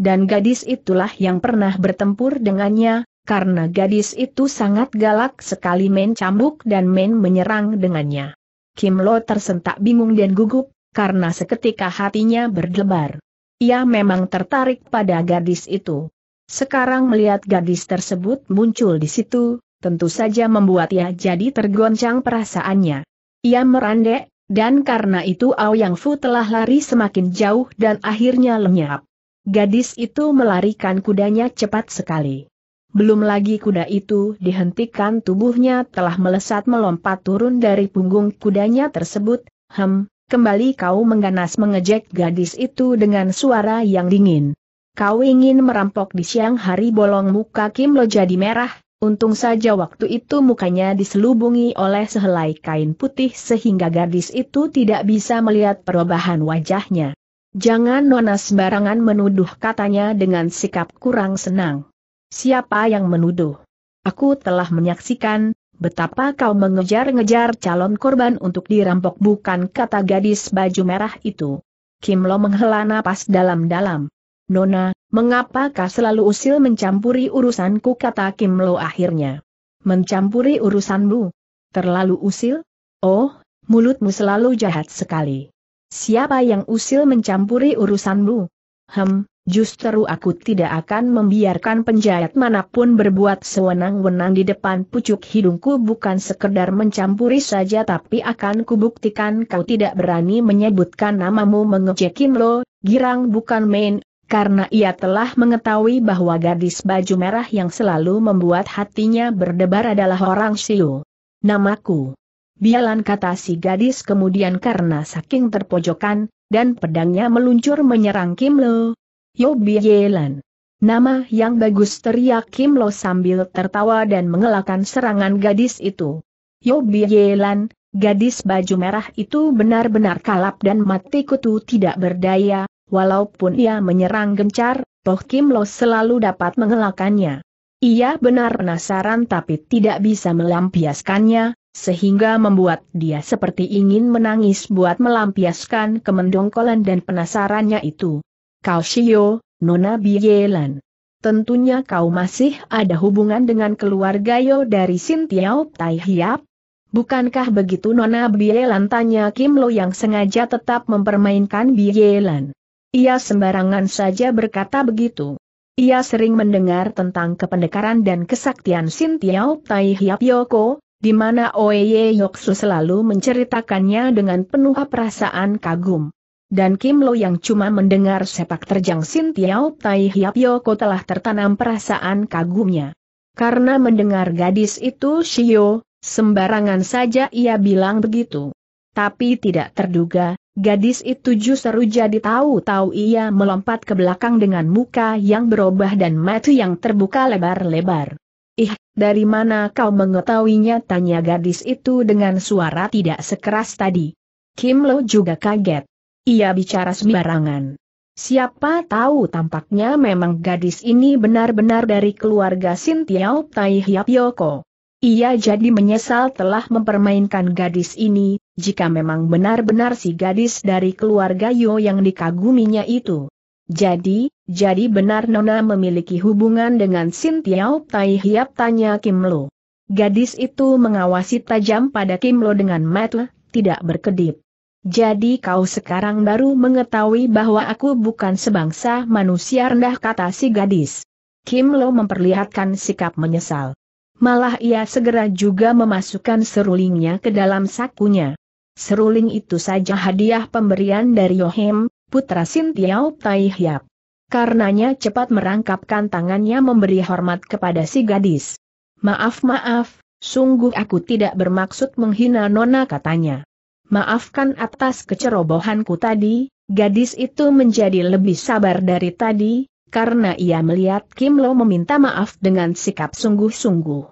S1: Dan gadis itulah yang pernah bertempur dengannya, karena gadis itu sangat galak sekali main cambuk dan main menyerang dengannya. Kim Lo tersentak bingung dan gugup, karena seketika hatinya berdebar. Ia memang tertarik pada gadis itu. Sekarang melihat gadis tersebut muncul di situ, tentu saja membuat ia jadi tergoncang perasaannya. Ia merandek, dan karena itu Ao Yang Fu telah lari semakin jauh dan akhirnya lenyap. Gadis itu melarikan kudanya cepat sekali. Belum lagi kuda itu dihentikan tubuhnya telah melesat melompat turun dari punggung kudanya tersebut, hem, kembali kau mengganas mengejek gadis itu dengan suara yang dingin. Kau ingin merampok di siang hari bolong muka Kim Lo jadi merah, Untung saja waktu itu mukanya diselubungi oleh sehelai kain putih sehingga gadis itu tidak bisa melihat perubahan wajahnya. Jangan Nona sembarangan menuduh katanya dengan sikap kurang senang. Siapa yang menuduh? Aku telah menyaksikan, betapa kau mengejar-ngejar calon korban untuk dirampok bukan kata gadis baju merah itu. Kim Lo menghela napas dalam-dalam. Nona, Mengapa Mengapakah selalu usil mencampuri urusanku kata Kim Lo akhirnya? Mencampuri urusanmu? Terlalu usil? Oh, mulutmu selalu jahat sekali. Siapa yang usil mencampuri urusanmu? Hem, justru aku tidak akan membiarkan penjahat manapun berbuat sewenang-wenang di depan pucuk hidungku bukan sekedar mencampuri saja tapi akan kubuktikan kau tidak berani menyebutkan namamu mengejek Kim Lo, girang bukan main, karena ia telah mengetahui bahwa gadis baju merah yang selalu membuat hatinya berdebar adalah orang Siu. Namaku. Bialan kata si gadis kemudian karena saking terpojokan, dan pedangnya meluncur menyerang Kim Lo. Yo Bielan. Nama yang bagus teriak Kim Lo sambil tertawa dan mengelakkan serangan gadis itu. Yo Bielan, gadis baju merah itu benar-benar kalap dan mati kutu tidak berdaya, Walaupun ia menyerang gencar, Toh Kim Lo selalu dapat mengelakannya. Ia benar penasaran tapi tidak bisa melampiaskannya, sehingga membuat dia seperti ingin menangis buat melampiaskan kemendongkolan dan penasarannya itu. Kau Shio, Nona Bielan. Tentunya kau masih ada hubungan dengan keluarga Yo dari Sintiao Tai Hiap? Bukankah begitu Nona Bielan tanya Kim Lo yang sengaja tetap mempermainkan Bielan? Ia sembarangan saja berkata begitu. Ia sering mendengar tentang kependekaran dan kesaktian Sintiao Tai Hiap Yoko, di mana Oeye Yoksu selalu menceritakannya dengan penuh perasaan kagum. Dan Kim Lo yang cuma mendengar sepak terjang Sintiao Tai Hiap Yoko telah tertanam perasaan kagumnya. Karena mendengar gadis itu Shio, sembarangan saja ia bilang begitu. Tapi tidak terduga, Gadis itu justru jadi tahu-tahu ia melompat ke belakang dengan muka yang berubah dan mata yang terbuka lebar-lebar. Ih, dari mana kau mengetahuinya? tanya gadis itu dengan suara tidak sekeras tadi. Kim Lo juga kaget. Ia bicara sembarangan. Siapa tahu tampaknya memang gadis ini benar-benar dari keluarga Sin Tiao Tai Hiap Yoko. Ia jadi menyesal telah mempermainkan gadis ini, jika memang benar-benar si gadis dari keluarga Yo yang dikaguminya itu. Jadi, jadi benar Nona memiliki hubungan dengan Sin Tiao Tai Hiap tanya Kim Lo. Gadis itu mengawasi tajam pada Kim Lo dengan mata, tidak berkedip. Jadi kau sekarang baru mengetahui bahwa aku bukan sebangsa manusia rendah kata si gadis. Kim Lo memperlihatkan sikap menyesal. Malah ia segera juga memasukkan serulingnya ke dalam sakunya. Seruling itu saja hadiah pemberian dari Yohem, putra Sintiau Taihyap. Karenanya cepat merangkapkan tangannya memberi hormat kepada si gadis. Maaf maaf, sungguh aku tidak bermaksud menghina Nona katanya. Maafkan atas kecerobohanku tadi, gadis itu menjadi lebih sabar dari tadi, karena ia melihat Kim Lo meminta maaf dengan sikap sungguh-sungguh.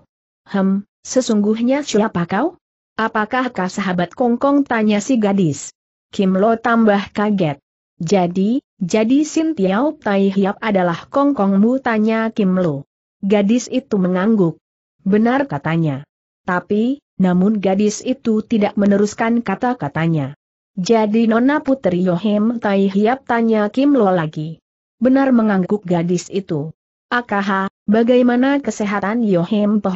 S1: Hem, sesungguhnya siapa kau? Apakah kah sahabat Kongkong tanya si gadis? Kim Lo tambah kaget. Jadi, jadi Sin Tiao Tai Hiap adalah Kongkongmu tanya Kim Lo. Gadis itu mengangguk. Benar katanya. Tapi, namun gadis itu tidak meneruskan kata-katanya. Jadi Nona Putri Yohem Tai Hiap tanya Kim Lo lagi. Benar mengangguk gadis itu. Akaha, bagaimana kesehatan Yohem Toh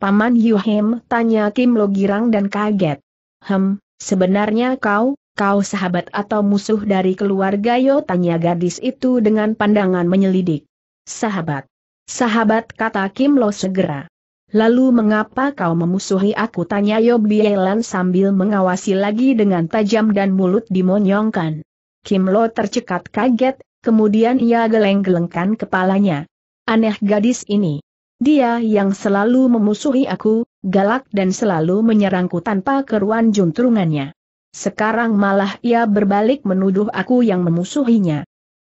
S1: Paman Yuhim, tanya Kim Lo girang dan kaget. Hem, sebenarnya kau, kau sahabat atau musuh dari keluarga Yo tanya gadis itu dengan pandangan menyelidik. Sahabat. Sahabat kata Kim Lo segera. Lalu mengapa kau memusuhi aku tanya Yo Bielan sambil mengawasi lagi dengan tajam dan mulut dimonyongkan. Kim Lo tercekat kaget, kemudian ia geleng-gelengkan kepalanya. Aneh gadis ini. Dia yang selalu memusuhi aku, galak dan selalu menyerangku tanpa keruan juntrungannya. Sekarang malah ia berbalik menuduh aku yang memusuhinya.